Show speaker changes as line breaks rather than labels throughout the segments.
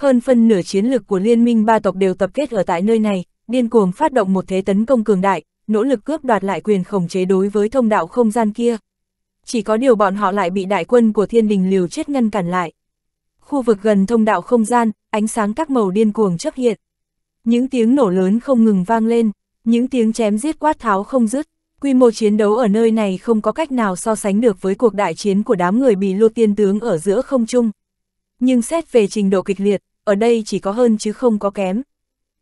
Hơn phân nửa chiến lược của liên minh ba tộc đều tập kết ở tại nơi này, điên cuồng phát động một thế tấn công cường đại, nỗ lực cướp đoạt lại quyền khống chế đối với thông đạo không gian kia. Chỉ có điều bọn họ lại bị đại quân của thiên đình liều chết ngăn cản lại. Khu vực gần thông đạo không gian, ánh sáng các màu điên cuồng chấp hiện. Những tiếng nổ lớn không ngừng vang lên, những tiếng chém giết quát tháo không dứt, quy mô chiến đấu ở nơi này không có cách nào so sánh được với cuộc đại chiến của đám người bị lô tiên tướng ở giữa không trung. Nhưng xét về trình độ kịch liệt, ở đây chỉ có hơn chứ không có kém.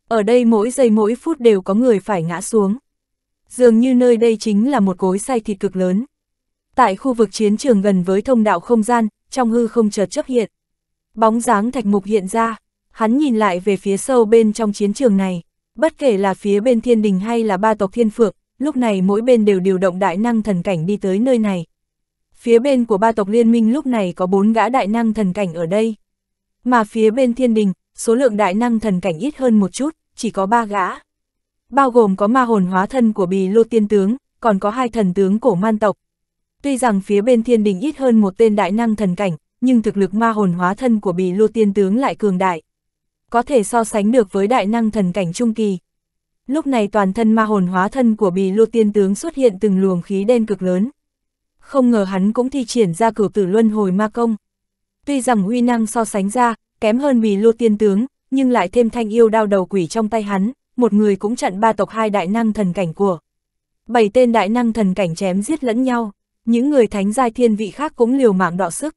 Ở đây mỗi giây mỗi phút đều có người phải ngã xuống. Dường như nơi đây chính là một cối say thịt cực lớn. Tại khu vực chiến trường gần với thông đạo không gian, trong hư không chợt chấp hiện. Bóng dáng thạch mục hiện ra, hắn nhìn lại về phía sâu bên trong chiến trường này. Bất kể là phía bên thiên đình hay là ba tộc thiên phượng, lúc này mỗi bên đều điều động đại năng thần cảnh đi tới nơi này. Phía bên của ba tộc liên minh lúc này có bốn gã đại năng thần cảnh ở đây. Mà phía bên thiên đình, số lượng đại năng thần cảnh ít hơn một chút, chỉ có ba gã. Bao gồm có ma hồn hóa thân của bì lô tiên tướng, còn có hai thần tướng cổ man tộc. Tuy rằng phía bên thiên đình ít hơn một tên đại năng thần cảnh, nhưng thực lực ma hồn hóa thân của bì lô tiên tướng lại cường đại. Có thể so sánh được với đại năng thần cảnh trung kỳ. Lúc này toàn thân ma hồn hóa thân của bì lô tiên tướng xuất hiện từng luồng khí đen cực lớn. Không ngờ hắn cũng thi triển ra cửu tử luân hồi ma công. Tuy rằng huy năng so sánh ra, kém hơn mì lô tiên tướng, nhưng lại thêm thanh yêu đao đầu quỷ trong tay hắn, một người cũng chặn ba tộc hai đại năng thần cảnh của. Bảy tên đại năng thần cảnh chém giết lẫn nhau, những người thánh giai thiên vị khác cũng liều mạng đọ sức.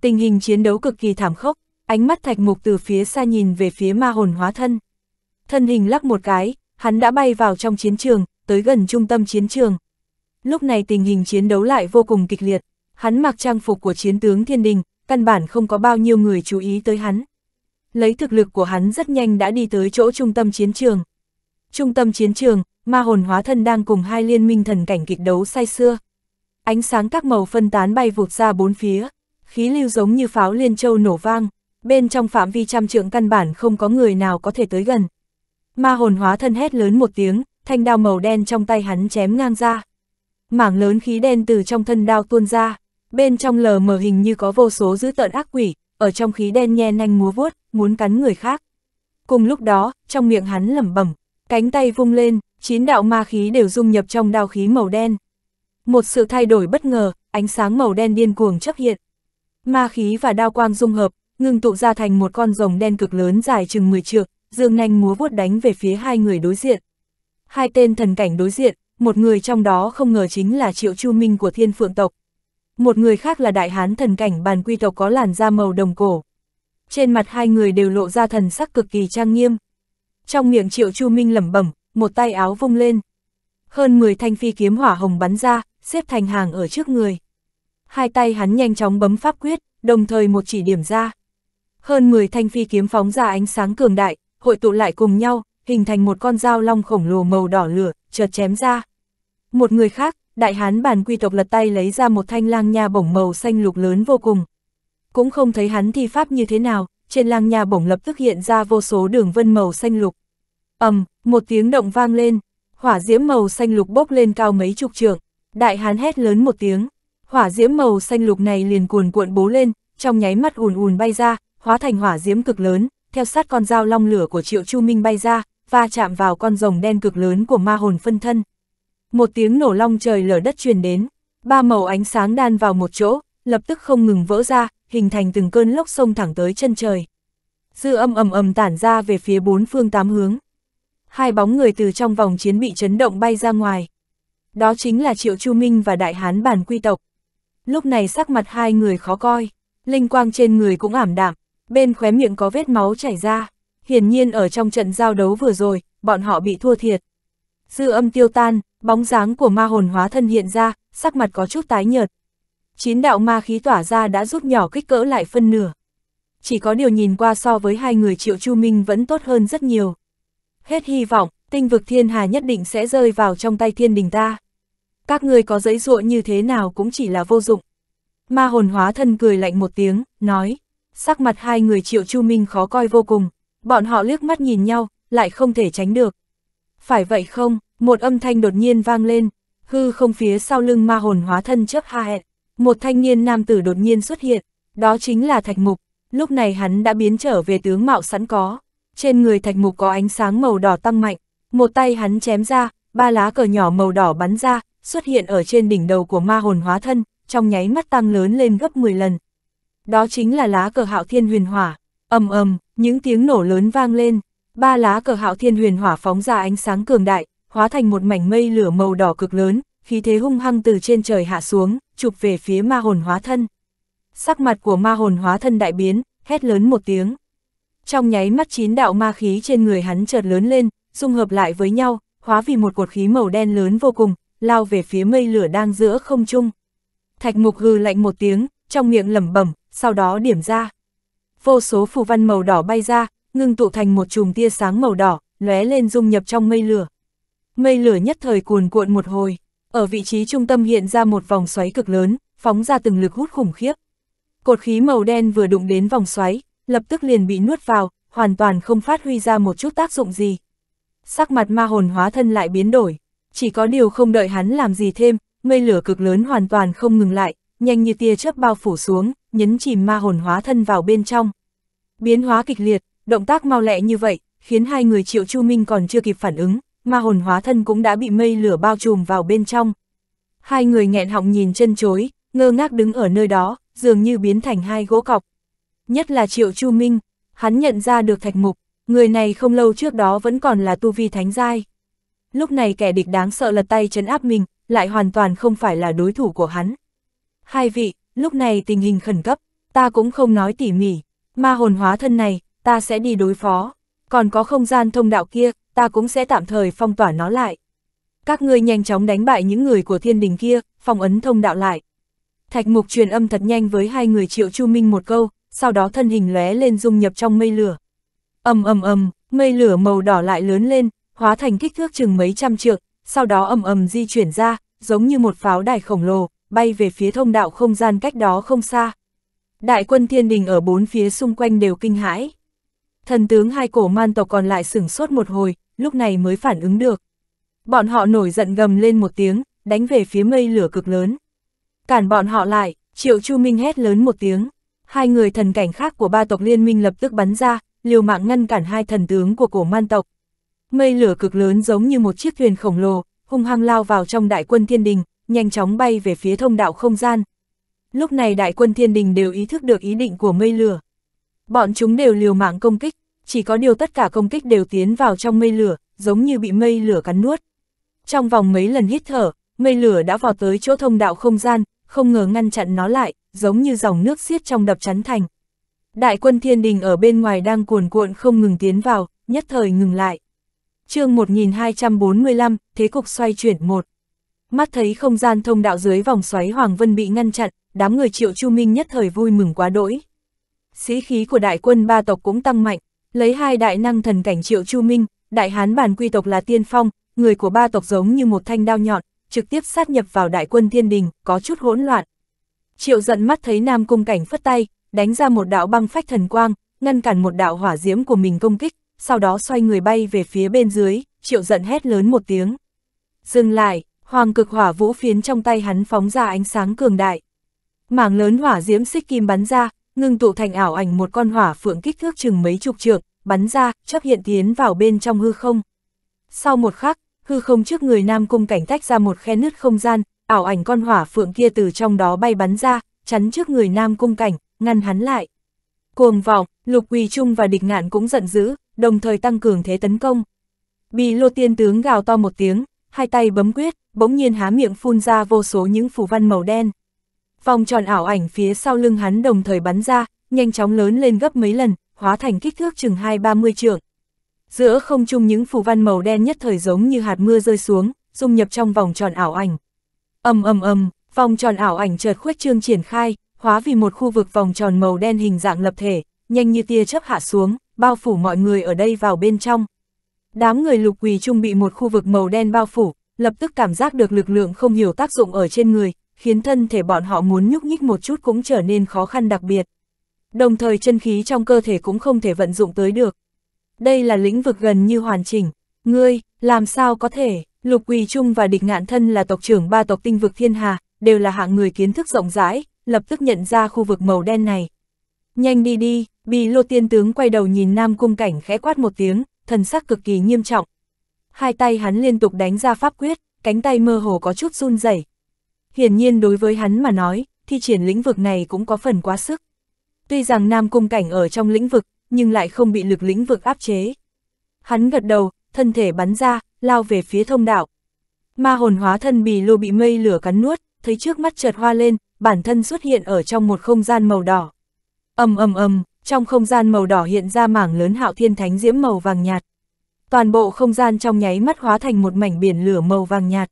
Tình hình chiến đấu cực kỳ thảm khốc, ánh mắt thạch mục từ phía xa nhìn về phía ma hồn hóa thân. Thân hình lắc một cái, hắn đã bay vào trong chiến trường, tới gần trung tâm chiến trường. Lúc này tình hình chiến đấu lại vô cùng kịch liệt, hắn mặc trang phục của chiến tướng thiên đình, căn bản không có bao nhiêu người chú ý tới hắn. Lấy thực lực của hắn rất nhanh đã đi tới chỗ trung tâm chiến trường. Trung tâm chiến trường, ma hồn hóa thân đang cùng hai liên minh thần cảnh kịch đấu say xưa. Ánh sáng các màu phân tán bay vụt ra bốn phía, khí lưu giống như pháo liên châu nổ vang, bên trong phạm vi trăm trượng căn bản không có người nào có thể tới gần. Ma hồn hóa thân hét lớn một tiếng, thanh đao màu đen trong tay hắn chém ngang ra. Mảng lớn khí đen từ trong thân đao tuôn ra, bên trong lờ mờ hình như có vô số dữ tợn ác quỷ, ở trong khí đen nhe nanh múa vuốt, muốn cắn người khác. Cùng lúc đó, trong miệng hắn lẩm bẩm, cánh tay vung lên, chín đạo ma khí đều dung nhập trong đao khí màu đen. Một sự thay đổi bất ngờ, ánh sáng màu đen điên cuồng chấp hiện. Ma khí và đao quang dung hợp, ngưng tụ ra thành một con rồng đen cực lớn dài chừng 10 trượng, dương nanh múa vuốt đánh về phía hai người đối diện. Hai tên thần cảnh đối diện, một người trong đó không ngờ chính là Triệu Chu Minh của Thiên Phượng tộc, một người khác là đại hán thần cảnh bàn quy tộc có làn da màu đồng cổ. Trên mặt hai người đều lộ ra thần sắc cực kỳ trang nghiêm. Trong miệng triệu chu minh lẩm bẩm, một tay áo vung lên. Hơn 10 thanh phi kiếm hỏa hồng bắn ra, xếp thành hàng ở trước người. Hai tay hắn nhanh chóng bấm pháp quyết, đồng thời một chỉ điểm ra. Hơn 10 thanh phi kiếm phóng ra ánh sáng cường đại, hội tụ lại cùng nhau, hình thành một con dao long khổng lồ màu đỏ lửa, chợt chém ra. Một người khác, đại hán bàn quy tộc lật tay lấy ra một thanh lang nha bổng màu xanh lục lớn vô cùng. Cũng không thấy hắn thi pháp như thế nào, trên lang nha bổng lập tức hiện ra vô số đường vân màu xanh lục. ầm, một tiếng động vang lên, hỏa diễm màu xanh lục bốc lên cao mấy chục trượng, đại hán hét lớn một tiếng, hỏa diễm màu xanh lục này liền cuồn cuộn bố lên, trong nháy mắt ùn ùn bay ra, hóa thành hỏa diễm cực lớn, theo sát con dao long lửa của Triệu Chu Minh bay ra, va chạm vào con rồng đen cực lớn của ma hồn phân thân một tiếng nổ long trời lở đất truyền đến, ba màu ánh sáng đan vào một chỗ, lập tức không ngừng vỡ ra, hình thành từng cơn lốc sông thẳng tới chân trời. Dư âm ầm ầm tản ra về phía bốn phương tám hướng. Hai bóng người từ trong vòng chiến bị chấn động bay ra ngoài. Đó chính là Triệu Chu Minh và Đại Hán Bản Quy Tộc. Lúc này sắc mặt hai người khó coi, linh quang trên người cũng ảm đạm, bên khóe miệng có vết máu chảy ra. Hiển nhiên ở trong trận giao đấu vừa rồi, bọn họ bị thua thiệt dư âm tiêu tan, bóng dáng của ma hồn hóa thân hiện ra, sắc mặt có chút tái nhợt. Chín đạo ma khí tỏa ra đã rút nhỏ kích cỡ lại phân nửa. Chỉ có điều nhìn qua so với hai người Triệu Chu Minh vẫn tốt hơn rất nhiều. Hết hy vọng, tinh vực thiên hà nhất định sẽ rơi vào trong tay thiên đình ta. Các người có giấy ruộng như thế nào cũng chỉ là vô dụng. Ma hồn hóa thân cười lạnh một tiếng, nói. Sắc mặt hai người Triệu Chu Minh khó coi vô cùng. Bọn họ liếc mắt nhìn nhau, lại không thể tránh được, phải vậy không? Một âm thanh đột nhiên vang lên, hư không phía sau lưng ma hồn hóa thân chớp ha hẹn. Một thanh niên nam tử đột nhiên xuất hiện, đó chính là Thạch Mục. Lúc này hắn đã biến trở về tướng mạo sẵn có. Trên người Thạch Mục có ánh sáng màu đỏ tăng mạnh. Một tay hắn chém ra, ba lá cờ nhỏ màu đỏ bắn ra, xuất hiện ở trên đỉnh đầu của ma hồn hóa thân, trong nháy mắt tăng lớn lên gấp 10 lần. Đó chính là lá cờ hạo thiên huyền hỏa. ầm ầm, những tiếng nổ lớn vang lên, Ba lá cờ hạo thiên huyền hỏa phóng ra ánh sáng cường đại, hóa thành một mảnh mây lửa màu đỏ cực lớn, khí thế hung hăng từ trên trời hạ xuống, chụp về phía ma hồn hóa thân. Sắc mặt của ma hồn hóa thân đại biến, hét lớn một tiếng. Trong nháy mắt chín đạo ma khí trên người hắn chợt lớn lên, dung hợp lại với nhau, hóa vì một cột khí màu đen lớn vô cùng, lao về phía mây lửa đang giữa không trung. Thạch mục gừ lạnh một tiếng, trong miệng lẩm bẩm, sau đó điểm ra. Vô số phù văn màu đỏ bay ra, ngưng tụ thành một chùm tia sáng màu đỏ, lóe lên dung nhập trong mây lửa. Mây lửa nhất thời cuồn cuộn một hồi, ở vị trí trung tâm hiện ra một vòng xoáy cực lớn, phóng ra từng lực hút khủng khiếp. Cột khí màu đen vừa đụng đến vòng xoáy, lập tức liền bị nuốt vào, hoàn toàn không phát huy ra một chút tác dụng gì. Sắc mặt ma hồn hóa thân lại biến đổi, chỉ có điều không đợi hắn làm gì thêm, mây lửa cực lớn hoàn toàn không ngừng lại, nhanh như tia chớp bao phủ xuống, nhấn chìm ma hồn hóa thân vào bên trong. Biến hóa kịch liệt, Động tác mau lẹ như vậy, khiến hai người Triệu Chu Minh còn chưa kịp phản ứng, ma hồn hóa thân cũng đã bị mây lửa bao trùm vào bên trong. Hai người nghẹn họng nhìn chân chối, ngơ ngác đứng ở nơi đó, dường như biến thành hai gỗ cọc. Nhất là Triệu Chu Minh, hắn nhận ra được thạch mục, người này không lâu trước đó vẫn còn là tu vi thánh giai. Lúc này kẻ địch đáng sợ lật tay chấn áp mình, lại hoàn toàn không phải là đối thủ của hắn. Hai vị, lúc này tình hình khẩn cấp, ta cũng không nói tỉ mỉ, ma hồn hóa thân này, ta sẽ đi đối phó, còn có không gian thông đạo kia, ta cũng sẽ tạm thời phong tỏa nó lại. Các ngươi nhanh chóng đánh bại những người của thiên đình kia, phong ấn thông đạo lại. Thạch mục truyền âm thật nhanh với hai người triệu chu minh một câu, sau đó thân hình lóe lên dung nhập trong mây lửa. ầm ầm ầm, mây lửa màu đỏ lại lớn lên, hóa thành kích thước chừng mấy trăm trượng, sau đó ầm ầm di chuyển ra, giống như một pháo đài khổng lồ, bay về phía thông đạo không gian cách đó không xa. Đại quân thiên đình ở bốn phía xung quanh đều kinh hãi. Thần tướng hai cổ man tộc còn lại sửng sốt một hồi, lúc này mới phản ứng được. Bọn họ nổi giận gầm lên một tiếng, đánh về phía mây lửa cực lớn. Cản bọn họ lại, triệu chu minh hét lớn một tiếng. Hai người thần cảnh khác của ba tộc liên minh lập tức bắn ra, liều mạng ngăn cản hai thần tướng của cổ man tộc. Mây lửa cực lớn giống như một chiếc thuyền khổng lồ, hung hăng lao vào trong đại quân thiên đình, nhanh chóng bay về phía thông đạo không gian. Lúc này đại quân thiên đình đều ý thức được ý định của mây lửa, Bọn chúng đều liều mạng công kích, chỉ có điều tất cả công kích đều tiến vào trong mây lửa, giống như bị mây lửa cắn nuốt. Trong vòng mấy lần hít thở, mây lửa đã vào tới chỗ thông đạo không gian, không ngờ ngăn chặn nó lại, giống như dòng nước xiết trong đập chắn thành. Đại quân thiên đình ở bên ngoài đang cuồn cuộn không ngừng tiến vào, nhất thời ngừng lại. chương 1245, thế cục xoay chuyển một. Mắt thấy không gian thông đạo dưới vòng xoáy Hoàng Vân bị ngăn chặn, đám người triệu Chu Minh nhất thời vui mừng quá đỗi sĩ khí của đại quân ba tộc cũng tăng mạnh, lấy hai đại năng thần cảnh triệu chu minh, đại hán bản quy tộc là tiên phong, người của ba tộc giống như một thanh đao nhọn, trực tiếp sát nhập vào đại quân thiên đình, có chút hỗn loạn. Triệu giận mắt thấy nam cung cảnh phất tay, đánh ra một đạo băng phách thần quang, ngăn cản một đạo hỏa diễm của mình công kích, sau đó xoay người bay về phía bên dưới, triệu giận hét lớn một tiếng. Dừng lại, hoàng cực hỏa vũ phiến trong tay hắn phóng ra ánh sáng cường đại. Mảng lớn hỏa diễm xích kim bắn ra, ngưng tụ thành ảo ảnh một con hỏa phượng kích thước chừng mấy chục trượng, bắn ra, chấp hiện tiến vào bên trong hư không. Sau một khắc, hư không trước người Nam Cung cảnh tách ra một khe nứt không gian, ảo ảnh con hỏa phượng kia từ trong đó bay bắn ra, chắn trước người Nam Cung cảnh, ngăn hắn lại. Cuồng vọng, Lục Quỳ Trung và địch ngạn cũng giận dữ, đồng thời tăng cường thế tấn công. Bì lô tiên tướng gào to một tiếng, hai tay bấm quyết, bỗng nhiên há miệng phun ra vô số những phù văn màu đen vòng tròn ảo ảnh phía sau lưng hắn đồng thời bắn ra, nhanh chóng lớn lên gấp mấy lần, hóa thành kích thước chừng 2-30 trượng. Giữa không trung những phù văn màu đen nhất thời giống như hạt mưa rơi xuống, dung nhập trong vòng tròn ảo ảnh. Ầm ầm ầm, vòng tròn ảo ảnh chợt khuếch trương triển khai, hóa vì một khu vực vòng tròn màu đen hình dạng lập thể, nhanh như tia chớp hạ xuống, bao phủ mọi người ở đây vào bên trong. Đám người lục quỳ trung bị một khu vực màu đen bao phủ, lập tức cảm giác được lực lượng không hiểu tác dụng ở trên người, khiến thân thể bọn họ muốn nhúc nhích một chút cũng trở nên khó khăn đặc biệt. Đồng thời chân khí trong cơ thể cũng không thể vận dụng tới được. Đây là lĩnh vực gần như hoàn chỉnh. Ngươi, làm sao có thể, Lục Quỳ Trung và Địch Ngạn Thân là tộc trưởng ba tộc tinh vực thiên hà, đều là hạng người kiến thức rộng rãi, lập tức nhận ra khu vực màu đen này. Nhanh đi đi, bị lô tiên tướng quay đầu nhìn Nam Cung Cảnh khẽ quát một tiếng, thần sắc cực kỳ nghiêm trọng. Hai tay hắn liên tục đánh ra pháp quyết, cánh tay mơ hồ có chút run rẩy Hiển nhiên đối với hắn mà nói, thi triển lĩnh vực này cũng có phần quá sức. Tuy rằng Nam Cung Cảnh ở trong lĩnh vực, nhưng lại không bị lực lĩnh vực áp chế. Hắn gật đầu, thân thể bắn ra, lao về phía thông đạo. Ma hồn hóa thân bì lô bị mây lửa cắn nuốt, thấy trước mắt chợt hoa lên, bản thân xuất hiện ở trong một không gian màu đỏ. Ầm ầm ầm, trong không gian màu đỏ hiện ra mảng lớn hạo thiên thánh diễm màu vàng nhạt. Toàn bộ không gian trong nháy mắt hóa thành một mảnh biển lửa màu vàng nhạt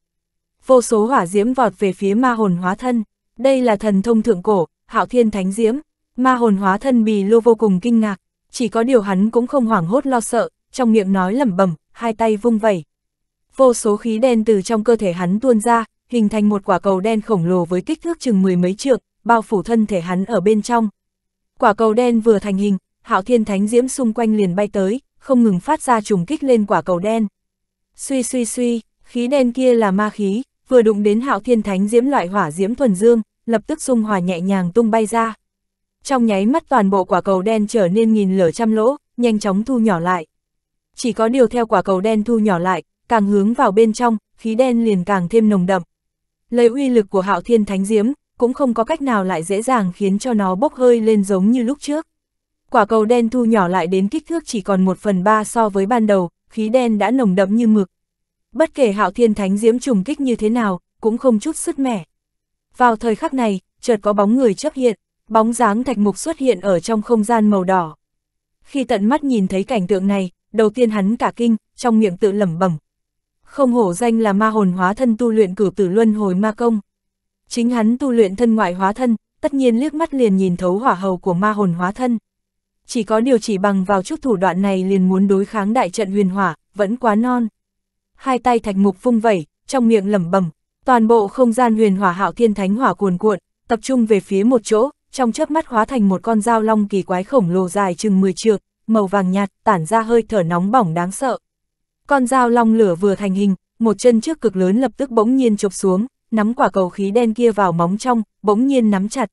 vô số hỏa diễm vọt về phía ma hồn hóa thân. Đây là thần thông thượng cổ, hạo thiên thánh diễm. Ma hồn hóa thân bì lô vô cùng kinh ngạc, chỉ có điều hắn cũng không hoảng hốt lo sợ, trong miệng nói lẩm bẩm, hai tay vung vẩy. Vô số khí đen từ trong cơ thể hắn tuôn ra, hình thành một quả cầu đen khổng lồ với kích thước chừng mười mấy trượng, bao phủ thân thể hắn ở bên trong. Quả cầu đen vừa thành hình, hạo thiên thánh diễm xung quanh liền bay tới, không ngừng phát ra trùng kích lên quả cầu đen. Suy suy suy, khí đen kia là ma khí, vừa đụng đến hạo thiên thánh diễm loại hỏa diễm thuần dương, lập tức xung hòa nhẹ nhàng tung bay ra. Trong nháy mắt toàn bộ quả cầu đen trở nên nghìn lửa trăm lỗ, nhanh chóng thu nhỏ lại. Chỉ có điều theo quả cầu đen thu nhỏ lại, càng hướng vào bên trong, khí đen liền càng thêm nồng đậm. Lấy uy lực của hạo thiên thánh diễm, cũng không có cách nào lại dễ dàng khiến cho nó bốc hơi lên giống như lúc trước. Quả cầu đen thu nhỏ lại đến kích thước chỉ còn một phần ba so với ban đầu, khí đen đã nồng đậm như mực, Bất kể hạo thiên thánh diễm trùng kích như thế nào, cũng không chút sứt mẻ. Vào thời khắc này, chợt có bóng người chấp hiện, bóng dáng thạch mục xuất hiện ở trong không gian màu đỏ. Khi tận mắt nhìn thấy cảnh tượng này, đầu tiên hắn cả kinh, trong miệng tự lẩm bẩm. Không hổ danh là ma hồn hóa thân tu luyện cử tử luân hồi ma công. Chính hắn tu luyện thân ngoại hóa thân, tất nhiên liếc mắt liền nhìn thấu hỏa hầu của ma hồn hóa thân. Chỉ có điều chỉ bằng vào chút thủ đoạn này liền muốn đối kháng đại trận huyền hỏa, vẫn quá non hai tay thạch mục vung vẩy, trong miệng lẩm bẩm, toàn bộ không gian huyền hỏa hạo thiên thánh hỏa cuồn cuộn, tập trung về phía một chỗ, trong chớp mắt hóa thành một con dao long kỳ quái khổng lồ dài chừng 10 trượng, màu vàng nhạt, tản ra hơi thở nóng bỏng đáng sợ. Con dao long lửa vừa thành hình, một chân trước cực lớn lập tức bỗng nhiên chụp xuống, nắm quả cầu khí đen kia vào móng trong, bỗng nhiên nắm chặt.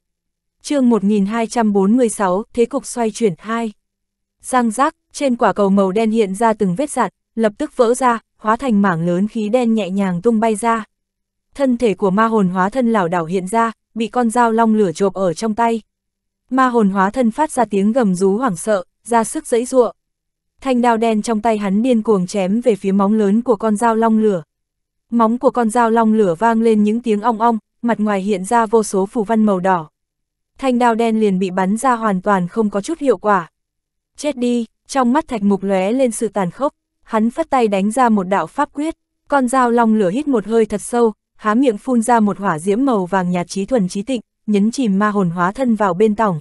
Chương 1246, thế cục xoay chuyển 2. Giang giác, trên quả cầu màu đen hiện ra từng vết dạn, lập tức vỡ ra, hóa thành mảng lớn khí đen nhẹ nhàng tung bay ra. Thân thể của ma hồn hóa thân lảo đảo hiện ra, bị con dao long lửa chộp ở trong tay. Ma hồn hóa thân phát ra tiếng gầm rú hoảng sợ, ra sức giãy giụa. Thanh đao đen trong tay hắn điên cuồng chém về phía móng lớn của con dao long lửa. Móng của con dao long lửa vang lên những tiếng ong ong, mặt ngoài hiện ra vô số phù văn màu đỏ. Thanh đao đen liền bị bắn ra hoàn toàn không có chút hiệu quả. Chết đi, trong mắt thạch mục lóe lên sự tàn khốc hắn phát tay đánh ra một đạo pháp quyết, con dao long lửa hít một hơi thật sâu, há miệng phun ra một hỏa diễm màu vàng nhạt trí thuần trí tịnh, nhấn chìm ma hồn hóa thân vào bên tỏng.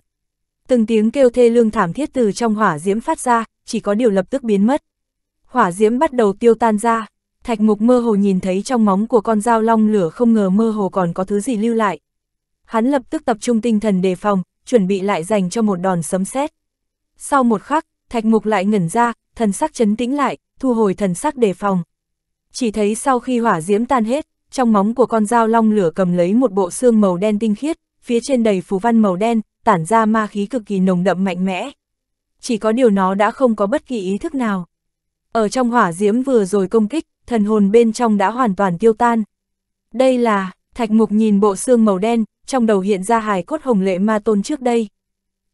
Từng tiếng kêu thê lương thảm thiết từ trong hỏa diễm phát ra, chỉ có điều lập tức biến mất. Hỏa diễm bắt đầu tiêu tan ra, thạch mục mơ hồ nhìn thấy trong móng của con dao long lửa không ngờ mơ hồ còn có thứ gì lưu lại. Hắn lập tức tập trung tinh thần đề phòng, chuẩn bị lại dành cho một đòn sấm sét. Sau một khắc, thạch mục lại ngẩn ra, thần sắc chấn tĩnh lại, thu hồi thần sắc đề phòng. Chỉ thấy sau khi hỏa diễm tan hết, trong móng của con dao long lửa cầm lấy một bộ xương màu đen tinh khiết, phía trên đầy phù văn màu đen, tản ra ma khí cực kỳ nồng đậm mạnh mẽ. Chỉ có điều nó đã không có bất kỳ ý thức nào. Ở trong hỏa diễm vừa rồi công kích, thần hồn bên trong đã hoàn toàn tiêu tan. Đây là, thạch mục nhìn bộ xương màu đen, trong đầu hiện ra hài cốt hồng lệ ma tôn trước đây.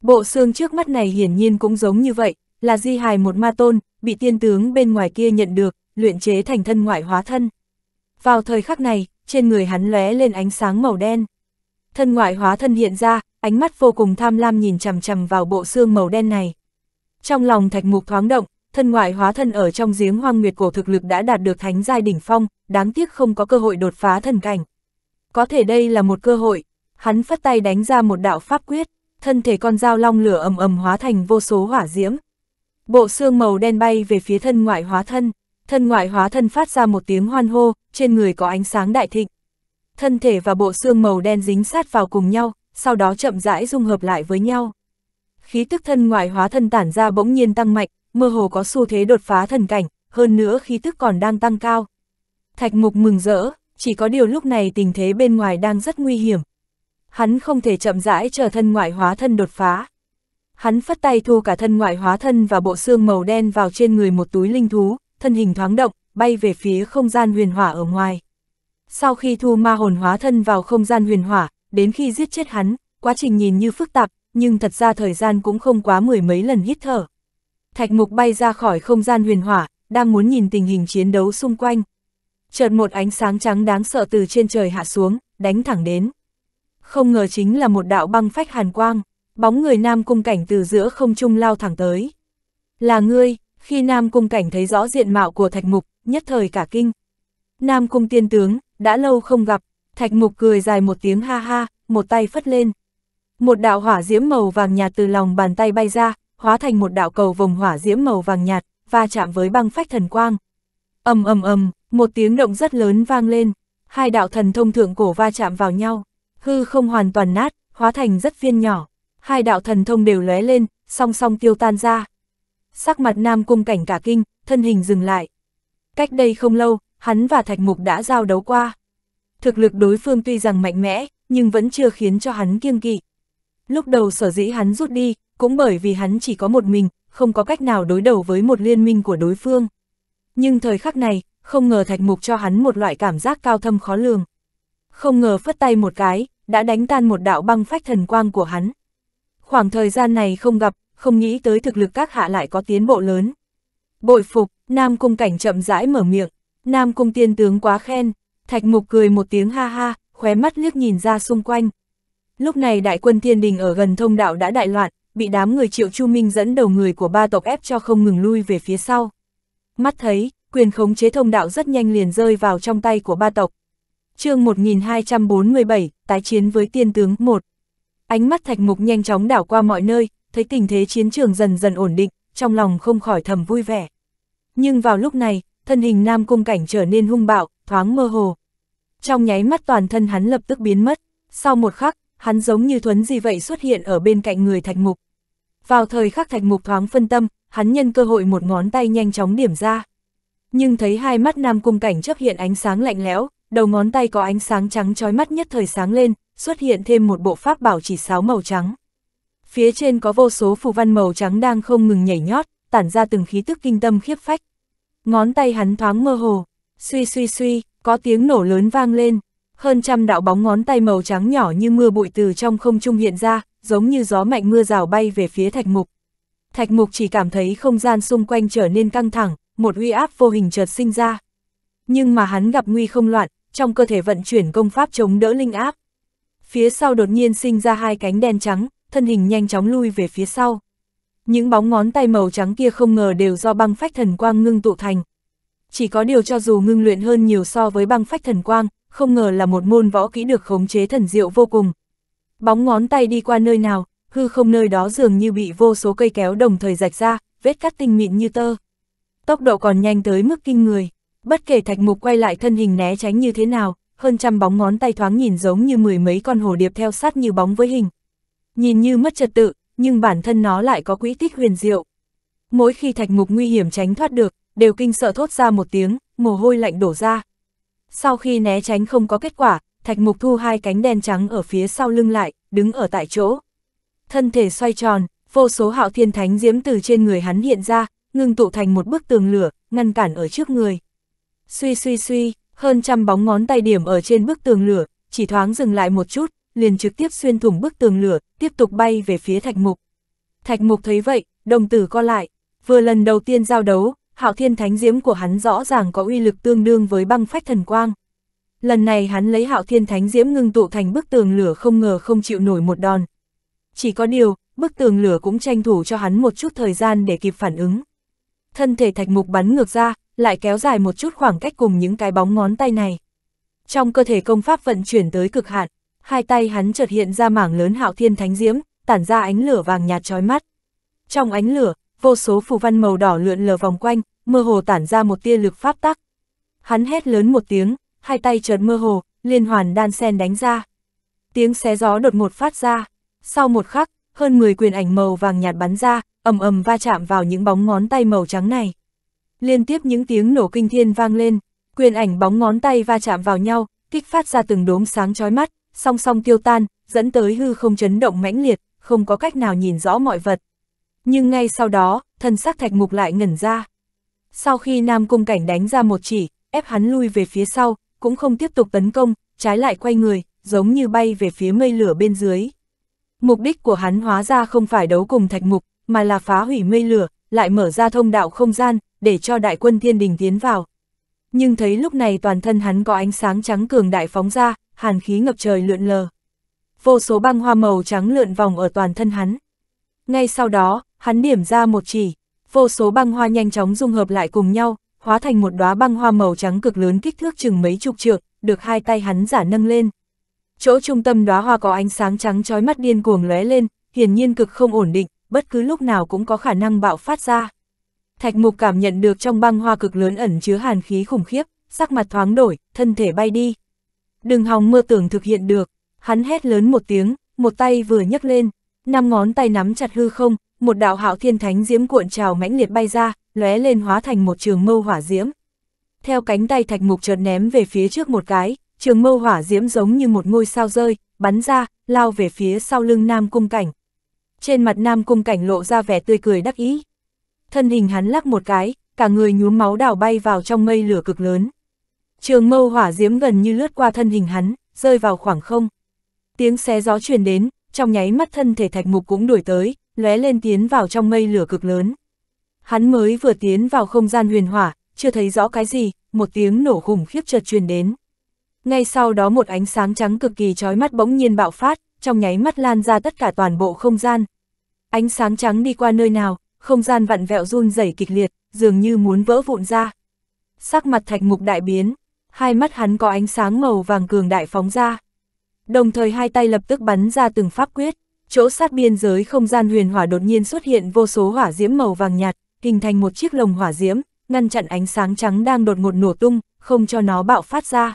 Bộ xương trước mắt này hiển nhiên cũng giống như vậy, là di hài một ma tôn, bị tiên tướng bên ngoài kia nhận được, luyện chế thành thân ngoại hóa thân. Vào thời khắc này, trên người hắn lóe lên ánh sáng màu đen. Thân ngoại hóa thân hiện ra, ánh mắt vô cùng tham lam nhìn chằm chằm vào bộ xương màu đen này. Trong lòng thạch mục thoáng động, thân ngoại hóa thân ở trong giếng hoang nguyệt cổ thực lực đã đạt được thánh giai đỉnh phong, đáng tiếc không có cơ hội đột phá thần cảnh. Có thể đây là một cơ hội, hắn phất tay đánh ra một đạo pháp quyết, thân thể con dao long lửa ầm ầm hóa thành vô số hỏa diễm, Bộ xương màu đen bay về phía thân ngoại hóa thân, thân ngoại hóa thân phát ra một tiếng hoan hô, trên người có ánh sáng đại thịnh. Thân thể và bộ xương màu đen dính sát vào cùng nhau, sau đó chậm rãi dung hợp lại với nhau. Khí tức thân ngoại hóa thân tản ra bỗng nhiên tăng mạnh, mơ hồ có xu thế đột phá thần cảnh, hơn nữa khí tức còn đang tăng cao. Thạch mục mừng rỡ, chỉ có điều lúc này tình thế bên ngoài đang rất nguy hiểm. Hắn không thể chậm rãi chờ thân ngoại hóa thân đột phá, Hắn phất tay thu cả thân ngoại hóa thân và bộ xương màu đen vào trên người một túi linh thú, thân hình thoáng động, bay về phía không gian huyền hỏa ở ngoài. Sau khi thu ma hồn hóa thân vào không gian huyền hỏa, đến khi giết chết hắn, quá trình nhìn như phức tạp, nhưng thật ra thời gian cũng không quá mười mấy lần hít thở. Thạch mục bay ra khỏi không gian huyền hỏa, đang muốn nhìn tình hình chiến đấu xung quanh. Chợt một ánh sáng trắng đáng sợ từ trên trời hạ xuống, đánh thẳng đến. Không ngờ chính là một đạo băng phách hàn quang. Bóng người Nam Cung Cảnh từ giữa không trung lao thẳng tới. Là ngươi, khi Nam Cung Cảnh thấy rõ diện mạo của Thạch Mục, nhất thời cả kinh. Nam Cung tiên tướng, đã lâu không gặp, Thạch Mục cười dài một tiếng ha ha, một tay phất lên. Một đạo hỏa diễm màu vàng nhạt từ lòng bàn tay bay ra, hóa thành một đạo cầu vòng hỏa diễm màu vàng nhạt, va chạm với băng phách thần quang. ầm ầm ầm, một tiếng động rất lớn vang lên, hai đạo thần thông thượng cổ va chạm vào nhau, hư không hoàn toàn nát, hóa thành rất viên nhỏ hai đạo thần thông đều lóe lên, song song tiêu tan ra. Sắc mặt Nam Cung cảnh cả kinh, thân hình dừng lại. Cách đây không lâu, hắn và Thạch Mục đã giao đấu qua. Thực lực đối phương tuy rằng mạnh mẽ, nhưng vẫn chưa khiến cho hắn kiêng kỵ. Lúc đầu sở dĩ hắn rút đi, cũng bởi vì hắn chỉ có một mình, không có cách nào đối đầu với một liên minh của đối phương. Nhưng thời khắc này, không ngờ Thạch Mục cho hắn một loại cảm giác cao thâm khó lường. Không ngờ phất tay một cái, đã đánh tan một đạo băng phách thần quang của hắn. Khoảng thời gian này không gặp, không nghĩ tới thực lực các hạ lại có tiến bộ lớn. Bội phục, Nam Cung Cảnh chậm rãi mở miệng, Nam Cung Tiên Tướng quá khen, Thạch Mục cười một tiếng ha ha, khóe mắt liếc nhìn ra xung quanh. Lúc này đại quân thiên đình ở gần thông đạo đã đại loạn, bị đám người triệu chu minh dẫn đầu người của ba tộc ép cho không ngừng lui về phía sau. Mắt thấy, quyền khống chế thông đạo rất nhanh liền rơi vào trong tay của ba tộc. chương 1247, tái chiến với tiên tướng 1. Ánh mắt Thạch Mục nhanh chóng đảo qua mọi nơi, thấy tình thế chiến trường dần dần ổn định, trong lòng không khỏi thầm vui vẻ. Nhưng vào lúc này, thân hình Nam Cung Cảnh trở nên hung bạo, thoáng mơ hồ. Trong nháy mắt toàn thân hắn lập tức biến mất, sau một khắc, hắn giống như thuấn gì vậy xuất hiện ở bên cạnh người Thạch Mục. Vào thời khắc Thạch Mục thoáng phân tâm, hắn nhân cơ hội một ngón tay nhanh chóng điểm ra. Nhưng thấy hai mắt Nam Cung Cảnh chấp hiện ánh sáng lạnh lẽo, đầu ngón tay có ánh sáng trắng trói mắt nhất thời sáng lên, xuất hiện thêm một bộ pháp bảo chỉ sáo màu trắng. Phía trên có vô số phù văn màu trắng đang không ngừng nhảy nhót, tản ra từng khí tức kinh tâm khiếp phách. Ngón tay hắn thoáng mơ hồ, suy suy suy, có tiếng nổ lớn vang lên, hơn trăm đạo bóng ngón tay màu trắng nhỏ như mưa bụi từ trong không trung hiện ra, giống như gió mạnh mưa rào bay về phía thạch mục. Thạch mục chỉ cảm thấy không gian xung quanh trở nên căng thẳng, một uy áp vô hình chợt sinh ra. Nhưng mà hắn gặp nguy không loạn, trong cơ thể vận chuyển công pháp chống đỡ linh áp phía sau đột nhiên sinh ra hai cánh đen trắng, thân hình nhanh chóng lui về phía sau. Những bóng ngón tay màu trắng kia không ngờ đều do băng phách thần quang ngưng tụ thành. Chỉ có điều cho dù ngưng luyện hơn nhiều so với băng phách thần quang, không ngờ là một môn võ kỹ được khống chế thần diệu vô cùng. Bóng ngón tay đi qua nơi nào, hư không nơi đó dường như bị vô số cây kéo đồng thời rạch ra, vết cắt tinh mịn như tơ. Tốc độ còn nhanh tới mức kinh người, bất kể thạch mục quay lại thân hình né tránh như thế nào, hơn trăm bóng ngón tay thoáng nhìn giống như mười mấy con hồ điệp theo sát như bóng với hình. Nhìn như mất trật tự, nhưng bản thân nó lại có quỹ tích huyền diệu. Mỗi khi thạch mục nguy hiểm tránh thoát được, đều kinh sợ thốt ra một tiếng, mồ hôi lạnh đổ ra. Sau khi né tránh không có kết quả, thạch mục thu hai cánh đen trắng ở phía sau lưng lại, đứng ở tại chỗ. Thân thể xoay tròn, vô số hạo thiên thánh diễm từ trên người hắn hiện ra, ngưng tụ thành một bức tường lửa, ngăn cản ở trước người. Suy suy suy, hơn trăm bóng ngón tay điểm ở trên bức tường lửa, chỉ thoáng dừng lại một chút, liền trực tiếp xuyên thủng bức tường lửa, tiếp tục bay về phía thạch mục. Thạch mục thấy vậy, đồng tử co lại, vừa lần đầu tiên giao đấu, hạo thiên thánh diễm của hắn rõ ràng có uy lực tương đương với băng phách thần quang. Lần này hắn lấy hạo thiên thánh diễm ngưng tụ thành bức tường lửa không ngờ không chịu nổi một đòn. Chỉ có điều, bức tường lửa cũng tranh thủ cho hắn một chút thời gian để kịp phản ứng. Thân thể thạch mục bắn ngược ra, lại kéo dài một chút khoảng cách cùng những cái bóng ngón tay này. Trong cơ thể công pháp vận chuyển tới cực hạn, hai tay hắn chợt hiện ra mảng lớn hạo thiên thánh diễm, tản ra ánh lửa vàng nhạt chói mắt. Trong ánh lửa, vô số phù văn màu đỏ lượn lờ vòng quanh, mơ hồ tản ra một tia lực pháp tắc. Hắn hét lớn một tiếng, hai tay chợt mơ hồ, liên hoàn đan sen đánh ra. Tiếng xé gió đột ngột phát ra, sau một khắc, hơn 10 quyền ảnh màu vàng nhạt bắn ra, ầm ầm va chạm vào những bóng ngón tay màu trắng này liên tiếp những tiếng nổ kinh thiên vang lên, quyền ảnh bóng ngón tay va chạm vào nhau, kích phát ra từng đốm sáng chói mắt, song song tiêu tan, dẫn tới hư không chấn động mãnh liệt, không có cách nào nhìn rõ mọi vật. Nhưng ngay sau đó, thân sắc thạch mục lại ngẩn ra. Sau khi Nam Cung Cảnh đánh ra một chỉ, ép hắn lui về phía sau, cũng không tiếp tục tấn công, trái lại quay người, giống như bay về phía mây lửa bên dưới. Mục đích của hắn hóa ra không phải đấu cùng thạch mục, mà là phá hủy mây lửa, lại mở ra thông đạo không gian, để cho đại quân thiên đình tiến vào. Nhưng thấy lúc này toàn thân hắn có ánh sáng trắng cường đại phóng ra, hàn khí ngập trời lượn lờ. Vô số băng hoa màu trắng lượn vòng ở toàn thân hắn. Ngay sau đó, hắn điểm ra một chỉ, vô số băng hoa nhanh chóng dung hợp lại cùng nhau, hóa thành một đóa băng hoa màu trắng cực lớn kích thước chừng mấy chục trượng, được hai tay hắn giả nâng lên. Chỗ trung tâm đóa hoa có ánh sáng trắng chói mắt điên cuồng lóe lên, hiển nhiên cực không ổn định, bất cứ lúc nào cũng có khả năng bạo phát ra. Thạch mục cảm nhận được trong băng hoa cực lớn ẩn chứa hàn khí khủng khiếp, sắc mặt thoáng đổi, thân thể bay đi. Đừng hòng mơ tưởng thực hiện được, hắn hét lớn một tiếng, một tay vừa nhấc lên, năm ngón tay nắm chặt hư không, một đạo hạo thiên thánh diễm cuộn trào mãnh liệt bay ra, lóe lên hóa thành một trường mâu hỏa diễm. Theo cánh tay thạch mục chợt ném về phía trước một cái, trường mâu hỏa diễm giống như một ngôi sao rơi, bắn ra, lao về phía sau lưng Nam Cung Cảnh. Trên mặt Nam Cung Cảnh lộ ra vẻ tươi cười đắc ý thân hình hắn lắc một cái, cả người nhuốm máu đảo bay vào trong mây lửa cực lớn. Trường mâu hỏa diễm gần như lướt qua thân hình hắn, rơi vào khoảng không. Tiếng xé gió truyền đến, trong nháy mắt thân thể thạch mục cũng đuổi tới, lóe lên tiến vào trong mây lửa cực lớn. Hắn mới vừa tiến vào không gian huyền hỏa, chưa thấy rõ cái gì, một tiếng nổ khủng khiếp chợt truyền đến. Ngay sau đó một ánh sáng trắng cực kỳ chói mắt bỗng nhiên bạo phát, trong nháy mắt lan ra tất cả toàn bộ không gian. Ánh sáng trắng đi qua nơi nào, không gian vặn vẹo run rẩy kịch liệt, dường như muốn vỡ vụn ra. Sắc mặt thạch mục đại biến, hai mắt hắn có ánh sáng màu vàng cường đại phóng ra. Đồng thời hai tay lập tức bắn ra từng pháp quyết, chỗ sát biên giới không gian huyền hỏa đột nhiên xuất hiện vô số hỏa diễm màu vàng nhạt, hình thành một chiếc lồng hỏa diễm, ngăn chặn ánh sáng trắng đang đột ngột nổ tung, không cho nó bạo phát ra.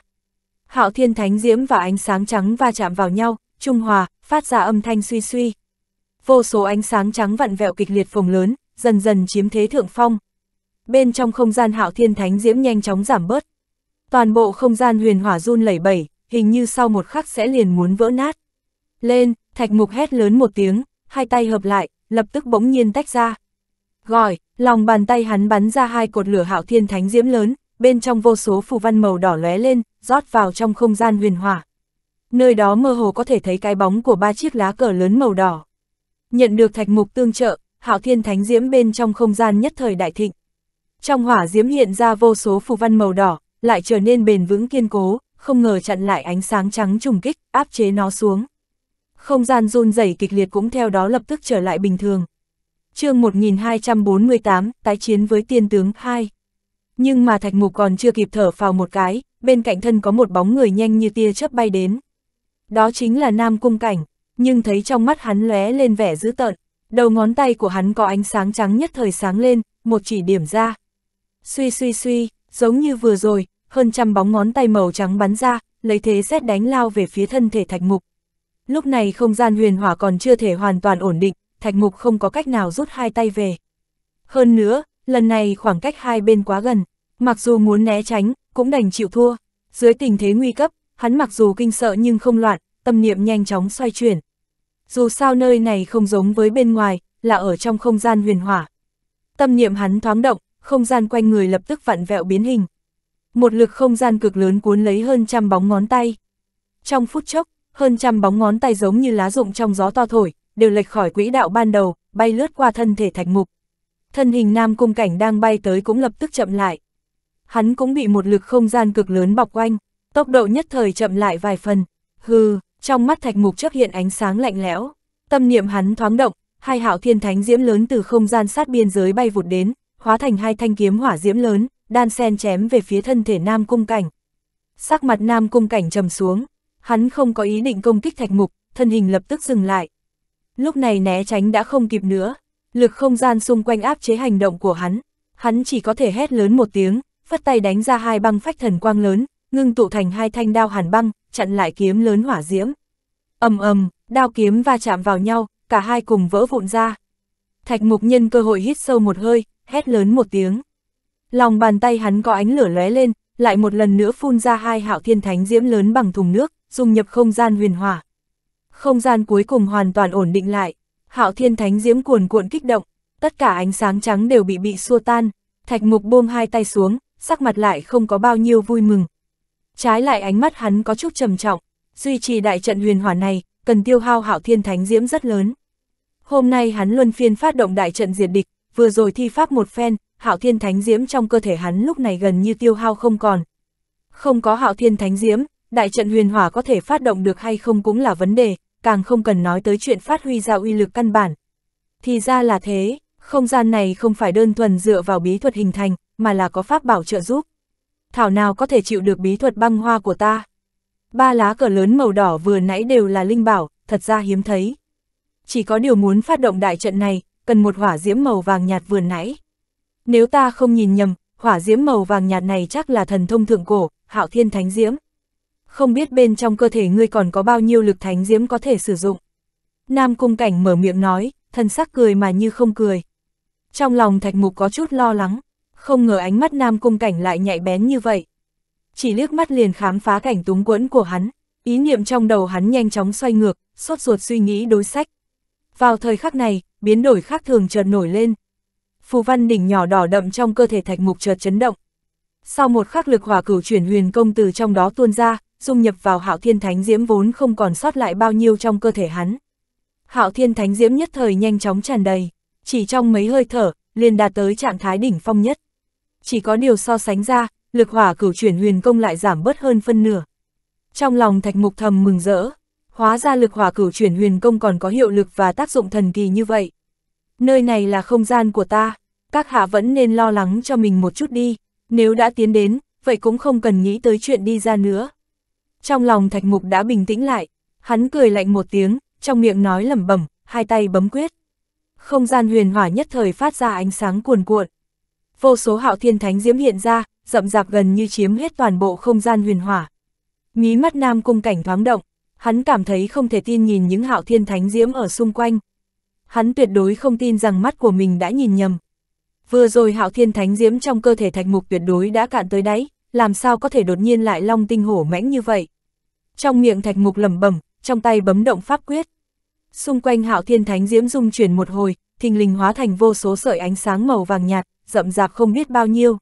Hạo thiên thánh diễm và ánh sáng trắng va chạm vào nhau, trung hòa, phát ra âm thanh suy suy, vô số ánh sáng trắng vặn vẹo kịch liệt phồng lớn, dần dần chiếm thế thượng phong. Bên trong không gian hạo thiên thánh diễm nhanh chóng giảm bớt. Toàn bộ không gian huyền hỏa run lẩy bẩy, hình như sau một khắc sẽ liền muốn vỡ nát. Lên, thạch mục hét lớn một tiếng, hai tay hợp lại, lập tức bỗng nhiên tách ra. Gọi, lòng bàn tay hắn bắn ra hai cột lửa hạo thiên thánh diễm lớn, bên trong vô số phù văn màu đỏ lóe lên, rót vào trong không gian huyền hỏa. Nơi đó mơ hồ có thể thấy cái bóng của ba chiếc lá cờ lớn màu đỏ. Nhận được thạch mục tương trợ, hạo thiên thánh diễm bên trong không gian nhất thời đại thịnh. Trong hỏa diễm hiện ra vô số phù văn màu đỏ, lại trở nên bền vững kiên cố, không ngờ chặn lại ánh sáng trắng trùng kích, áp chế nó xuống. Không gian run rẩy kịch liệt cũng theo đó lập tức trở lại bình thường. chương 1248, tái chiến với tiên tướng 2. Nhưng mà thạch mục còn chưa kịp thở vào một cái, bên cạnh thân có một bóng người nhanh như tia chớp bay đến. Đó chính là Nam Cung Cảnh nhưng thấy trong mắt hắn lóe lên vẻ dữ tợn, đầu ngón tay của hắn có ánh sáng trắng nhất thời sáng lên, một chỉ điểm ra. Suy suy suy, giống như vừa rồi, hơn trăm bóng ngón tay màu trắng bắn ra, lấy thế xét đánh lao về phía thân thể thạch mục. Lúc này không gian huyền hỏa còn chưa thể hoàn toàn ổn định, thạch mục không có cách nào rút hai tay về. Hơn nữa, lần này khoảng cách hai bên quá gần, mặc dù muốn né tránh, cũng đành chịu thua. Dưới tình thế nguy cấp, hắn mặc dù kinh sợ nhưng không loạn, tâm niệm nhanh chóng xoay chuyển. Dù sao nơi này không giống với bên ngoài, là ở trong không gian huyền hỏa. Tâm niệm hắn thoáng động, không gian quanh người lập tức vặn vẹo biến hình. Một lực không gian cực lớn cuốn lấy hơn trăm bóng ngón tay. Trong phút chốc, hơn trăm bóng ngón tay giống như lá rụng trong gió to thổi, đều lệch khỏi quỹ đạo ban đầu, bay lướt qua thân thể thạch mục. Thân hình nam cung cảnh đang bay tới cũng lập tức chậm lại. Hắn cũng bị một lực không gian cực lớn bọc quanh, tốc độ nhất thời chậm lại vài phần. Hừ, trong mắt thạch mục chấp hiện ánh sáng lạnh lẽo, tâm niệm hắn thoáng động, hai hạo thiên thánh diễm lớn từ không gian sát biên giới bay vụt đến, hóa thành hai thanh kiếm hỏa diễm lớn, đan sen chém về phía thân thể Nam Cung Cảnh. Sắc mặt Nam Cung Cảnh trầm xuống, hắn không có ý định công kích thạch mục, thân hình lập tức dừng lại. Lúc này né tránh đã không kịp nữa, lực không gian xung quanh áp chế hành động của hắn, hắn chỉ có thể hét lớn một tiếng, phất tay đánh ra hai băng phách thần quang lớn, ngưng tụ thành hai thanh đao hàn băng, chặn lại kiếm lớn hỏa diễm. ầm ầm, đao kiếm va chạm vào nhau, cả hai cùng vỡ vụn ra. Thạch mục nhân cơ hội hít sâu một hơi, hét lớn một tiếng. Lòng bàn tay hắn có ánh lửa lóe lên, lại một lần nữa phun ra hai hạo thiên thánh diễm lớn bằng thùng nước, dùng nhập không gian huyền hỏa. Không gian cuối cùng hoàn toàn ổn định lại, hạo thiên thánh diễm cuồn cuộn kích động, tất cả ánh sáng trắng đều bị bị xua tan. Thạch mục buông hai tay xuống, sắc mặt lại không có bao nhiêu vui mừng, trái lại ánh mắt hắn có chút trầm trọng, duy trì đại trận huyền hỏa này, cần tiêu hao hạo thiên thánh diễm rất lớn. Hôm nay hắn luân phiên phát động đại trận diệt địch, vừa rồi thi pháp một phen, hạo thiên thánh diễm trong cơ thể hắn lúc này gần như tiêu hao không còn. Không có hạo thiên thánh diễm, đại trận huyền hỏa có thể phát động được hay không cũng là vấn đề, càng không cần nói tới chuyện phát huy ra uy lực căn bản. Thì ra là thế, không gian này không phải đơn thuần dựa vào bí thuật hình thành, mà là có pháp bảo trợ giúp thảo nào có thể chịu được bí thuật băng hoa của ta. Ba lá cờ lớn màu đỏ vừa nãy đều là linh bảo, thật ra hiếm thấy. Chỉ có điều muốn phát động đại trận này, cần một hỏa diễm màu vàng nhạt vừa nãy. Nếu ta không nhìn nhầm, hỏa diễm màu vàng nhạt này chắc là thần thông thượng cổ, hạo thiên thánh diễm. Không biết bên trong cơ thể ngươi còn có bao nhiêu lực thánh diễm có thể sử dụng. Nam cung cảnh mở miệng nói, thân sắc cười mà như không cười. Trong lòng thạch mục có chút lo lắng không ngờ ánh mắt nam cung cảnh lại nhạy bén như vậy. Chỉ liếc mắt liền khám phá cảnh túng quẫn của hắn, ý niệm trong đầu hắn nhanh chóng xoay ngược, sốt ruột suy nghĩ đối sách. Vào thời khắc này, biến đổi khác thường chợt nổi lên. Phù văn đỉnh nhỏ đỏ đậm trong cơ thể thạch mục chợt chấn động. Sau một khắc lực hỏa cửu chuyển huyền công từ trong đó tuôn ra, dung nhập vào hạo thiên thánh diễm vốn không còn sót lại bao nhiêu trong cơ thể hắn. Hạo thiên thánh diễm nhất thời nhanh chóng tràn đầy, chỉ trong mấy hơi thở, liền đạt tới trạng thái đỉnh phong nhất chỉ có điều so sánh ra, lực hỏa cửu chuyển huyền công lại giảm bớt hơn phân nửa. Trong lòng thạch mục thầm mừng rỡ, hóa ra lực hỏa cửu chuyển huyền công còn có hiệu lực và tác dụng thần kỳ như vậy. Nơi này là không gian của ta, các hạ vẫn nên lo lắng cho mình một chút đi, nếu đã tiến đến, vậy cũng không cần nghĩ tới chuyện đi ra nữa. Trong lòng thạch mục đã bình tĩnh lại, hắn cười lạnh một tiếng, trong miệng nói lẩm bẩm, hai tay bấm quyết. Không gian huyền hỏa nhất thời phát ra ánh sáng cuồn cuộn, vô số hạo thiên thánh diễm hiện ra, rậm rạp gần như chiếm hết toàn bộ không gian huyền hỏa. Mí mắt nam cung cảnh thoáng động, hắn cảm thấy không thể tin nhìn những hạo thiên thánh diễm ở xung quanh. Hắn tuyệt đối không tin rằng mắt của mình đã nhìn nhầm. Vừa rồi hạo thiên thánh diễm trong cơ thể thạch mục tuyệt đối đã cạn tới đáy, làm sao có thể đột nhiên lại long tinh hổ mãnh như vậy. Trong miệng thạch mục lẩm bẩm, trong tay bấm động pháp quyết. Xung quanh hạo thiên thánh diễm dung chuyển một hồi, thình lình hóa thành vô số sợi ánh sáng màu vàng nhạt, rậm rạp không biết bao nhiêu.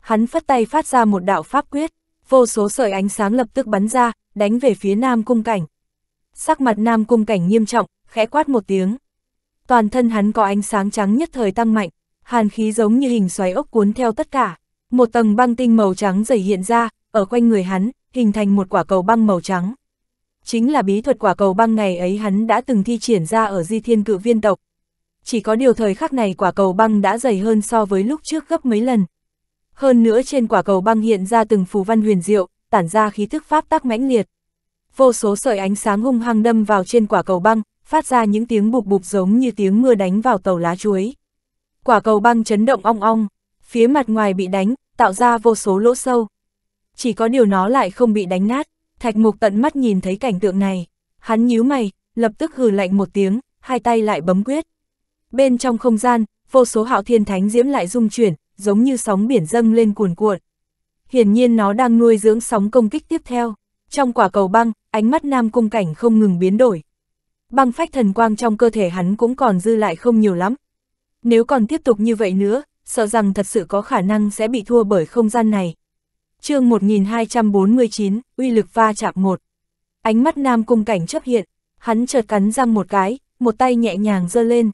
Hắn phất tay phát ra một đạo pháp quyết, vô số sợi ánh sáng lập tức bắn ra, đánh về phía Nam Cung Cảnh. Sắc mặt Nam Cung Cảnh nghiêm trọng, khẽ quát một tiếng. Toàn thân hắn có ánh sáng trắng nhất thời tăng mạnh, hàn khí giống như hình xoáy ốc cuốn theo tất cả. Một tầng băng tinh màu trắng dày hiện ra, ở quanh người hắn, hình thành một quả cầu băng màu trắng. Chính là bí thuật quả cầu băng ngày ấy hắn đã từng thi triển ra ở di thiên cự viên tộc, chỉ có điều thời khắc này quả cầu băng đã dày hơn so với lúc trước gấp mấy lần. Hơn nữa trên quả cầu băng hiện ra từng phù văn huyền diệu, tản ra khí thức pháp tắc mãnh liệt. Vô số sợi ánh sáng hung hăng đâm vào trên quả cầu băng, phát ra những tiếng bụp bụp giống như tiếng mưa đánh vào tàu lá chuối. Quả cầu băng chấn động ong ong, phía mặt ngoài bị đánh, tạo ra vô số lỗ sâu. Chỉ có điều nó lại không bị đánh nát, thạch mục tận mắt nhìn thấy cảnh tượng này. Hắn nhíu mày, lập tức hừ lạnh một tiếng, hai tay lại bấm quyết. Bên trong không gian, vô số hạo thiên thánh diễm lại dung chuyển, giống như sóng biển dâng lên cuồn cuộn. Hiển nhiên nó đang nuôi dưỡng sóng công kích tiếp theo. Trong quả cầu băng, ánh mắt Nam Cung Cảnh không ngừng biến đổi. Băng phách thần quang trong cơ thể hắn cũng còn dư lại không nhiều lắm. Nếu còn tiếp tục như vậy nữa, sợ rằng thật sự có khả năng sẽ bị thua bởi không gian này. chương 1249, uy lực va chạm một. Ánh mắt Nam Cung Cảnh chấp hiện, hắn chợt cắn răng một cái, một tay nhẹ nhàng giơ lên,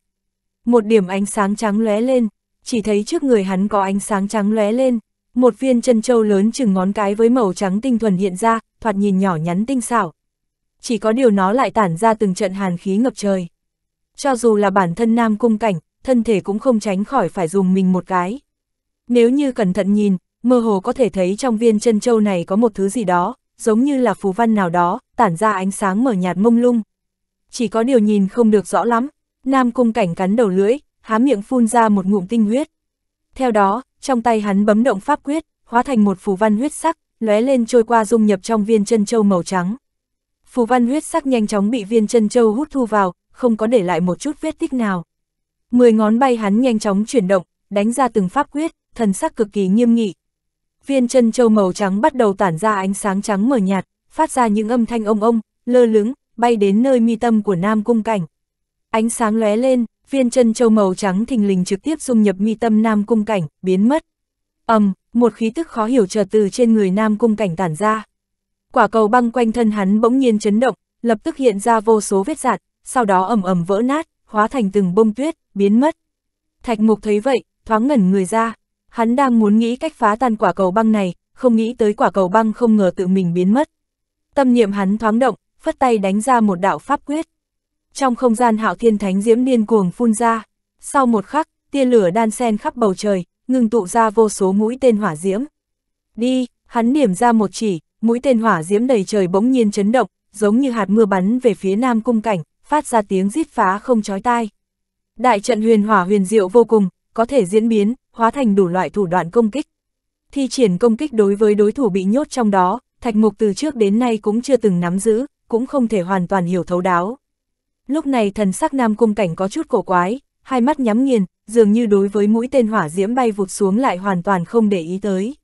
một điểm ánh sáng trắng lóe lên, chỉ thấy trước người hắn có ánh sáng trắng lóe lên, một viên chân châu lớn chừng ngón cái với màu trắng tinh thuần hiện ra, thoạt nhìn nhỏ nhắn tinh xảo. Chỉ có điều nó lại tản ra từng trận hàn khí ngập trời. Cho dù là bản thân nam cung cảnh, thân thể cũng không tránh khỏi phải dùng mình một cái. Nếu như cẩn thận nhìn, mơ hồ có thể thấy trong viên chân châu này có một thứ gì đó, giống như là phù văn nào đó, tản ra ánh sáng mở nhạt mông lung. Chỉ có điều nhìn không được rõ lắm, Nam Cung Cảnh cắn đầu lưỡi, há miệng phun ra một ngụm tinh huyết. Theo đó, trong tay hắn bấm động pháp quyết, hóa thành một phù văn huyết sắc, lóe lên trôi qua dung nhập trong viên chân châu màu trắng. Phù văn huyết sắc nhanh chóng bị viên chân châu hút thu vào, không có để lại một chút vết tích nào. Mười ngón bay hắn nhanh chóng chuyển động, đánh ra từng pháp quyết, thần sắc cực kỳ nghiêm nghị. Viên chân châu màu trắng bắt đầu tản ra ánh sáng trắng mờ nhạt, phát ra những âm thanh ông ông, lơ lửng, bay đến nơi mi tâm của Nam Cung Cảnh. Ánh sáng lóe lên, viên chân châu màu trắng thình lình trực tiếp dung nhập mi tâm Nam Cung Cảnh, biến mất. ầm, một khí tức khó hiểu chợt từ trên người Nam Cung Cảnh tản ra. Quả cầu băng quanh thân hắn bỗng nhiên chấn động, lập tức hiện ra vô số vết dạn, sau đó ầm ầm vỡ nát, hóa thành từng bông tuyết, biến mất. Thạch Mục thấy vậy, thoáng ngẩn người ra, hắn đang muốn nghĩ cách phá tan quả cầu băng này, không nghĩ tới quả cầu băng không ngờ tự mình biến mất. Tâm niệm hắn thoáng động, phất tay đánh ra một đạo pháp quyết trong không gian hạo thiên thánh diễm điên cuồng phun ra. Sau một khắc, tia lửa đan sen khắp bầu trời, ngừng tụ ra vô số mũi tên hỏa diễm. Đi, hắn điểm ra một chỉ, mũi tên hỏa diễm đầy trời bỗng nhiên chấn động, giống như hạt mưa bắn về phía nam cung cảnh, phát ra tiếng rít phá không chói tai. Đại trận huyền hỏa huyền diệu vô cùng, có thể diễn biến, hóa thành đủ loại thủ đoạn công kích. Thi triển công kích đối với đối thủ bị nhốt trong đó, Thạch Mục từ trước đến nay cũng chưa từng nắm giữ, cũng không thể hoàn toàn hiểu thấu đáo. Lúc này thần sắc Nam Cung Cảnh có chút cổ quái, hai mắt nhắm nghiền, dường như đối với mũi tên hỏa diễm bay vụt xuống lại hoàn toàn không để ý tới.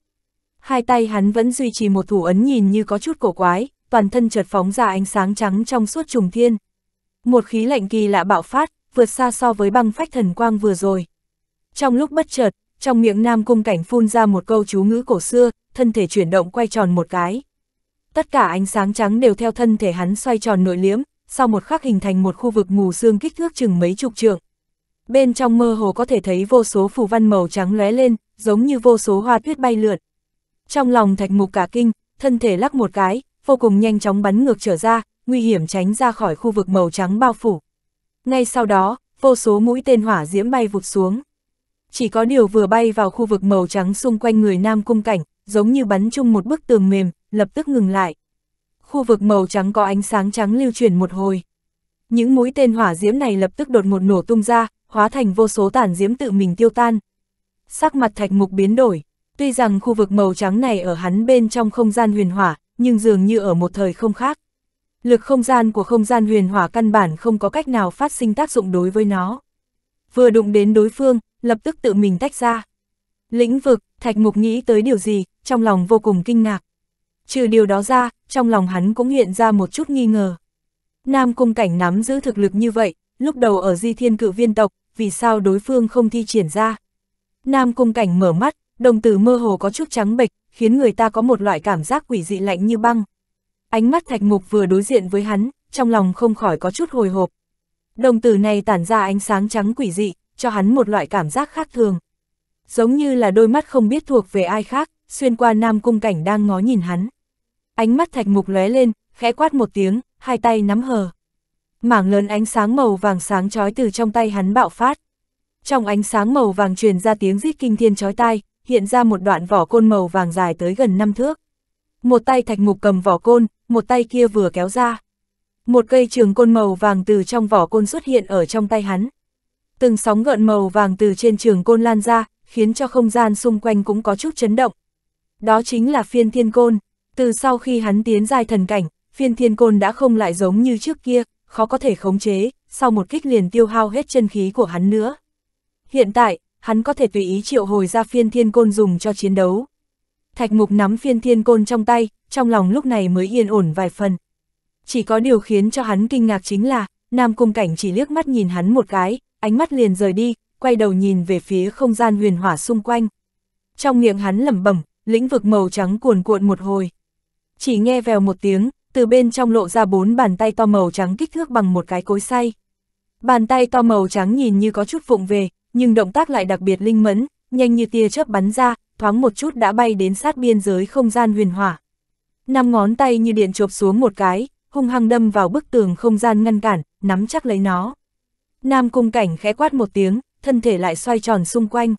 Hai tay hắn vẫn duy trì một thủ ấn nhìn như có chút cổ quái, toàn thân chợt phóng ra ánh sáng trắng trong suốt trùng thiên. Một khí lạnh kỳ lạ bạo phát, vượt xa so với băng phách thần quang vừa rồi. Trong lúc bất chợt, trong miệng Nam Cung Cảnh phun ra một câu chú ngữ cổ xưa, thân thể chuyển động quay tròn một cái. Tất cả ánh sáng trắng đều theo thân thể hắn xoay tròn nội liếm, sau một khắc hình thành một khu vực mù xương kích thước chừng mấy chục trượng. Bên trong mơ hồ có thể thấy vô số phù văn màu trắng lóe lên, giống như vô số hoa tuyết bay lượn. Trong lòng thạch mục cả kinh, thân thể lắc một cái, vô cùng nhanh chóng bắn ngược trở ra, nguy hiểm tránh ra khỏi khu vực màu trắng bao phủ. Ngay sau đó, vô số mũi tên hỏa diễm bay vụt xuống. Chỉ có điều vừa bay vào khu vực màu trắng xung quanh người Nam Cung Cảnh, giống như bắn chung một bức tường mềm, lập tức ngừng lại khu vực màu trắng có ánh sáng trắng lưu chuyển một hồi. Những mũi tên hỏa diễm này lập tức đột một nổ tung ra, hóa thành vô số tản diễm tự mình tiêu tan. Sắc mặt thạch mục biến đổi, tuy rằng khu vực màu trắng này ở hắn bên trong không gian huyền hỏa, nhưng dường như ở một thời không khác. Lực không gian của không gian huyền hỏa căn bản không có cách nào phát sinh tác dụng đối với nó. Vừa đụng đến đối phương, lập tức tự mình tách ra. Lĩnh vực, thạch mục nghĩ tới điều gì, trong lòng vô cùng kinh ngạc trừ điều đó ra, trong lòng hắn cũng hiện ra một chút nghi ngờ. Nam Cung Cảnh nắm giữ thực lực như vậy, lúc đầu ở di thiên cự viên tộc, vì sao đối phương không thi triển ra. Nam Cung Cảnh mở mắt, đồng tử mơ hồ có chút trắng bệch, khiến người ta có một loại cảm giác quỷ dị lạnh như băng. Ánh mắt thạch mục vừa đối diện với hắn, trong lòng không khỏi có chút hồi hộp. Đồng tử này tản ra ánh sáng trắng quỷ dị, cho hắn một loại cảm giác khác thường. Giống như là đôi mắt không biết thuộc về ai khác, xuyên qua nam cung cảnh đang ngó nhìn hắn. Ánh mắt thạch mục lóe lên, khẽ quát một tiếng, hai tay nắm hờ. Mảng lớn ánh sáng màu vàng sáng chói từ trong tay hắn bạo phát. Trong ánh sáng màu vàng truyền ra tiếng rít kinh thiên chói tai, hiện ra một đoạn vỏ côn màu vàng dài tới gần năm thước. Một tay thạch mục cầm vỏ côn, một tay kia vừa kéo ra. Một cây trường côn màu vàng từ trong vỏ côn xuất hiện ở trong tay hắn. Từng sóng gợn màu vàng từ trên trường côn lan ra, khiến cho không gian xung quanh cũng có chút chấn động đó chính là phiên thiên côn. Từ sau khi hắn tiến giai thần cảnh, phiên thiên côn đã không lại giống như trước kia, khó có thể khống chế, sau một kích liền tiêu hao hết chân khí của hắn nữa. Hiện tại, hắn có thể tùy ý triệu hồi ra phiên thiên côn dùng cho chiến đấu. Thạch mục nắm phiên thiên côn trong tay, trong lòng lúc này mới yên ổn vài phần. Chỉ có điều khiến cho hắn kinh ngạc chính là, Nam Cung Cảnh chỉ liếc mắt nhìn hắn một cái, ánh mắt liền rời đi, quay đầu nhìn về phía không gian huyền hỏa xung quanh. Trong miệng hắn lẩm bẩm, lĩnh vực màu trắng cuồn cuộn một hồi. Chỉ nghe vèo một tiếng, từ bên trong lộ ra bốn bàn tay to màu trắng kích thước bằng một cái cối xay. Bàn tay to màu trắng nhìn như có chút vụng về, nhưng động tác lại đặc biệt linh mẫn, nhanh như tia chớp bắn ra, thoáng một chút đã bay đến sát biên giới không gian huyền hỏa. Năm ngón tay như điện chộp xuống một cái, hung hăng đâm vào bức tường không gian ngăn cản, nắm chắc lấy nó. Nam cung cảnh khẽ quát một tiếng, thân thể lại xoay tròn xung quanh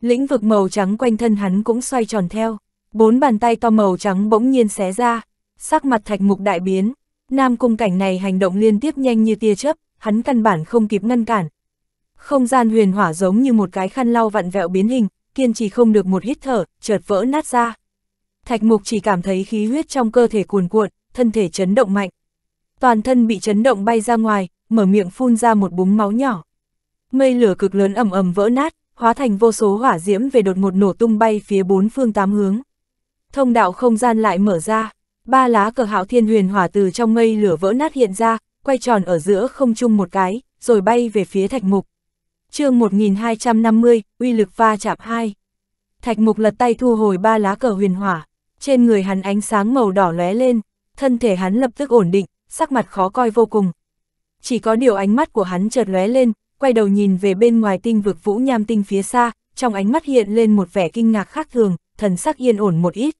lĩnh vực màu trắng quanh thân hắn cũng xoay tròn theo, bốn bàn tay to màu trắng bỗng nhiên xé ra, sắc mặt thạch mục đại biến, nam cung cảnh này hành động liên tiếp nhanh như tia chớp, hắn căn bản không kịp ngăn cản. Không gian huyền hỏa giống như một cái khăn lau vặn vẹo biến hình, kiên trì không được một hít thở, chợt vỡ nát ra. Thạch mục chỉ cảm thấy khí huyết trong cơ thể cuồn cuộn, thân thể chấn động mạnh. Toàn thân bị chấn động bay ra ngoài, mở miệng phun ra một búng máu nhỏ. Mây lửa cực lớn ầm ầm vỡ nát, hóa thành vô số hỏa diễm về đột ngột nổ tung bay phía bốn phương tám hướng. Thông đạo không gian lại mở ra, ba lá cờ hạo thiên huyền hỏa từ trong mây lửa vỡ nát hiện ra, quay tròn ở giữa không chung một cái, rồi bay về phía thạch mục. chương 1250, uy lực va chạm 2. Thạch mục lật tay thu hồi ba lá cờ huyền hỏa, trên người hắn ánh sáng màu đỏ lóe lên, thân thể hắn lập tức ổn định, sắc mặt khó coi vô cùng. Chỉ có điều ánh mắt của hắn chợt lóe lên, quay đầu nhìn về bên ngoài tinh vực vũ nham tinh phía xa, trong ánh mắt hiện lên một vẻ kinh ngạc khác thường, thần sắc yên ổn một ít.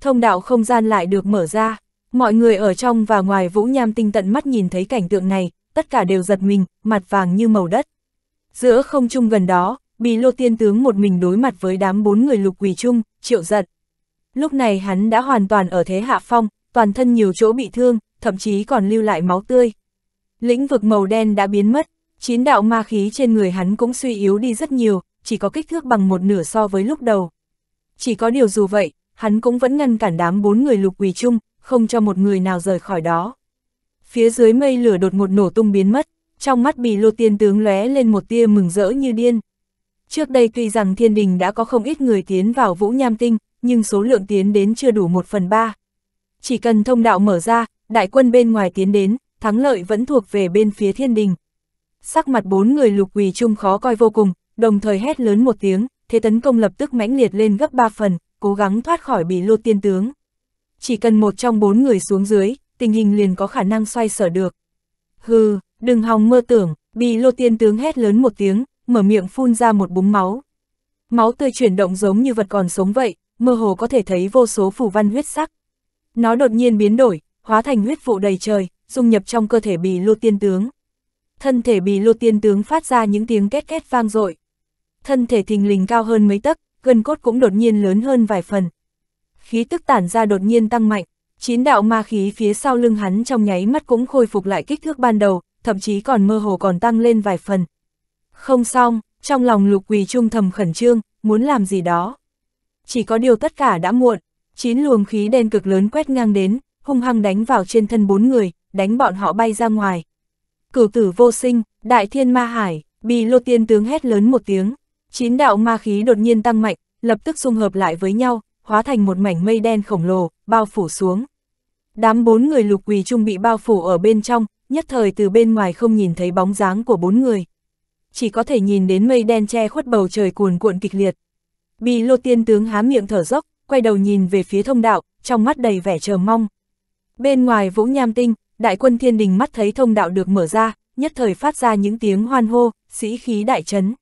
Thông đạo không gian lại được mở ra, mọi người ở trong và ngoài vũ nham tinh tận mắt nhìn thấy cảnh tượng này, tất cả đều giật mình, mặt vàng như màu đất. Giữa không trung gần đó, bị lô tiên tướng một mình đối mặt với đám bốn người lục quỳ chung, triệu giận. Lúc này hắn đã hoàn toàn ở thế hạ phong, toàn thân nhiều chỗ bị thương, thậm chí còn lưu lại máu tươi. Lĩnh vực màu đen đã biến mất, chín đạo ma khí trên người hắn cũng suy yếu đi rất nhiều, chỉ có kích thước bằng một nửa so với lúc đầu. Chỉ có điều dù vậy, hắn cũng vẫn ngăn cản đám bốn người lục quỳ chung, không cho một người nào rời khỏi đó. Phía dưới mây lửa đột ngột nổ tung biến mất, trong mắt bì lô tiên tướng lóe lên một tia mừng rỡ như điên. Trước đây tuy rằng thiên đình đã có không ít người tiến vào vũ nham tinh, nhưng số lượng tiến đến chưa đủ một phần ba. Chỉ cần thông đạo mở ra, đại quân bên ngoài tiến đến, thắng lợi vẫn thuộc về bên phía thiên đình sắc mặt bốn người lục quỳ chung khó coi vô cùng, đồng thời hét lớn một tiếng, thế tấn công lập tức mãnh liệt lên gấp ba phần, cố gắng thoát khỏi bị lô tiên tướng. Chỉ cần một trong bốn người xuống dưới, tình hình liền có khả năng xoay sở được. Hừ, đừng hòng mơ tưởng, bị lô tiên tướng hét lớn một tiếng, mở miệng phun ra một búng máu. Máu tươi chuyển động giống như vật còn sống vậy, mơ hồ có thể thấy vô số phủ văn huyết sắc. Nó đột nhiên biến đổi, hóa thành huyết vụ đầy trời, dung nhập trong cơ thể bì lô tiên tướng thân thể bì lô tiên tướng phát ra những tiếng két két vang dội Thân thể thình lình cao hơn mấy tấc, gân cốt cũng đột nhiên lớn hơn vài phần. Khí tức tản ra đột nhiên tăng mạnh, chín đạo ma khí phía sau lưng hắn trong nháy mắt cũng khôi phục lại kích thước ban đầu, thậm chí còn mơ hồ còn tăng lên vài phần. Không xong, trong lòng lục quỳ trung thầm khẩn trương, muốn làm gì đó. Chỉ có điều tất cả đã muộn, chín luồng khí đen cực lớn quét ngang đến, hung hăng đánh vào trên thân bốn người, đánh bọn họ bay ra ngoài cửu tử vô sinh, đại thiên ma hải, bì lô tiên tướng hét lớn một tiếng. Chín đạo ma khí đột nhiên tăng mạnh, lập tức xung hợp lại với nhau, hóa thành một mảnh mây đen khổng lồ, bao phủ xuống. Đám bốn người lục quỳ trung bị bao phủ ở bên trong, nhất thời từ bên ngoài không nhìn thấy bóng dáng của bốn người. Chỉ có thể nhìn đến mây đen che khuất bầu trời cuồn cuộn kịch liệt. Bì lô tiên tướng há miệng thở dốc, quay đầu nhìn về phía thông đạo, trong mắt đầy vẻ chờ mong. Bên ngoài Vũ Nham Tinh, đại quân thiên đình mắt thấy thông đạo được mở ra, nhất thời phát ra những tiếng hoan hô, sĩ khí đại chấn.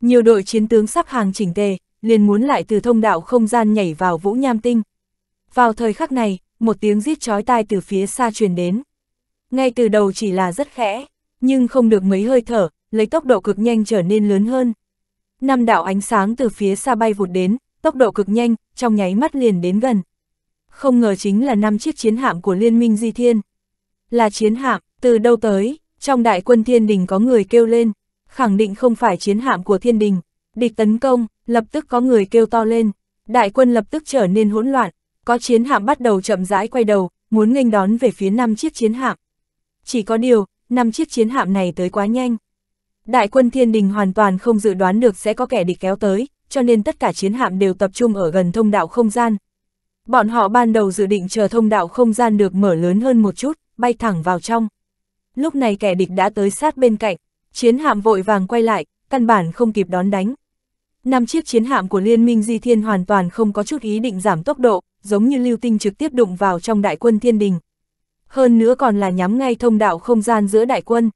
Nhiều đội chiến tướng sắp hàng chỉnh tề, liền muốn lại từ thông đạo không gian nhảy vào vũ nham tinh. Vào thời khắc này, một tiếng rít chói tai từ phía xa truyền đến. Ngay từ đầu chỉ là rất khẽ, nhưng không được mấy hơi thở, lấy tốc độ cực nhanh trở nên lớn hơn. Năm đạo ánh sáng từ phía xa bay vụt đến, tốc độ cực nhanh, trong nháy mắt liền đến gần. Không ngờ chính là năm chiếc chiến hạm của Liên minh Di Thiên. Là chiến hạm, từ đâu tới, trong đại quân thiên đình có người kêu lên, khẳng định không phải chiến hạm của thiên đình, địch tấn công, lập tức có người kêu to lên, đại quân lập tức trở nên hỗn loạn, có chiến hạm bắt đầu chậm rãi quay đầu, muốn nghênh đón về phía năm chiếc chiến hạm. Chỉ có điều, năm chiếc chiến hạm này tới quá nhanh. Đại quân thiên đình hoàn toàn không dự đoán được sẽ có kẻ địch kéo tới, cho nên tất cả chiến hạm đều tập trung ở gần thông đạo không gian, Bọn họ ban đầu dự định chờ thông đạo không gian được mở lớn hơn một chút, bay thẳng vào trong. Lúc này kẻ địch đã tới sát bên cạnh, chiến hạm vội vàng quay lại, căn bản không kịp đón đánh. Năm chiếc chiến hạm của Liên minh Di Thiên hoàn toàn không có chút ý định giảm tốc độ, giống như lưu tinh trực tiếp đụng vào trong đại quân thiên đình. Hơn nữa còn là nhắm ngay thông đạo không gian giữa đại quân.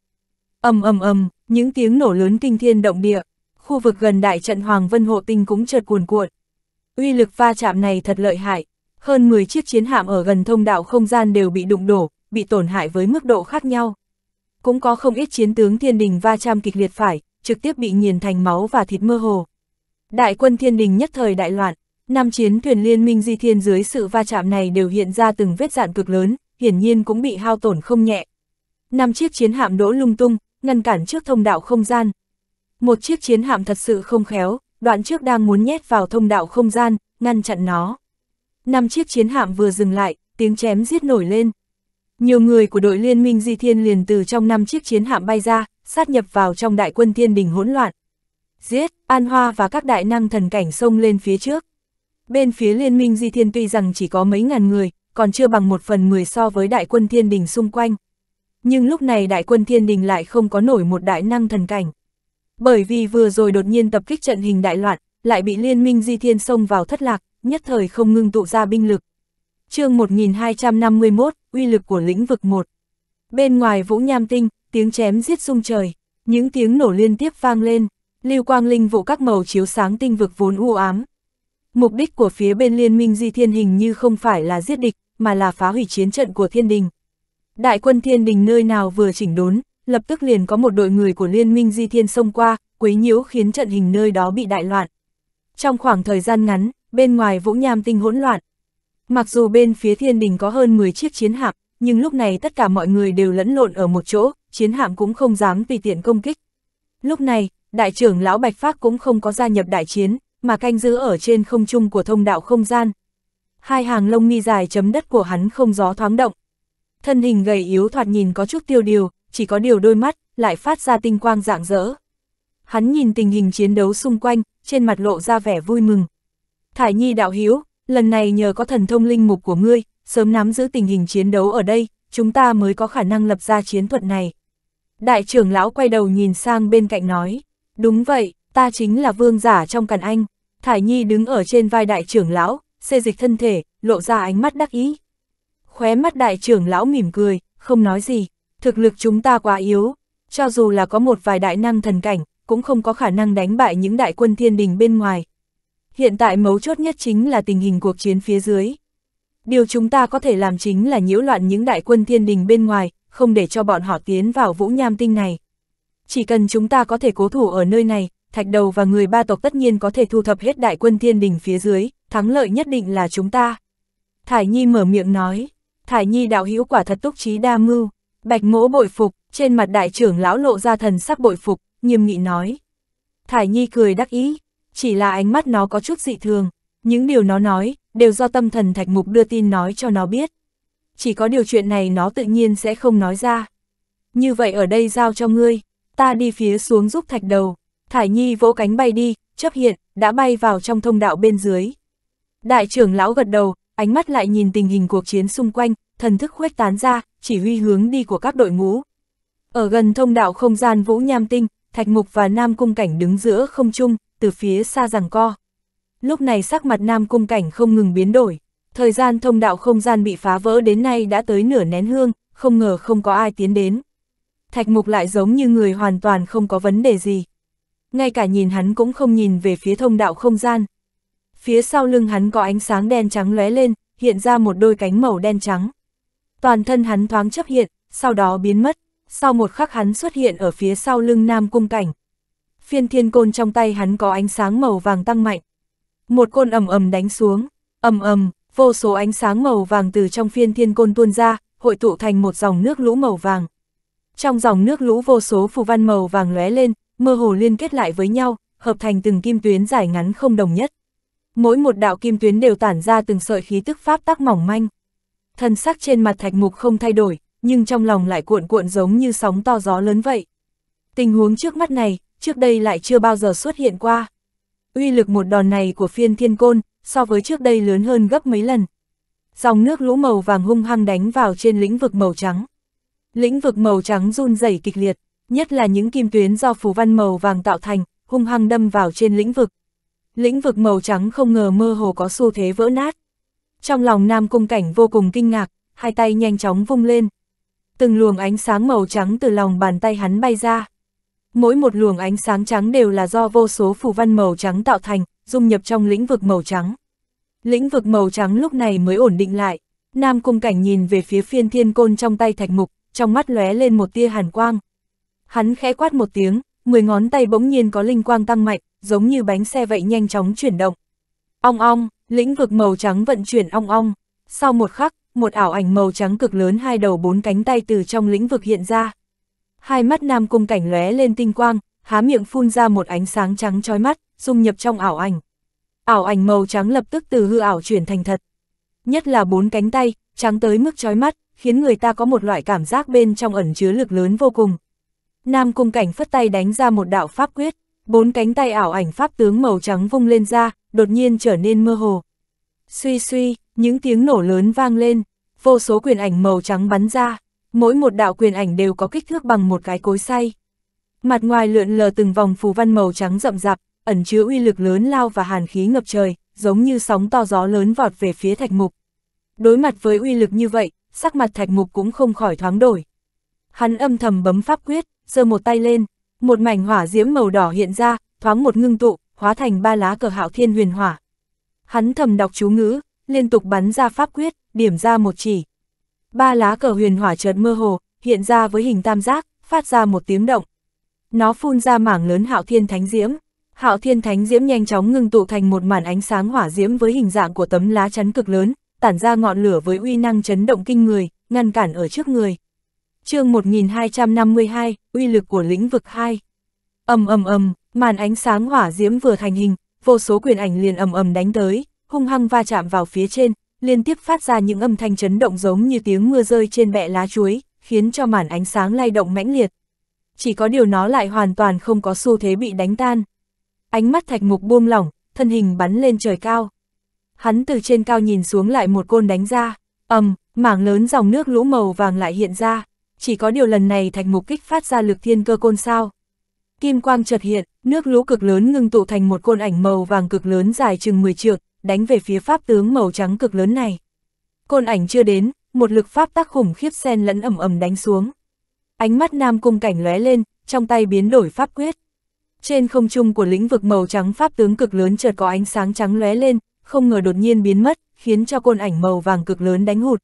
ầm ầm ầm, những tiếng nổ lớn kinh thiên động địa, khu vực gần đại trận Hoàng Vân Hộ Tinh cũng chợt cuồn cuộn. Uy lực va chạm này thật lợi hại, hơn 10 chiếc chiến hạm ở gần thông đạo không gian đều bị đụng đổ, bị tổn hại với mức độ khác nhau. Cũng có không ít chiến tướng thiên đình va chạm kịch liệt phải, trực tiếp bị nghiền thành máu và thịt mơ hồ. Đại quân thiên đình nhất thời đại loạn, năm chiến thuyền liên minh di thiên dưới sự va chạm này đều hiện ra từng vết dạn cực lớn, hiển nhiên cũng bị hao tổn không nhẹ. Năm chiếc chiến hạm đỗ lung tung, ngăn cản trước thông đạo không gian. Một chiếc chiến hạm thật sự không khéo, đoạn trước đang muốn nhét vào thông đạo không gian, ngăn chặn nó năm chiếc chiến hạm vừa dừng lại, tiếng chém giết nổi lên. Nhiều người của đội liên minh Di Thiên liền từ trong năm chiếc chiến hạm bay ra, sát nhập vào trong đại quân thiên đình hỗn loạn. Giết, An Hoa và các đại năng thần cảnh xông lên phía trước. Bên phía liên minh Di Thiên tuy rằng chỉ có mấy ngàn người, còn chưa bằng một phần mười so với đại quân thiên đình xung quanh. Nhưng lúc này đại quân thiên đình lại không có nổi một đại năng thần cảnh. Bởi vì vừa rồi đột nhiên tập kích trận hình đại loạn, lại bị liên minh Di Thiên xông vào thất lạc, nhất thời không ngưng tụ ra binh lực. chương 1251, uy lực của lĩnh vực 1. Bên ngoài Vũ Nham Tinh, tiếng chém giết rung trời, những tiếng nổ liên tiếp vang lên, lưu quang linh vụ các màu chiếu sáng tinh vực vốn u ám. Mục đích của phía bên liên minh di thiên hình như không phải là giết địch, mà là phá hủy chiến trận của thiên đình. Đại quân thiên đình nơi nào vừa chỉnh đốn, lập tức liền có một đội người của liên minh di thiên xông qua, quấy nhiễu khiến trận hình nơi đó bị đại loạn. Trong khoảng thời gian ngắn, bên ngoài Vũ Nham Tinh hỗn loạn. Mặc dù bên phía thiên đình có hơn 10 chiếc chiến hạm, nhưng lúc này tất cả mọi người đều lẫn lộn ở một chỗ, chiến hạm cũng không dám tùy tiện công kích. Lúc này, đại trưởng lão Bạch Phác cũng không có gia nhập đại chiến, mà canh giữ ở trên không trung của thông đạo không gian. Hai hàng lông mi dài chấm đất của hắn không gió thoáng động. Thân hình gầy yếu thoạt nhìn có chút tiêu điều, chỉ có điều đôi mắt, lại phát ra tinh quang rạng rỡ. Hắn nhìn tình hình chiến đấu xung quanh, trên mặt lộ ra vẻ vui mừng. Thải Nhi đạo hiếu, lần này nhờ có thần thông linh mục của ngươi, sớm nắm giữ tình hình chiến đấu ở đây, chúng ta mới có khả năng lập ra chiến thuật này. Đại trưởng lão quay đầu nhìn sang bên cạnh nói, đúng vậy, ta chính là vương giả trong càn anh. Thải Nhi đứng ở trên vai đại trưởng lão, xê dịch thân thể, lộ ra ánh mắt đắc ý. Khóe mắt đại trưởng lão mỉm cười, không nói gì, thực lực chúng ta quá yếu, cho dù là có một vài đại năng thần cảnh, cũng không có khả năng đánh bại những đại quân thiên đình bên ngoài. Hiện tại mấu chốt nhất chính là tình hình cuộc chiến phía dưới. Điều chúng ta có thể làm chính là nhiễu loạn những đại quân thiên đình bên ngoài, không để cho bọn họ tiến vào vũ nham tinh này. Chỉ cần chúng ta có thể cố thủ ở nơi này, thạch đầu và người ba tộc tất nhiên có thể thu thập hết đại quân thiên đình phía dưới, thắng lợi nhất định là chúng ta. Thải Nhi mở miệng nói, Thải Nhi đạo hữu quả thật túc trí đa mưu, bạch mỗ bội phục, trên mặt đại trưởng lão lộ ra thần sắc bội phục, nghiêm nghị nói. Thải Nhi cười đắc ý, chỉ là ánh mắt nó có chút dị thường, những điều nó nói, đều do tâm thần thạch mục đưa tin nói cho nó biết. Chỉ có điều chuyện này nó tự nhiên sẽ không nói ra. Như vậy ở đây giao cho ngươi, ta đi phía xuống giúp thạch đầu, Thải Nhi vỗ cánh bay đi, chấp hiện, đã bay vào trong thông đạo bên dưới. Đại trưởng lão gật đầu, ánh mắt lại nhìn tình hình cuộc chiến xung quanh, thần thức khuếch tán ra, chỉ huy hướng đi của các đội ngũ. Ở gần thông đạo không gian Vũ Nham Tinh, Thạch Mục và Nam Cung Cảnh đứng giữa không chung, từ phía xa rằng co. Lúc này sắc mặt Nam Cung Cảnh không ngừng biến đổi, thời gian thông đạo không gian bị phá vỡ đến nay đã tới nửa nén hương, không ngờ không có ai tiến đến. Thạch Mục lại giống như người hoàn toàn không có vấn đề gì. Ngay cả nhìn hắn cũng không nhìn về phía thông đạo không gian. Phía sau lưng hắn có ánh sáng đen trắng lóe lên, hiện ra một đôi cánh màu đen trắng. Toàn thân hắn thoáng chấp hiện, sau đó biến mất, sau một khắc hắn xuất hiện ở phía sau lưng Nam Cung Cảnh. Phiên thiên côn trong tay hắn có ánh sáng màu vàng tăng mạnh. Một côn ầm ầm đánh xuống, ầm ầm, vô số ánh sáng màu vàng từ trong phiên thiên côn tuôn ra, hội tụ thành một dòng nước lũ màu vàng. Trong dòng nước lũ vô số phù văn màu vàng lóe lên, mơ hồ liên kết lại với nhau, hợp thành từng kim tuyến dài ngắn không đồng nhất. Mỗi một đạo kim tuyến đều tản ra từng sợi khí tức pháp tắc mỏng manh. Thân sắc trên mặt Thạch Mục không thay đổi, nhưng trong lòng lại cuộn cuộn giống như sóng to gió lớn vậy. Tình huống trước mắt này, trước đây lại chưa bao giờ xuất hiện qua. Uy lực một đòn này của phiên thiên côn, so với trước đây lớn hơn gấp mấy lần. Dòng nước lũ màu vàng hung hăng đánh vào trên lĩnh vực màu trắng. Lĩnh vực màu trắng run rẩy kịch liệt, nhất là những kim tuyến do phù văn màu vàng tạo thành, hung hăng đâm vào trên lĩnh vực. Lĩnh vực màu trắng không ngờ mơ hồ có xu thế vỡ nát. Trong lòng Nam Cung Cảnh vô cùng kinh ngạc, hai tay nhanh chóng vung lên, từng luồng ánh sáng màu trắng từ lòng bàn tay hắn bay ra. Mỗi một luồng ánh sáng trắng đều là do vô số phù văn màu trắng tạo thành, dung nhập trong lĩnh vực màu trắng. Lĩnh vực màu trắng lúc này mới ổn định lại, Nam Cung Cảnh nhìn về phía phiên thiên côn trong tay thạch mục, trong mắt lóe lên một tia hàn quang. Hắn khẽ quát một tiếng, mười ngón tay bỗng nhiên có linh quang tăng mạnh, giống như bánh xe vậy nhanh chóng chuyển động. Ong ong, lĩnh vực màu trắng vận chuyển ong ong. Sau một khắc, một ảo ảnh màu trắng cực lớn hai đầu bốn cánh tay từ trong lĩnh vực hiện ra. Hai mắt nam cung cảnh lóe lên tinh quang, há miệng phun ra một ánh sáng trắng chói mắt, dung nhập trong ảo ảnh. Ảo ảnh màu trắng lập tức từ hư ảo chuyển thành thật. Nhất là bốn cánh tay, trắng tới mức chói mắt, khiến người ta có một loại cảm giác bên trong ẩn chứa lực lớn vô cùng. Nam cung cảnh phất tay đánh ra một đạo pháp quyết, bốn cánh tay ảo ảnh pháp tướng màu trắng vung lên ra, đột nhiên trở nên mơ hồ. Suy suy, những tiếng nổ lớn vang lên, vô số quyền ảnh màu trắng bắn ra, mỗi một đạo quyền ảnh đều có kích thước bằng một cái cối xay. Mặt ngoài lượn lờ từng vòng phù văn màu trắng rậm rạp, ẩn chứa uy lực lớn lao và hàn khí ngập trời, giống như sóng to gió lớn vọt về phía thạch mục. Đối mặt với uy lực như vậy, sắc mặt thạch mục cũng không khỏi thoáng đổi. Hắn âm thầm bấm pháp quyết, giơ một tay lên, một mảnh hỏa diễm màu đỏ hiện ra, thoáng một ngưng tụ, hóa thành ba lá cờ hạo thiên huyền hỏa. Hắn thầm đọc chú ngữ, liên tục bắn ra pháp quyết, điểm ra một chỉ. Ba lá cờ huyền hỏa chợt mơ hồ, hiện ra với hình tam giác, phát ra một tiếng động. Nó phun ra mảng lớn hạo thiên thánh diễm. Hạo thiên thánh diễm nhanh chóng ngưng tụ thành một màn ánh sáng hỏa diễm với hình dạng của tấm lá chắn cực lớn, tản ra ngọn lửa với uy năng chấn động kinh người, ngăn cản ở trước người. chương 1252, uy lực của lĩnh vực 2. ầm ầm ầm, màn ánh sáng hỏa diễm vừa thành hình, vô số quyền ảnh liền ầm ầm đánh tới, hung hăng va chạm vào phía trên, liên tiếp phát ra những âm thanh chấn động giống như tiếng mưa rơi trên bẹ lá chuối, khiến cho màn ánh sáng lay động mãnh liệt. Chỉ có điều nó lại hoàn toàn không có xu thế bị đánh tan. Ánh mắt thạch mục buông lỏng, thân hình bắn lên trời cao. Hắn từ trên cao nhìn xuống lại một côn đánh ra, ầm, mảng lớn dòng nước lũ màu vàng lại hiện ra, chỉ có điều lần này thạch mục kích phát ra lực thiên cơ côn sao. Kim quang chợt hiện, nước lũ cực lớn ngưng tụ thành một côn ảnh màu vàng cực lớn dài chừng 10 trượng, đánh về phía pháp tướng màu trắng cực lớn này. Côn ảnh chưa đến, một lực pháp tác khủng khiếp sen lẫn ầm ầm đánh xuống. Ánh mắt Nam Cung Cảnh lóe lên, trong tay biến đổi pháp quyết. Trên không trung của lĩnh vực màu trắng pháp tướng cực lớn chợt có ánh sáng trắng lóe lên, không ngờ đột nhiên biến mất, khiến cho côn ảnh màu vàng cực lớn đánh hụt.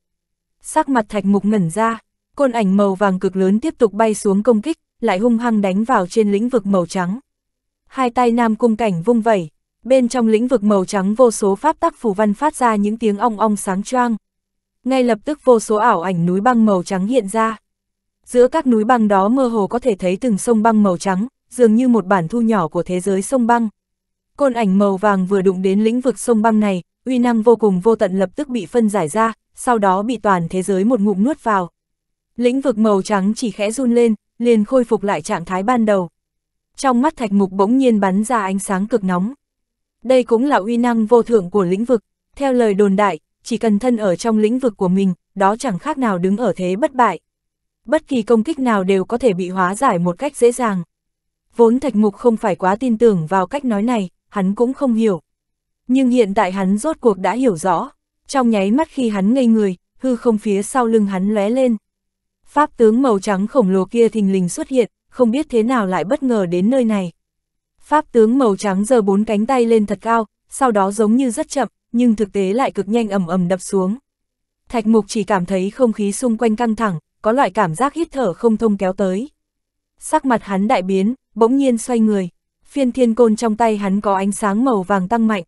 Sắc mặt Thạch Mục ngẩn ra, côn ảnh màu vàng cực lớn tiếp tục bay xuống công kích, lại hung hăng đánh vào trên lĩnh vực màu trắng. Hai tay Nam Cung Cảnh vung vẩy, bên trong lĩnh vực màu trắng vô số pháp tắc phù văn phát ra những tiếng ong ong sáng choang. Ngay lập tức vô số ảo ảnh núi băng màu trắng hiện ra. Giữa các núi băng đó mơ hồ có thể thấy từng sông băng màu trắng, dường như một bản thu nhỏ của thế giới sông băng. Côn ảnh màu vàng vừa đụng đến lĩnh vực sông băng này, uy năng vô cùng vô tận lập tức bị phân giải ra, sau đó bị toàn thế giới một ngụm nuốt vào. Lĩnh vực màu trắng chỉ khẽ run lên, liền khôi phục lại trạng thái ban đầu. Trong mắt thạch mục bỗng nhiên bắn ra ánh sáng cực nóng. Đây cũng là uy năng vô thượng của lĩnh vực, theo lời đồn đại, chỉ cần thân ở trong lĩnh vực của mình, đó chẳng khác nào đứng ở thế bất bại. Bất kỳ công kích nào đều có thể bị hóa giải một cách dễ dàng. Vốn thạch mục không phải quá tin tưởng vào cách nói này, hắn cũng không hiểu. Nhưng hiện tại hắn rốt cuộc đã hiểu rõ. Trong nháy mắt khi hắn ngây người, hư không phía sau lưng hắn lóe lên. Pháp tướng màu trắng khổng lồ kia thình lình xuất hiện, không biết thế nào lại bất ngờ đến nơi này. Pháp tướng màu trắng giơ bốn cánh tay lên thật cao, sau đó giống như rất chậm, nhưng thực tế lại cực nhanh ầm ầm đập xuống. Thạch mục chỉ cảm thấy không khí xung quanh căng thẳng, có loại cảm giác hít thở không thông kéo tới. Sắc mặt hắn đại biến, bỗng nhiên xoay người, phiên thiên côn trong tay hắn có ánh sáng màu vàng tăng mạnh.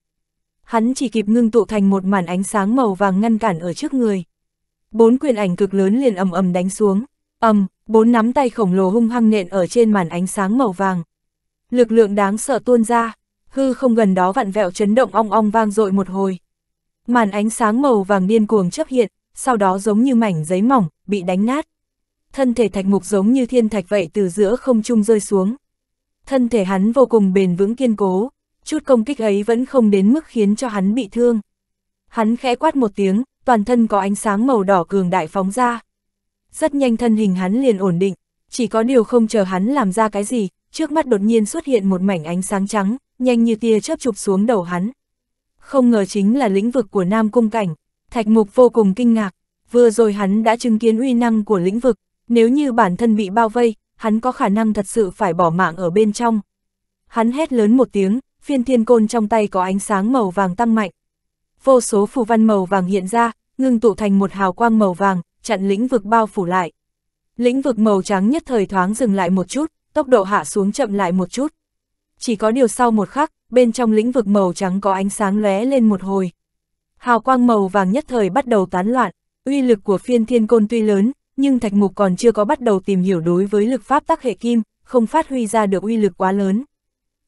Hắn chỉ kịp ngưng tụ thành một màn ánh sáng màu vàng ngăn cản ở trước người bốn quyền ảnh cực lớn liền ầm ầm đánh xuống, ầm, bốn nắm tay khổng lồ hung hăng nện ở trên màn ánh sáng màu vàng. Lực lượng đáng sợ tuôn ra, hư không gần đó vặn vẹo chấn động ong ong vang dội một hồi. Màn ánh sáng màu vàng điên cuồng chấp hiện, sau đó giống như mảnh giấy mỏng, bị đánh nát. Thân thể thạch mục giống như thiên thạch vậy từ giữa không trung rơi xuống. Thân thể hắn vô cùng bền vững kiên cố, chút công kích ấy vẫn không đến mức khiến cho hắn bị thương hắn khẽ quát một tiếng, toàn thân có ánh sáng màu đỏ cường đại phóng ra. Rất nhanh thân hình hắn liền ổn định, chỉ có điều không chờ hắn làm ra cái gì, trước mắt đột nhiên xuất hiện một mảnh ánh sáng trắng, nhanh như tia chớp chụp xuống đầu hắn. Không ngờ chính là lĩnh vực của Nam Cung Cảnh, Thạch Mục vô cùng kinh ngạc, vừa rồi hắn đã chứng kiến uy năng của lĩnh vực, nếu như bản thân bị bao vây, hắn có khả năng thật sự phải bỏ mạng ở bên trong. Hắn hét lớn một tiếng, phiên thiên côn trong tay có ánh sáng màu vàng tăng mạnh, vô số phù văn màu vàng hiện ra, ngưng tụ thành một hào quang màu vàng, chặn lĩnh vực bao phủ lại. Lĩnh vực màu trắng nhất thời thoáng dừng lại một chút, tốc độ hạ xuống chậm lại một chút. Chỉ có điều sau một khắc, bên trong lĩnh vực màu trắng có ánh sáng lóe lên một hồi. Hào quang màu vàng nhất thời bắt đầu tán loạn, uy lực của phiên thiên côn tuy lớn, nhưng thạch mục còn chưa có bắt đầu tìm hiểu đối với lực pháp tắc hệ kim, không phát huy ra được uy lực quá lớn.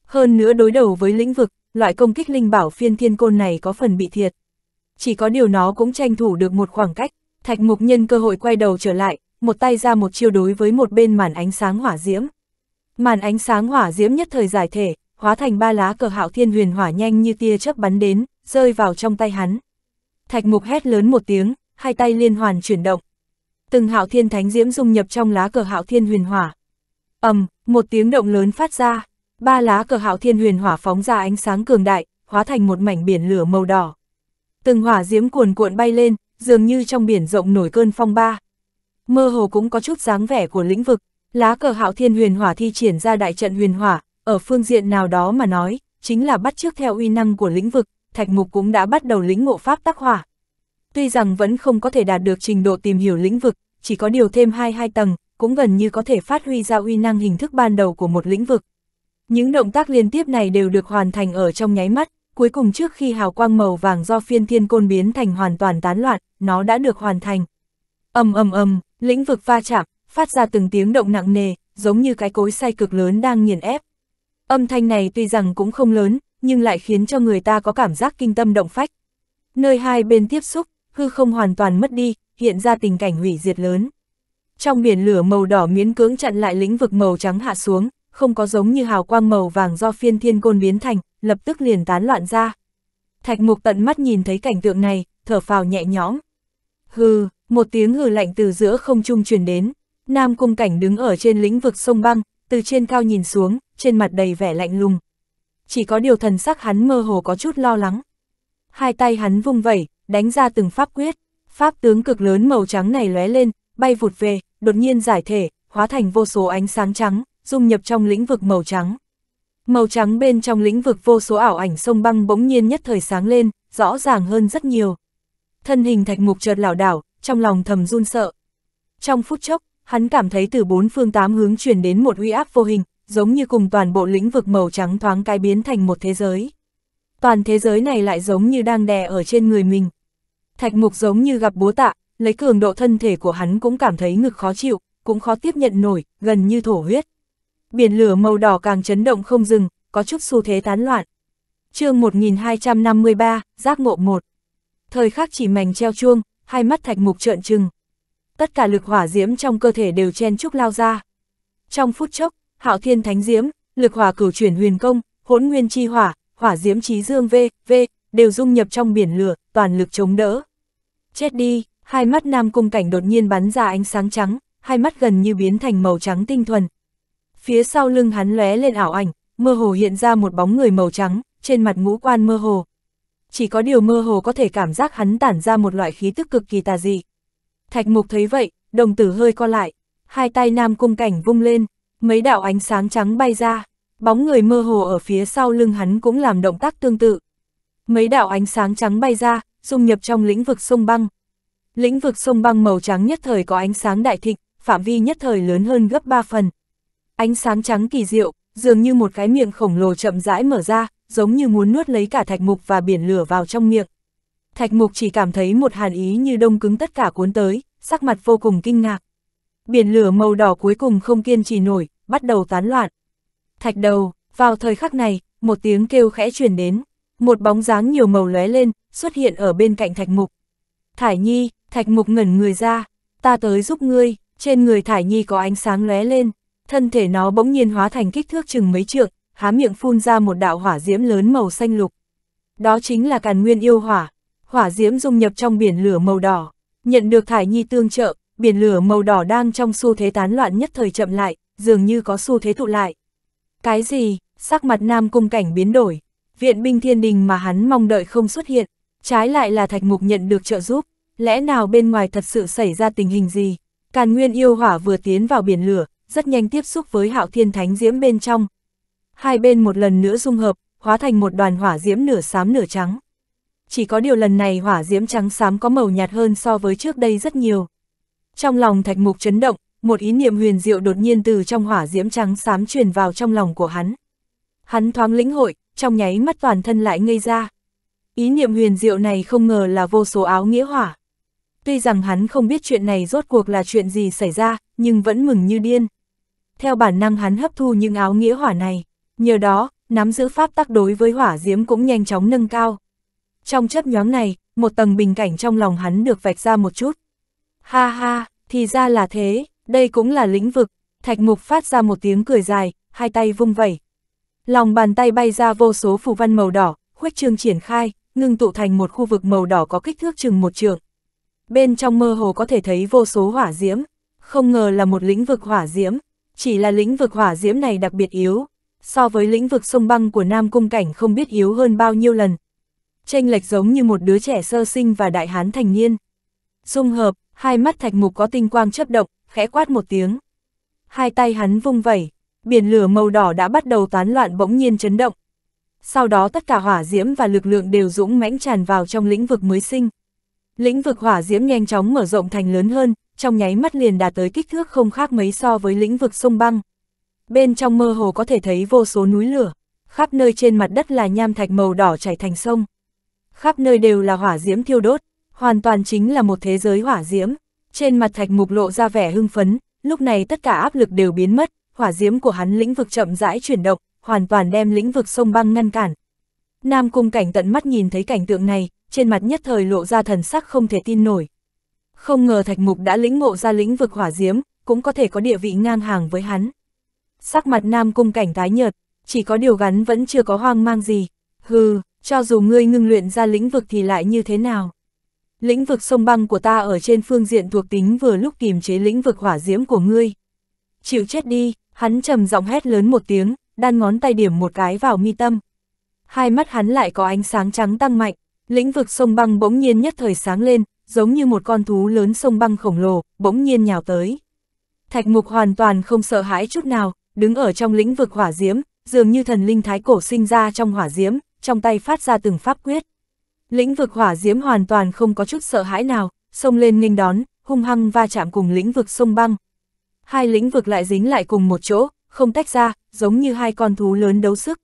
Hơn nữa đối đầu với lĩnh vực, loại công kích linh bảo phiên thiên côn này có phần bị thiệt. Chỉ có điều nó cũng tranh thủ được một khoảng cách, thạch mục nhân cơ hội quay đầu trở lại, một tay ra một chiêu đối với một bên màn ánh sáng hỏa diễm. Màn ánh sáng hỏa diễm nhất thời giải thể, hóa thành ba lá cờ hạo thiên huyền hỏa nhanh như tia chớp bắn đến, rơi vào trong tay hắn. Thạch mục hét lớn một tiếng, hai tay liên hoàn chuyển động. Từng hạo thiên thánh diễm dung nhập trong lá cờ hạo thiên huyền hỏa. ầm, một tiếng động lớn phát ra ba lá cờ hạo thiên huyền hỏa phóng ra ánh sáng cường đại, hóa thành một mảnh biển lửa màu đỏ. Từng hỏa diễm cuồn cuộn bay lên, dường như trong biển rộng nổi cơn phong ba. Mơ hồ cũng có chút dáng vẻ của lĩnh vực, lá cờ hạo thiên huyền hỏa thi triển ra đại trận huyền hỏa, ở phương diện nào đó mà nói, chính là bắt chước theo uy năng của lĩnh vực, Thạch Mục cũng đã bắt đầu lĩnh ngộ pháp tác hỏa. Tuy rằng vẫn không có thể đạt được trình độ tìm hiểu lĩnh vực, chỉ có điều thêm hai hai tầng, cũng gần như có thể phát huy ra uy năng hình thức ban đầu của một lĩnh vực. Những động tác liên tiếp này đều được hoàn thành ở trong nháy mắt, cuối cùng trước khi hào quang màu vàng do phiên thiên côn biến thành hoàn toàn tán loạn, nó đã được hoàn thành. ầm ầm ầm, lĩnh vực va chạm, phát ra từng tiếng động nặng nề, giống như cái cối xay cực lớn đang nghiền ép. Âm thanh này tuy rằng cũng không lớn, nhưng lại khiến cho người ta có cảm giác kinh tâm động phách. Nơi hai bên tiếp xúc, hư không hoàn toàn mất đi, hiện ra tình cảnh hủy diệt lớn. Trong biển lửa màu đỏ miễn cưỡng chặn lại lĩnh vực màu trắng hạ xuống, không có giống như hào quang màu vàng do phiên thiên côn biến thành, lập tức liền tán loạn ra. Thạch mục tận mắt nhìn thấy cảnh tượng này, thở phào nhẹ nhõm. Hừ, một tiếng hừ lạnh từ giữa không trung truyền đến, Nam Cung Cảnh đứng ở trên lĩnh vực sông băng, từ trên cao nhìn xuống, trên mặt đầy vẻ lạnh lùng. Chỉ có điều thần sắc hắn mơ hồ có chút lo lắng. Hai tay hắn vung vẩy, đánh ra từng pháp quyết, pháp tướng cực lớn màu trắng này lóe lên, bay vụt về, đột nhiên giải thể, hóa thành vô số ánh sáng trắng dung nhập trong lĩnh vực màu trắng. Màu trắng bên trong lĩnh vực vô số ảo ảnh sông băng bỗng nhiên nhất thời sáng lên, rõ ràng hơn rất nhiều. Thân hình thạch mục chợt lảo đảo, trong lòng thầm run sợ. Trong phút chốc, hắn cảm thấy từ bốn phương tám hướng chuyển đến một uy áp vô hình, giống như cùng toàn bộ lĩnh vực màu trắng thoáng cái biến thành một thế giới. Toàn thế giới này lại giống như đang đè ở trên người mình. Thạch mục giống như gặp bố tạ, lấy cường độ thân thể của hắn cũng cảm thấy ngực khó chịu, cũng khó tiếp nhận nổi, gần như thổ huyết biển lửa màu đỏ càng chấn động không dừng, có chút xu thế tán loạn. chương 1253, Giác Ngộ 1 Thời khắc chỉ mảnh treo chuông, hai mắt thạch mục trợn trừng. Tất cả lực hỏa diễm trong cơ thể đều chen trúc lao ra. Trong phút chốc, hạo thiên thánh diễm, lực hỏa cửu chuyển huyền công, hỗn nguyên chi hỏa, hỏa diễm trí dương v, v, đều dung nhập trong biển lửa, toàn lực chống đỡ. Chết đi, hai mắt nam cung cảnh đột nhiên bắn ra ánh sáng trắng, hai mắt gần như biến thành màu trắng tinh thuần, phía sau lưng hắn lóe lên ảo ảnh, mơ hồ hiện ra một bóng người màu trắng, trên mặt ngũ quan mơ hồ. Chỉ có điều mơ hồ có thể cảm giác hắn tản ra một loại khí tức cực kỳ tà dị. Thạch mục thấy vậy, đồng tử hơi co lại, hai tay nam cung cảnh vung lên, mấy đạo ánh sáng trắng bay ra, bóng người mơ hồ ở phía sau lưng hắn cũng làm động tác tương tự. Mấy đạo ánh sáng trắng bay ra, dung nhập trong lĩnh vực sông băng. Lĩnh vực sông băng màu trắng nhất thời có ánh sáng đại thịnh, phạm vi nhất thời lớn hơn gấp 3 phần, Ánh sáng trắng kỳ diệu, dường như một cái miệng khổng lồ chậm rãi mở ra, giống như muốn nuốt lấy cả thạch mục và biển lửa vào trong miệng. Thạch mục chỉ cảm thấy một hàn ý như đông cứng tất cả cuốn tới, sắc mặt vô cùng kinh ngạc. Biển lửa màu đỏ cuối cùng không kiên trì nổi, bắt đầu tán loạn. Thạch đầu, vào thời khắc này, một tiếng kêu khẽ truyền đến, một bóng dáng nhiều màu lóe lên, xuất hiện ở bên cạnh thạch mục. Thải Nhi, thạch mục ngẩn người ra, ta tới giúp ngươi, trên người Thải Nhi có ánh sáng lóe lên thân thể nó bỗng nhiên hóa thành kích thước chừng mấy trượng, há miệng phun ra một đạo hỏa diễm lớn màu xanh lục. Đó chính là càn nguyên yêu hỏa, hỏa diễm dung nhập trong biển lửa màu đỏ. Nhận được thải nhi tương trợ, biển lửa màu đỏ đang trong xu thế tán loạn nhất thời chậm lại, dường như có xu thế tụ lại. Cái gì, sắc mặt nam cung cảnh biến đổi, viện binh thiên đình mà hắn mong đợi không xuất hiện, trái lại là thạch mục nhận được trợ giúp, lẽ nào bên ngoài thật sự xảy ra tình hình gì? Càn nguyên yêu hỏa vừa tiến vào biển lửa, rất nhanh tiếp xúc với hạo thiên thánh diễm bên trong. Hai bên một lần nữa dung hợp, hóa thành một đoàn hỏa diễm nửa xám nửa trắng. Chỉ có điều lần này hỏa diễm trắng xám có màu nhạt hơn so với trước đây rất nhiều. Trong lòng thạch mục chấn động, một ý niệm huyền diệu đột nhiên từ trong hỏa diễm trắng xám truyền vào trong lòng của hắn. Hắn thoáng lĩnh hội, trong nháy mắt toàn thân lại ngây ra. Ý niệm huyền diệu này không ngờ là vô số áo nghĩa hỏa. Tuy rằng hắn không biết chuyện này rốt cuộc là chuyện gì xảy ra, nhưng vẫn mừng như điên theo bản năng hắn hấp thu những áo nghĩa hỏa này, nhờ đó, nắm giữ pháp tắc đối với hỏa diễm cũng nhanh chóng nâng cao. Trong chấp nhóm này, một tầng bình cảnh trong lòng hắn được vạch ra một chút. Ha ha, thì ra là thế, đây cũng là lĩnh vực, thạch mục phát ra một tiếng cười dài, hai tay vung vẩy. Lòng bàn tay bay ra vô số phù văn màu đỏ, khuếch trương triển khai, ngưng tụ thành một khu vực màu đỏ có kích thước chừng một trường. Bên trong mơ hồ có thể thấy vô số hỏa diễm, không ngờ là một lĩnh vực hỏa diễm, chỉ là lĩnh vực hỏa diễm này đặc biệt yếu, so với lĩnh vực sông băng của Nam Cung Cảnh không biết yếu hơn bao nhiêu lần. Tranh lệch giống như một đứa trẻ sơ sinh và đại hán thành niên. Dung hợp, hai mắt thạch mục có tinh quang chấp động, khẽ quát một tiếng. Hai tay hắn vung vẩy, biển lửa màu đỏ đã bắt đầu tán loạn bỗng nhiên chấn động. Sau đó tất cả hỏa diễm và lực lượng đều dũng mãnh tràn vào trong lĩnh vực mới sinh. Lĩnh vực hỏa diễm nhanh chóng mở rộng thành lớn hơn, trong nháy mắt liền đạt tới kích thước không khác mấy so với lĩnh vực sông băng. Bên trong mơ hồ có thể thấy vô số núi lửa, khắp nơi trên mặt đất là nham thạch màu đỏ chảy thành sông. Khắp nơi đều là hỏa diễm thiêu đốt, hoàn toàn chính là một thế giới hỏa diễm. Trên mặt thạch mục lộ ra vẻ hưng phấn, lúc này tất cả áp lực đều biến mất, hỏa diễm của hắn lĩnh vực chậm rãi chuyển động, hoàn toàn đem lĩnh vực sông băng ngăn cản. Nam cung cảnh tận mắt nhìn thấy cảnh tượng này, trên mặt nhất thời lộ ra thần sắc không thể tin nổi. Không ngờ Thạch Mục đã lĩnh ngộ ra lĩnh vực hỏa diếm, cũng có thể có địa vị ngang hàng với hắn. Sắc mặt Nam Cung cảnh tái nhợt, chỉ có điều gắn vẫn chưa có hoang mang gì. Hừ, cho dù ngươi ngưng luyện ra lĩnh vực thì lại như thế nào? Lĩnh vực sông băng của ta ở trên phương diện thuộc tính vừa lúc kiềm chế lĩnh vực hỏa diễm của ngươi. Chịu chết đi, hắn trầm giọng hét lớn một tiếng, đan ngón tay điểm một cái vào mi tâm. Hai mắt hắn lại có ánh sáng trắng tăng mạnh, lĩnh vực sông băng bỗng nhiên nhất thời sáng lên, giống như một con thú lớn sông băng khổng lồ, bỗng nhiên nhào tới. Thạch mục hoàn toàn không sợ hãi chút nào, đứng ở trong lĩnh vực hỏa diễm, dường như thần linh thái cổ sinh ra trong hỏa diễm, trong tay phát ra từng pháp quyết. Lĩnh vực hỏa diễm hoàn toàn không có chút sợ hãi nào, xông lên nghênh đón, hung hăng va chạm cùng lĩnh vực sông băng. Hai lĩnh vực lại dính lại cùng một chỗ, không tách ra, giống như hai con thú lớn đấu sức.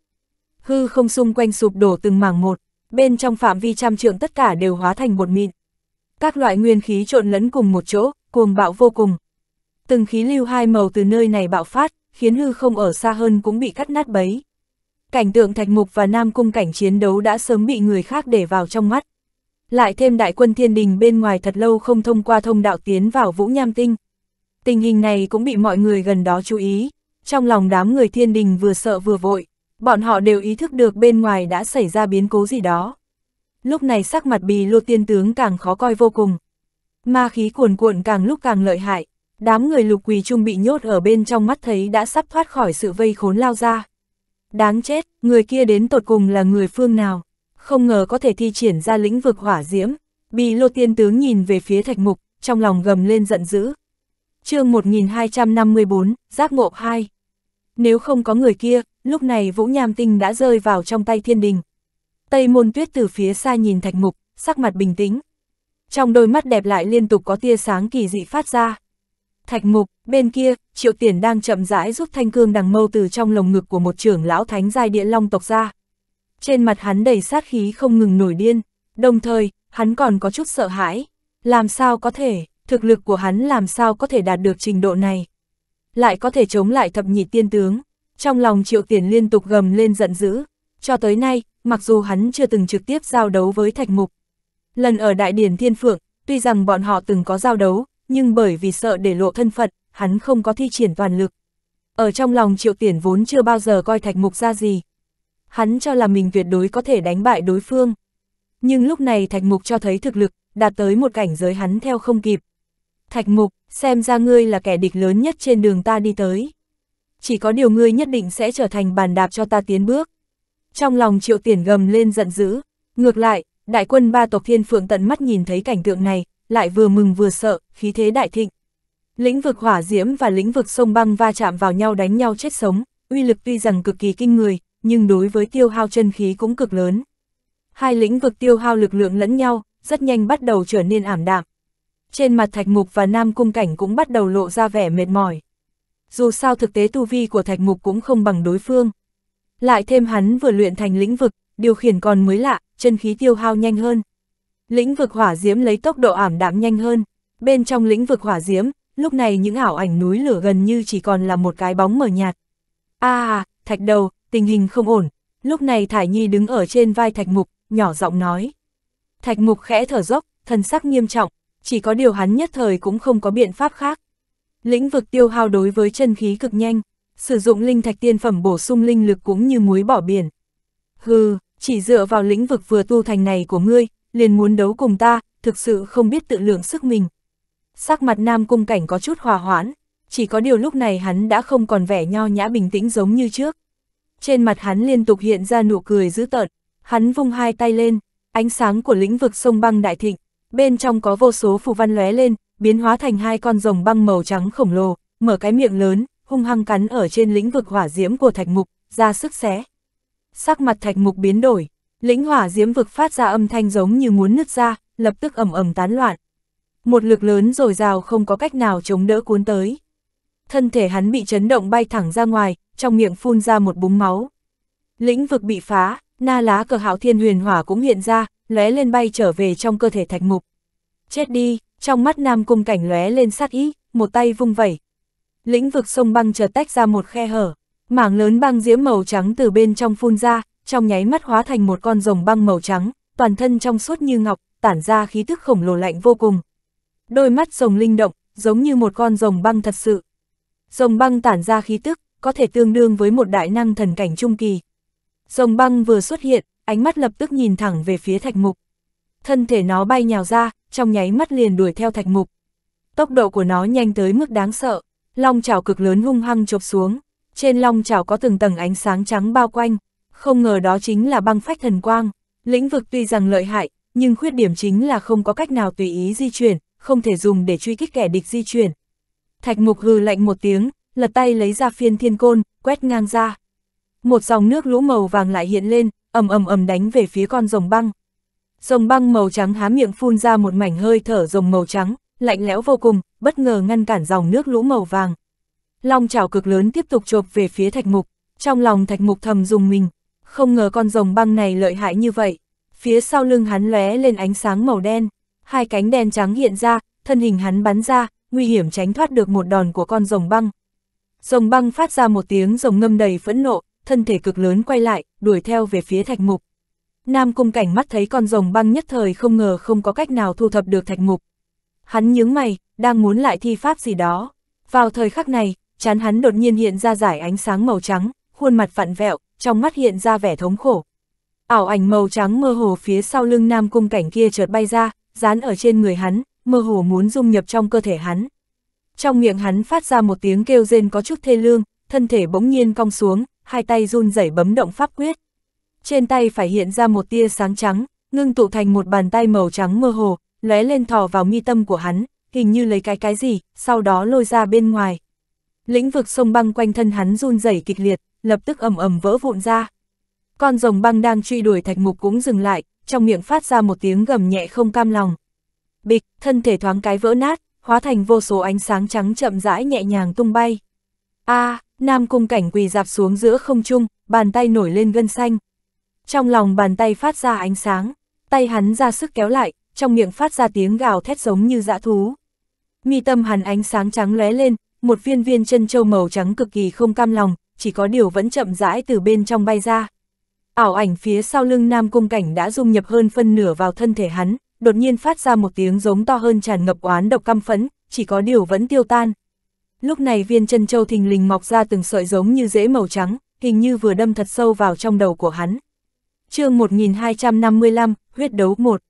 Hư không xung quanh sụp đổ từng mảng một, bên trong phạm vi trăm trượng tất cả đều hóa thành một mịn các loại nguyên khí trộn lẫn cùng một chỗ, cuồng bạo vô cùng. Từng khí lưu hai màu từ nơi này bạo phát, khiến hư không ở xa hơn cũng bị cắt nát bấy. Cảnh tượng Thạch Mục và Nam Cung cảnh chiến đấu đã sớm bị người khác để vào trong mắt. Lại thêm đại quân thiên đình bên ngoài thật lâu không thông qua thông đạo tiến vào Vũ Nham Tinh. Tình hình này cũng bị mọi người gần đó chú ý. Trong lòng đám người thiên đình vừa sợ vừa vội, bọn họ đều ý thức được bên ngoài đã xảy ra biến cố gì đó lúc này sắc mặt bì lô tiên tướng càng khó coi vô cùng. Ma khí cuồn cuộn càng lúc càng lợi hại, đám người lục quỳ trung bị nhốt ở bên trong mắt thấy đã sắp thoát khỏi sự vây khốn lao ra. Đáng chết, người kia đến tột cùng là người phương nào, không ngờ có thể thi triển ra lĩnh vực hỏa diễm. Bì lô tiên tướng nhìn về phía thạch mục, trong lòng gầm lên giận dữ. chương 1254, Giác Ngộ 2 Nếu không có người kia, lúc này Vũ Nham Tinh đã rơi vào trong tay thiên đình. Tây môn tuyết từ phía xa nhìn thạch mục, sắc mặt bình tĩnh. Trong đôi mắt đẹp lại liên tục có tia sáng kỳ dị phát ra. Thạch mục, bên kia, triệu tiền đang chậm rãi rút thanh cương đằng mâu từ trong lồng ngực của một trưởng lão thánh giai địa long tộc ra. Trên mặt hắn đầy sát khí không ngừng nổi điên, đồng thời, hắn còn có chút sợ hãi. Làm sao có thể, thực lực của hắn làm sao có thể đạt được trình độ này. Lại có thể chống lại thập nhị tiên tướng. Trong lòng triệu tiền liên tục gầm lên giận dữ. Cho tới nay, mặc dù hắn chưa từng trực tiếp giao đấu với Thạch Mục. Lần ở Đại Điển Thiên Phượng, tuy rằng bọn họ từng có giao đấu, nhưng bởi vì sợ để lộ thân phận, hắn không có thi triển toàn lực. Ở trong lòng Triệu Tiển vốn chưa bao giờ coi Thạch Mục ra gì. Hắn cho là mình tuyệt đối có thể đánh bại đối phương. Nhưng lúc này Thạch Mục cho thấy thực lực, đạt tới một cảnh giới hắn theo không kịp. Thạch Mục, xem ra ngươi là kẻ địch lớn nhất trên đường ta đi tới. Chỉ có điều ngươi nhất định sẽ trở thành bàn đạp cho ta tiến bước. Trong lòng triệu tiền gầm lên giận dữ, ngược lại, đại quân ba tộc thiên phượng tận mắt nhìn thấy cảnh tượng này, lại vừa mừng vừa sợ, khí thế đại thịnh. Lĩnh vực hỏa diễm và lĩnh vực sông băng va chạm vào nhau đánh nhau chết sống, uy lực tuy rằng cực kỳ kinh người, nhưng đối với tiêu hao chân khí cũng cực lớn. Hai lĩnh vực tiêu hao lực lượng lẫn nhau, rất nhanh bắt đầu trở nên ảm đạm. Trên mặt Thạch Mục và Nam Cung Cảnh cũng bắt đầu lộ ra vẻ mệt mỏi. Dù sao thực tế tu vi của Thạch Mục cũng không bằng đối phương. Lại thêm hắn vừa luyện thành lĩnh vực, điều khiển còn mới lạ, chân khí tiêu hao nhanh hơn. Lĩnh vực hỏa diễm lấy tốc độ ảm đạm nhanh hơn. Bên trong lĩnh vực hỏa diễm, lúc này những ảo ảnh núi lửa gần như chỉ còn là một cái bóng mờ nhạt. a à, thạch đầu, tình hình không ổn. Lúc này Thải Nhi đứng ở trên vai thạch mục, nhỏ giọng nói. Thạch mục khẽ thở dốc, thân sắc nghiêm trọng, chỉ có điều hắn nhất thời cũng không có biện pháp khác. Lĩnh vực tiêu hao đối với chân khí cực nhanh, sử dụng linh thạch tiên phẩm bổ sung linh lực cũng như muối bỏ biển. Hừ, chỉ dựa vào lĩnh vực vừa tu thành này của ngươi, liền muốn đấu cùng ta, thực sự không biết tự lượng sức mình. Sắc mặt nam cung cảnh có chút hòa hoãn, chỉ có điều lúc này hắn đã không còn vẻ nho nhã bình tĩnh giống như trước. Trên mặt hắn liên tục hiện ra nụ cười dữ tợn, hắn vung hai tay lên, ánh sáng của lĩnh vực sông băng đại thịnh, bên trong có vô số phù văn lóe lên, biến hóa thành hai con rồng băng màu trắng khổng lồ, mở cái miệng lớn, hung hăng cắn ở trên lĩnh vực hỏa diễm của thạch mục, ra sức xé. Sắc mặt thạch mục biến đổi, lĩnh hỏa diễm vực phát ra âm thanh giống như muốn nứt ra, lập tức ầm ầm tán loạn. Một lực lớn rồi rào không có cách nào chống đỡ cuốn tới. Thân thể hắn bị chấn động bay thẳng ra ngoài, trong miệng phun ra một búng máu. Lĩnh vực bị phá, na lá cờ hạo thiên huyền hỏa cũng hiện ra, lóe lên bay trở về trong cơ thể thạch mục. Chết đi, trong mắt nam cung cảnh lóe lên sát ý, một tay vung vẩy, lĩnh vực sông băng chợt tách ra một khe hở, mảng lớn băng diễm màu trắng từ bên trong phun ra, trong nháy mắt hóa thành một con rồng băng màu trắng, toàn thân trong suốt như ngọc, tản ra khí tức khổng lồ lạnh vô cùng. Đôi mắt rồng linh động, giống như một con rồng băng thật sự. Rồng băng tản ra khí tức, có thể tương đương với một đại năng thần cảnh trung kỳ. Rồng băng vừa xuất hiện, ánh mắt lập tức nhìn thẳng về phía thạch mục. Thân thể nó bay nhào ra, trong nháy mắt liền đuổi theo thạch mục. Tốc độ của nó nhanh tới mức đáng sợ long chảo cực lớn hung hăng chộp xuống, trên long chảo có từng tầng ánh sáng trắng bao quanh, không ngờ đó chính là băng phách thần quang, lĩnh vực tuy rằng lợi hại, nhưng khuyết điểm chính là không có cách nào tùy ý di chuyển, không thể dùng để truy kích kẻ địch di chuyển. Thạch mục hừ lạnh một tiếng, lật tay lấy ra phiên thiên côn, quét ngang ra. Một dòng nước lũ màu vàng lại hiện lên, ầm ầm ầm đánh về phía con rồng băng. Rồng băng màu trắng há miệng phun ra một mảnh hơi thở rồng màu trắng, lạnh lẽo vô cùng, bất ngờ ngăn cản dòng nước lũ màu vàng. Long chảo cực lớn tiếp tục chộp về phía thạch mục, trong lòng thạch mục thầm dùng mình, không ngờ con rồng băng này lợi hại như vậy. Phía sau lưng hắn lóe lên ánh sáng màu đen, hai cánh đen trắng hiện ra, thân hình hắn bắn ra, nguy hiểm tránh thoát được một đòn của con rồng băng. Rồng băng phát ra một tiếng rồng ngâm đầy phẫn nộ, thân thể cực lớn quay lại, đuổi theo về phía thạch mục. Nam cung cảnh mắt thấy con rồng băng nhất thời không ngờ không có cách nào thu thập được thạch mục, Hắn nhướng mày, đang muốn lại thi pháp gì đó. Vào thời khắc này, chán hắn đột nhiên hiện ra giải ánh sáng màu trắng, khuôn mặt vặn vẹo, trong mắt hiện ra vẻ thống khổ. Ảo ảnh màu trắng mơ hồ phía sau lưng nam cung cảnh kia chợt bay ra, dán ở trên người hắn, mơ hồ muốn dung nhập trong cơ thể hắn. Trong miệng hắn phát ra một tiếng kêu rên có chút thê lương, thân thể bỗng nhiên cong xuống, hai tay run rẩy bấm động pháp quyết. Trên tay phải hiện ra một tia sáng trắng, ngưng tụ thành một bàn tay màu trắng mơ hồ, lóe lên thò vào mi tâm của hắn, hình như lấy cái cái gì, sau đó lôi ra bên ngoài. Lĩnh vực sông băng quanh thân hắn run rẩy kịch liệt, lập tức ầm ầm vỡ vụn ra. Con rồng băng đang truy đuổi thạch mục cũng dừng lại, trong miệng phát ra một tiếng gầm nhẹ không cam lòng. Bịch, thân thể thoáng cái vỡ nát, hóa thành vô số ánh sáng trắng chậm rãi nhẹ nhàng tung bay. A, à, Nam Cung Cảnh quỳ dạp xuống giữa không trung, bàn tay nổi lên gân xanh. Trong lòng bàn tay phát ra ánh sáng, tay hắn ra sức kéo lại, trong miệng phát ra tiếng gào thét giống như dã thú. Mi tâm hắn ánh sáng trắng lóe lên, một viên viên chân châu màu trắng cực kỳ không cam lòng, chỉ có điều vẫn chậm rãi từ bên trong bay ra. Ảo ảnh phía sau lưng Nam Cung Cảnh đã dung nhập hơn phân nửa vào thân thể hắn, đột nhiên phát ra một tiếng giống to hơn tràn ngập oán độc căm phẫn, chỉ có điều vẫn tiêu tan. Lúc này viên chân châu thình lình mọc ra từng sợi giống như rễ màu trắng, hình như vừa đâm thật sâu vào trong đầu của hắn. chương 1255, huyết đấu 1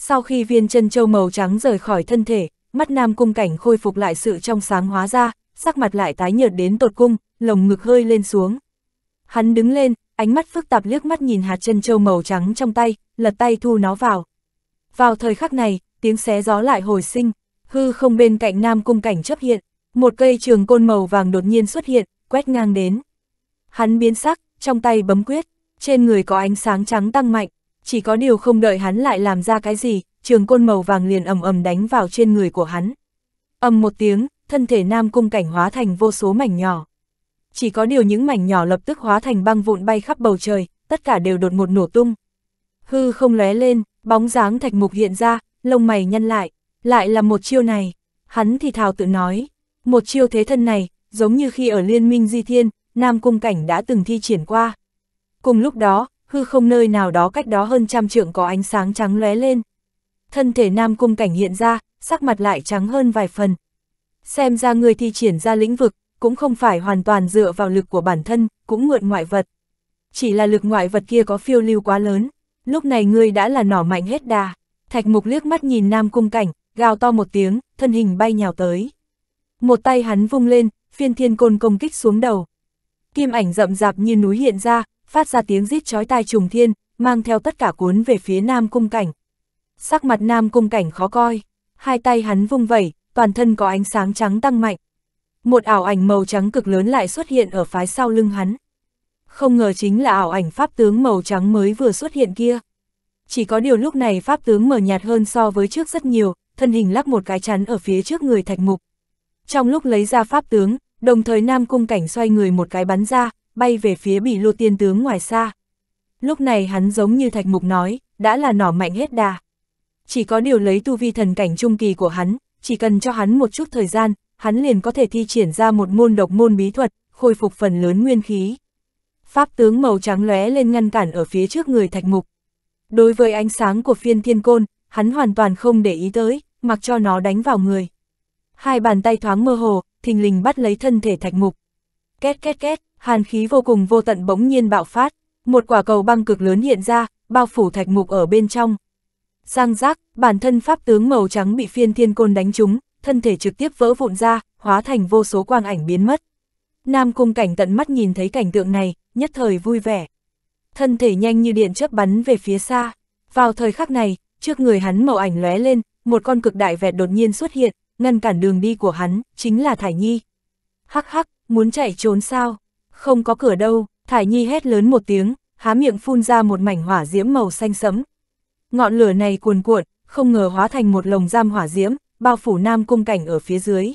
sau khi viên chân châu màu trắng rời khỏi thân thể, mắt nam cung cảnh khôi phục lại sự trong sáng hóa ra, sắc mặt lại tái nhợt đến tột cung, lồng ngực hơi lên xuống. Hắn đứng lên, ánh mắt phức tạp liếc mắt nhìn hạt chân châu màu trắng trong tay, lật tay thu nó vào. Vào thời khắc này, tiếng xé gió lại hồi sinh, hư không bên cạnh nam cung cảnh chấp hiện, một cây trường côn màu vàng đột nhiên xuất hiện, quét ngang đến. Hắn biến sắc, trong tay bấm quyết, trên người có ánh sáng trắng tăng mạnh, chỉ có điều không đợi hắn lại làm ra cái gì, trường côn màu vàng liền ầm ầm đánh vào trên người của hắn. ầm một tiếng, thân thể nam cung cảnh hóa thành vô số mảnh nhỏ. Chỉ có điều những mảnh nhỏ lập tức hóa thành băng vụn bay khắp bầu trời, tất cả đều đột một nổ tung. Hư không lóe lên, bóng dáng thạch mục hiện ra, lông mày nhăn lại, lại là một chiêu này. Hắn thì thào tự nói, một chiêu thế thân này, giống như khi ở liên minh di thiên, Nam Cung Cảnh đã từng thi triển qua. Cùng lúc đó, hư không nơi nào đó cách đó hơn trăm trượng có ánh sáng trắng lóe lên. Thân thể nam cung cảnh hiện ra, sắc mặt lại trắng hơn vài phần. Xem ra người thi triển ra lĩnh vực, cũng không phải hoàn toàn dựa vào lực của bản thân, cũng mượn ngoại vật. Chỉ là lực ngoại vật kia có phiêu lưu quá lớn, lúc này ngươi đã là nỏ mạnh hết đà. Thạch mục liếc mắt nhìn nam cung cảnh, gào to một tiếng, thân hình bay nhào tới. Một tay hắn vung lên, phiên thiên côn công kích xuống đầu. Kim ảnh rậm rạp như núi hiện ra, phát ra tiếng rít chói tai trùng thiên, mang theo tất cả cuốn về phía Nam Cung Cảnh. Sắc mặt Nam Cung Cảnh khó coi, hai tay hắn vung vẩy, toàn thân có ánh sáng trắng tăng mạnh. Một ảo ảnh màu trắng cực lớn lại xuất hiện ở phái sau lưng hắn. Không ngờ chính là ảo ảnh pháp tướng màu trắng mới vừa xuất hiện kia. Chỉ có điều lúc này pháp tướng mờ nhạt hơn so với trước rất nhiều, thân hình lắc một cái chắn ở phía trước người thạch mục. Trong lúc lấy ra pháp tướng, đồng thời Nam Cung Cảnh xoay người một cái bắn ra, bay về phía bị lô tiên tướng ngoài xa. Lúc này hắn giống như thạch mục nói, đã là nỏ mạnh hết đà. Chỉ có điều lấy tu vi thần cảnh trung kỳ của hắn, chỉ cần cho hắn một chút thời gian, hắn liền có thể thi triển ra một môn độc môn bí thuật, khôi phục phần lớn nguyên khí. Pháp tướng màu trắng lóe lên ngăn cản ở phía trước người thạch mục. Đối với ánh sáng của phiên thiên côn, hắn hoàn toàn không để ý tới, mặc cho nó đánh vào người. Hai bàn tay thoáng mơ hồ, thình lình bắt lấy thân thể thạch mục. Két két két, hàn khí vô cùng vô tận bỗng nhiên bạo phát, một quả cầu băng cực lớn hiện ra, bao phủ thạch mục ở bên trong. Giang giác, bản thân pháp tướng màu trắng bị phiên thiên côn đánh trúng, thân thể trực tiếp vỡ vụn ra, hóa thành vô số quang ảnh biến mất. Nam cung cảnh tận mắt nhìn thấy cảnh tượng này, nhất thời vui vẻ. Thân thể nhanh như điện chớp bắn về phía xa. Vào thời khắc này, trước người hắn màu ảnh lóe lên, một con cực đại vẹt đột nhiên xuất hiện, ngăn cản đường đi của hắn, chính là Thải Nhi. Hắc hắc, muốn chạy trốn sao? Không có cửa đâu, Thải Nhi hét lớn một tiếng, há miệng phun ra một mảnh hỏa diễm màu xanh sẫm. Ngọn lửa này cuồn cuộn, không ngờ hóa thành một lồng giam hỏa diễm, bao phủ Nam Cung Cảnh ở phía dưới.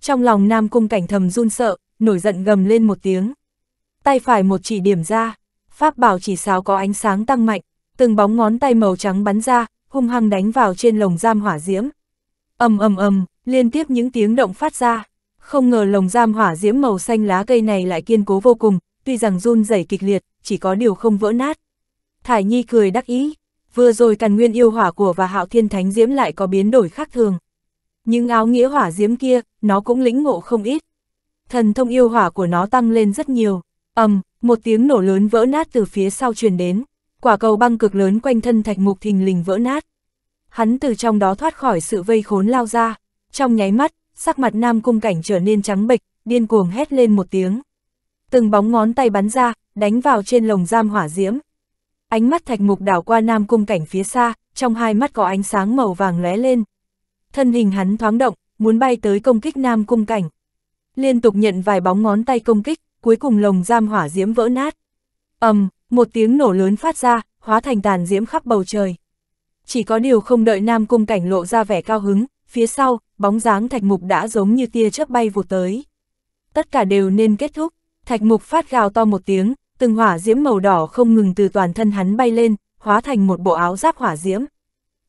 Trong lòng Nam Cung Cảnh thầm run sợ, nổi giận gầm lên một tiếng. Tay phải một chỉ điểm ra, pháp bảo chỉ sáo có ánh sáng tăng mạnh, từng bóng ngón tay màu trắng bắn ra, hung hăng đánh vào trên lồng giam hỏa diễm. Ầm ầm ầm, liên tiếp những tiếng động phát ra. Không ngờ lồng giam hỏa diễm màu xanh lá cây này lại kiên cố vô cùng, tuy rằng run rẩy kịch liệt, chỉ có điều không vỡ nát. Thải Nhi cười đắc ý, vừa rồi càn nguyên yêu hỏa của và hạo thiên thánh diễm lại có biến đổi khác thường. nhưng áo nghĩa hỏa diễm kia, nó cũng lĩnh ngộ không ít. Thần thông yêu hỏa của nó tăng lên rất nhiều. ầm, một tiếng nổ lớn vỡ nát từ phía sau truyền đến, quả cầu băng cực lớn quanh thân thạch mục thình lình vỡ nát. Hắn từ trong đó thoát khỏi sự vây khốn lao ra, trong nháy mắt, sắc mặt nam cung cảnh trở nên trắng bệch, điên cuồng hét lên một tiếng. Từng bóng ngón tay bắn ra, đánh vào trên lồng giam hỏa diễm. Ánh mắt thạch mục đảo qua nam cung cảnh phía xa, trong hai mắt có ánh sáng màu vàng lóe lên. Thân hình hắn thoáng động, muốn bay tới công kích nam cung cảnh. Liên tục nhận vài bóng ngón tay công kích, cuối cùng lồng giam hỏa diễm vỡ nát. ầm, một tiếng nổ lớn phát ra, hóa thành tàn diễm khắp bầu trời. Chỉ có điều không đợi Nam Cung Cảnh lộ ra vẻ cao hứng, phía sau, bóng dáng thạch mục đã giống như tia chớp bay vụt tới. Tất cả đều nên kết thúc, thạch mục phát gào to một tiếng, từng hỏa diễm màu đỏ không ngừng từ toàn thân hắn bay lên, hóa thành một bộ áo giáp hỏa diễm.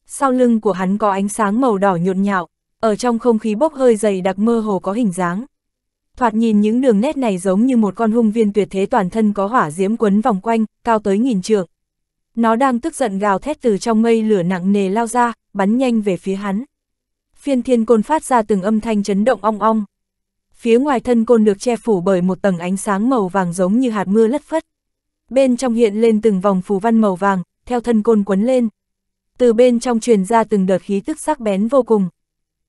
Sau lưng của hắn có ánh sáng màu đỏ nhộn nhạo, ở trong không khí bốc hơi dày đặc mơ hồ có hình dáng. Thoạt nhìn những đường nét này giống như một con hung viên tuyệt thế toàn thân có hỏa diễm quấn vòng quanh, cao tới nghìn trượng. Nó đang tức giận gào thét từ trong mây lửa nặng nề lao ra, bắn nhanh về phía hắn phiên thiên côn phát ra từng âm thanh chấn động ong ong. Phía ngoài thân côn được che phủ bởi một tầng ánh sáng màu vàng giống như hạt mưa lất phất. Bên trong hiện lên từng vòng phù văn màu vàng, theo thân côn quấn lên. Từ bên trong truyền ra từng đợt khí tức sắc bén vô cùng.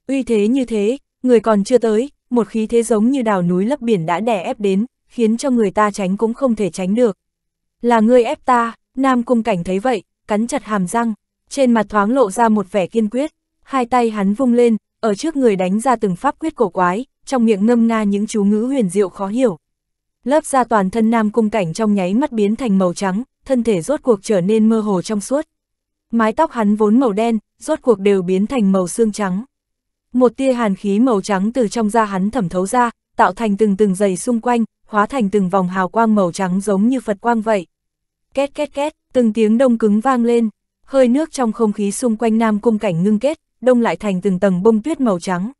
Uy thế như thế, người còn chưa tới, một khí thế giống như đào núi lấp biển đã đè ép đến, khiến cho người ta tránh cũng không thể tránh được. Là ngươi ép ta, Nam Cung Cảnh thấy vậy, cắn chặt hàm răng, trên mặt thoáng lộ ra một vẻ kiên quyết hai tay hắn vung lên, ở trước người đánh ra từng pháp quyết cổ quái, trong miệng ngâm nga những chú ngữ huyền diệu khó hiểu. Lớp da toàn thân nam cung cảnh trong nháy mắt biến thành màu trắng, thân thể rốt cuộc trở nên mơ hồ trong suốt. Mái tóc hắn vốn màu đen, rốt cuộc đều biến thành màu xương trắng. Một tia hàn khí màu trắng từ trong da hắn thẩm thấu ra, tạo thành từng từng dày xung quanh, hóa thành từng vòng hào quang màu trắng giống như Phật quang vậy. Két két két, từng tiếng đông cứng vang lên, hơi nước trong không khí xung quanh Nam Cung Cảnh ngưng kết, đông lại thành từng tầng bông tuyết màu trắng.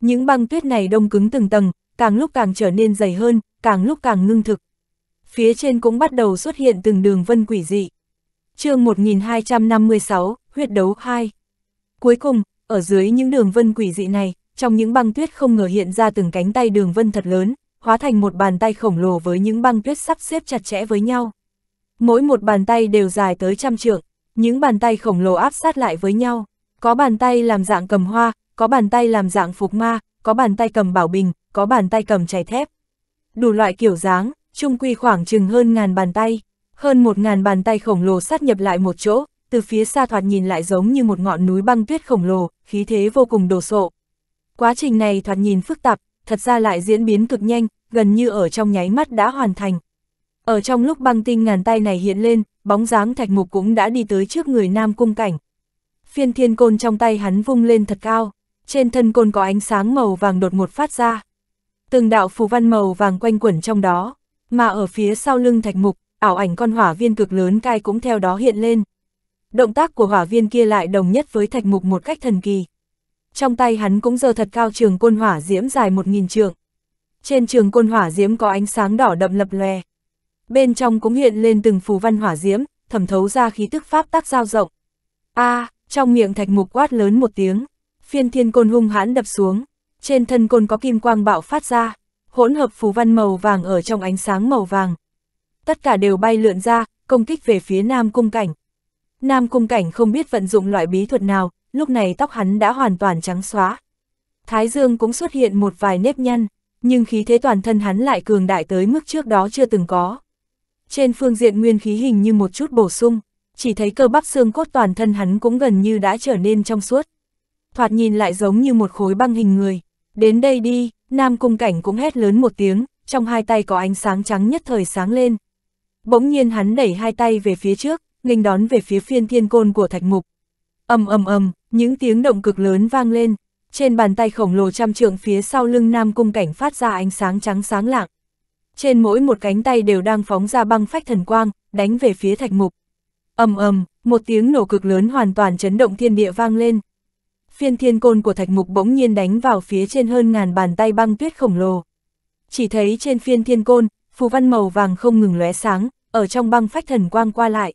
Những băng tuyết này đông cứng từng tầng, càng lúc càng trở nên dày hơn, càng lúc càng ngưng thực. Phía trên cũng bắt đầu xuất hiện từng đường vân quỷ dị. chương 1256, huyết đấu 2. Cuối cùng, ở dưới những đường vân quỷ dị này, trong những băng tuyết không ngờ hiện ra từng cánh tay đường vân thật lớn, hóa thành một bàn tay khổng lồ với những băng tuyết sắp xếp chặt chẽ với nhau. Mỗi một bàn tay đều dài tới trăm trượng, những bàn tay khổng lồ áp sát lại với nhau. Có bàn tay làm dạng cầm hoa, có bàn tay làm dạng phục ma, có bàn tay cầm bảo bình, có bàn tay cầm chày thép. Đủ loại kiểu dáng, chung quy khoảng chừng hơn ngàn bàn tay. Hơn một ngàn bàn tay khổng lồ sát nhập lại một chỗ, từ phía xa thoạt nhìn lại giống như một ngọn núi băng tuyết khổng lồ, khí thế vô cùng đồ sộ. Quá trình này thoạt nhìn phức tạp, thật ra lại diễn biến cực nhanh, gần như ở trong nháy mắt đã hoàn thành. Ở trong lúc băng tinh ngàn tay này hiện lên, bóng dáng thạch mục cũng đã đi tới trước người Nam Cung Cảnh, phiên thiên côn trong tay hắn vung lên thật cao, trên thân côn có ánh sáng màu vàng đột ngột phát ra. Từng đạo phù văn màu vàng quanh quẩn trong đó, mà ở phía sau lưng thạch mục, ảo ảnh con hỏa viên cực lớn cai cũng theo đó hiện lên. Động tác của hỏa viên kia lại đồng nhất với thạch mục một cách thần kỳ. Trong tay hắn cũng giờ thật cao trường côn hỏa diễm dài một nghìn trượng. Trên trường côn hỏa diễm có ánh sáng đỏ đậm lập lòe. Bên trong cũng hiện lên từng phù văn hỏa diễm, thẩm thấu ra khí tức pháp tác giao rộng. A, à, trong miệng thạch mục quát lớn một tiếng, phiên thiên côn hung hãn đập xuống, trên thân côn có kim quang bạo phát ra, hỗn hợp phù văn màu vàng ở trong ánh sáng màu vàng. Tất cả đều bay lượn ra, công kích về phía Nam Cung Cảnh. Nam Cung Cảnh không biết vận dụng loại bí thuật nào, lúc này tóc hắn đã hoàn toàn trắng xóa. Thái Dương cũng xuất hiện một vài nếp nhăn, nhưng khí thế toàn thân hắn lại cường đại tới mức trước đó chưa từng có. Trên phương diện nguyên khí hình như một chút bổ sung, chỉ thấy cơ bắp xương cốt toàn thân hắn cũng gần như đã trở nên trong suốt. Thoạt nhìn lại giống như một khối băng hình người. Đến đây đi, Nam Cung Cảnh cũng hét lớn một tiếng, trong hai tay có ánh sáng trắng nhất thời sáng lên. Bỗng nhiên hắn đẩy hai tay về phía trước, nghênh đón về phía phiên thiên côn của thạch mục. ầm ầm ầm, những tiếng động cực lớn vang lên, trên bàn tay khổng lồ trăm trượng phía sau lưng Nam Cung Cảnh phát ra ánh sáng trắng sáng lạng. Trên mỗi một cánh tay đều đang phóng ra băng phách thần quang, đánh về phía thạch mục ầm ầm, một tiếng nổ cực lớn hoàn toàn chấn động thiên địa vang lên. Phiên thiên côn của thạch mục bỗng nhiên đánh vào phía trên hơn ngàn bàn tay băng tuyết khổng lồ. Chỉ thấy trên phiên thiên côn, phù văn màu vàng không ngừng lóe sáng, ở trong băng phách thần quang qua lại.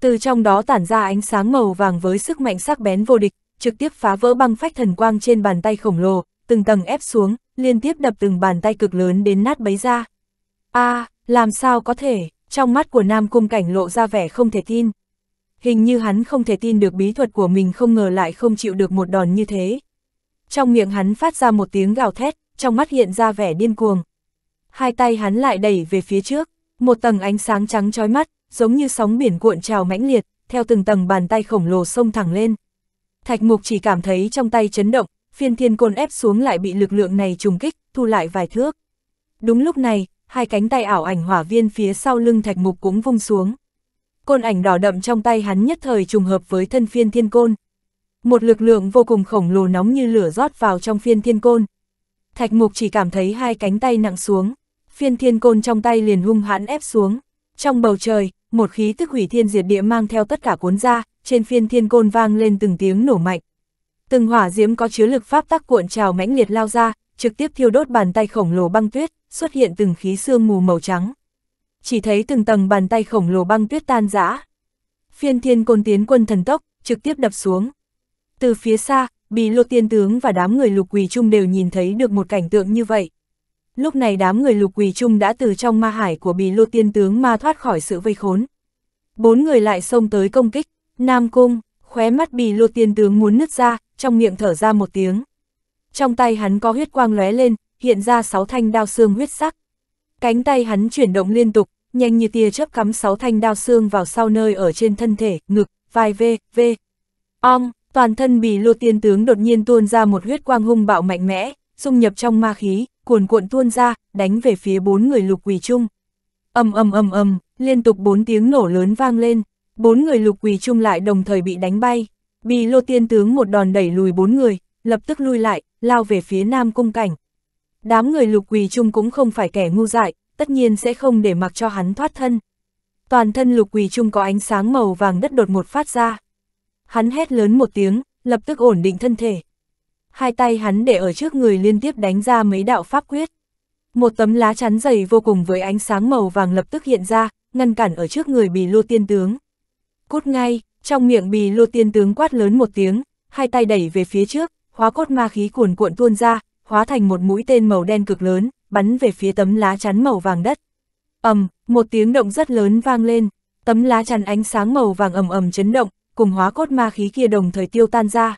Từ trong đó tản ra ánh sáng màu vàng với sức mạnh sắc bén vô địch, trực tiếp phá vỡ băng phách thần quang trên bàn tay khổng lồ, từng tầng ép xuống, liên tiếp đập từng bàn tay cực lớn đến nát bấy ra. a à, làm sao có thể? trong mắt của Nam Cung Cảnh lộ ra vẻ không thể tin. Hình như hắn không thể tin được bí thuật của mình không ngờ lại không chịu được một đòn như thế. Trong miệng hắn phát ra một tiếng gào thét, trong mắt hiện ra vẻ điên cuồng. Hai tay hắn lại đẩy về phía trước, một tầng ánh sáng trắng trói mắt, giống như sóng biển cuộn trào mãnh liệt, theo từng tầng bàn tay khổng lồ xông thẳng lên. Thạch Mục chỉ cảm thấy trong tay chấn động, phiên thiên côn ép xuống lại bị lực lượng này trùng kích, thu lại vài thước. Đúng lúc này, hai cánh tay ảo ảnh hỏa viên phía sau lưng thạch mục cũng vung xuống. Côn ảnh đỏ đậm trong tay hắn nhất thời trùng hợp với thân phiên thiên côn. Một lực lượng vô cùng khổng lồ nóng như lửa rót vào trong phiên thiên côn. Thạch mục chỉ cảm thấy hai cánh tay nặng xuống, phiên thiên côn trong tay liền hung hãn ép xuống. Trong bầu trời, một khí tức hủy thiên diệt địa mang theo tất cả cuốn ra, trên phiên thiên côn vang lên từng tiếng nổ mạnh. Từng hỏa diễm có chứa lực pháp tắc cuộn trào mãnh liệt lao ra, trực tiếp thiêu đốt bàn tay khổng lồ băng tuyết, xuất hiện từng khí sương mù màu trắng. Chỉ thấy từng tầng bàn tay khổng lồ băng tuyết tan rã. Phiên thiên côn tiến quân thần tốc, trực tiếp đập xuống. Từ phía xa, Bì Lô Tiên Tướng và đám người lục quỳ chung đều nhìn thấy được một cảnh tượng như vậy. Lúc này đám người lục quỳ chung đã từ trong ma hải của Bì Lô Tiên Tướng ma thoát khỏi sự vây khốn. Bốn người lại xông tới công kích, Nam Cung, khóe mắt Bì Lô Tiên Tướng muốn nứt ra, trong miệng thở ra một tiếng. Trong tay hắn có huyết quang lóe lên, hiện ra sáu thanh đao xương huyết sắc. Cánh tay hắn chuyển động liên tục, nhanh như tia chớp cắm sáu thanh đao xương vào sau nơi ở trên thân thể, ngực, vai v, v. Ong, toàn thân bì lô tiên tướng đột nhiên tuôn ra một huyết quang hung bạo mạnh mẽ, dung nhập trong ma khí, cuồn cuộn tuôn ra, đánh về phía bốn người lục quỳ chung. ầm ầm ầm ầm liên tục bốn tiếng nổ lớn vang lên, bốn người lục quỳ chung lại đồng thời bị đánh bay. Bì lô tiên tướng một đòn đẩy lùi bốn người, lập tức lui lại, lao về phía nam cung cảnh đám người lục quỳ chung cũng không phải kẻ ngu dại, tất nhiên sẽ không để mặc cho hắn thoát thân. Toàn thân lục quỳ chung có ánh sáng màu vàng đất đột một phát ra. Hắn hét lớn một tiếng, lập tức ổn định thân thể. Hai tay hắn để ở trước người liên tiếp đánh ra mấy đạo pháp quyết. Một tấm lá chắn dày vô cùng với ánh sáng màu vàng lập tức hiện ra, ngăn cản ở trước người bì lô tiên tướng. Cút ngay, trong miệng bì lô tiên tướng quát lớn một tiếng, hai tay đẩy về phía trước, hóa cốt ma khí cuồn cuộn tuôn ra, hóa thành một mũi tên màu đen cực lớn, bắn về phía tấm lá chắn màu vàng đất. ầm, một tiếng động rất lớn vang lên, tấm lá chắn ánh sáng màu vàng ầm ầm chấn động, cùng hóa cốt ma khí kia đồng thời tiêu tan ra.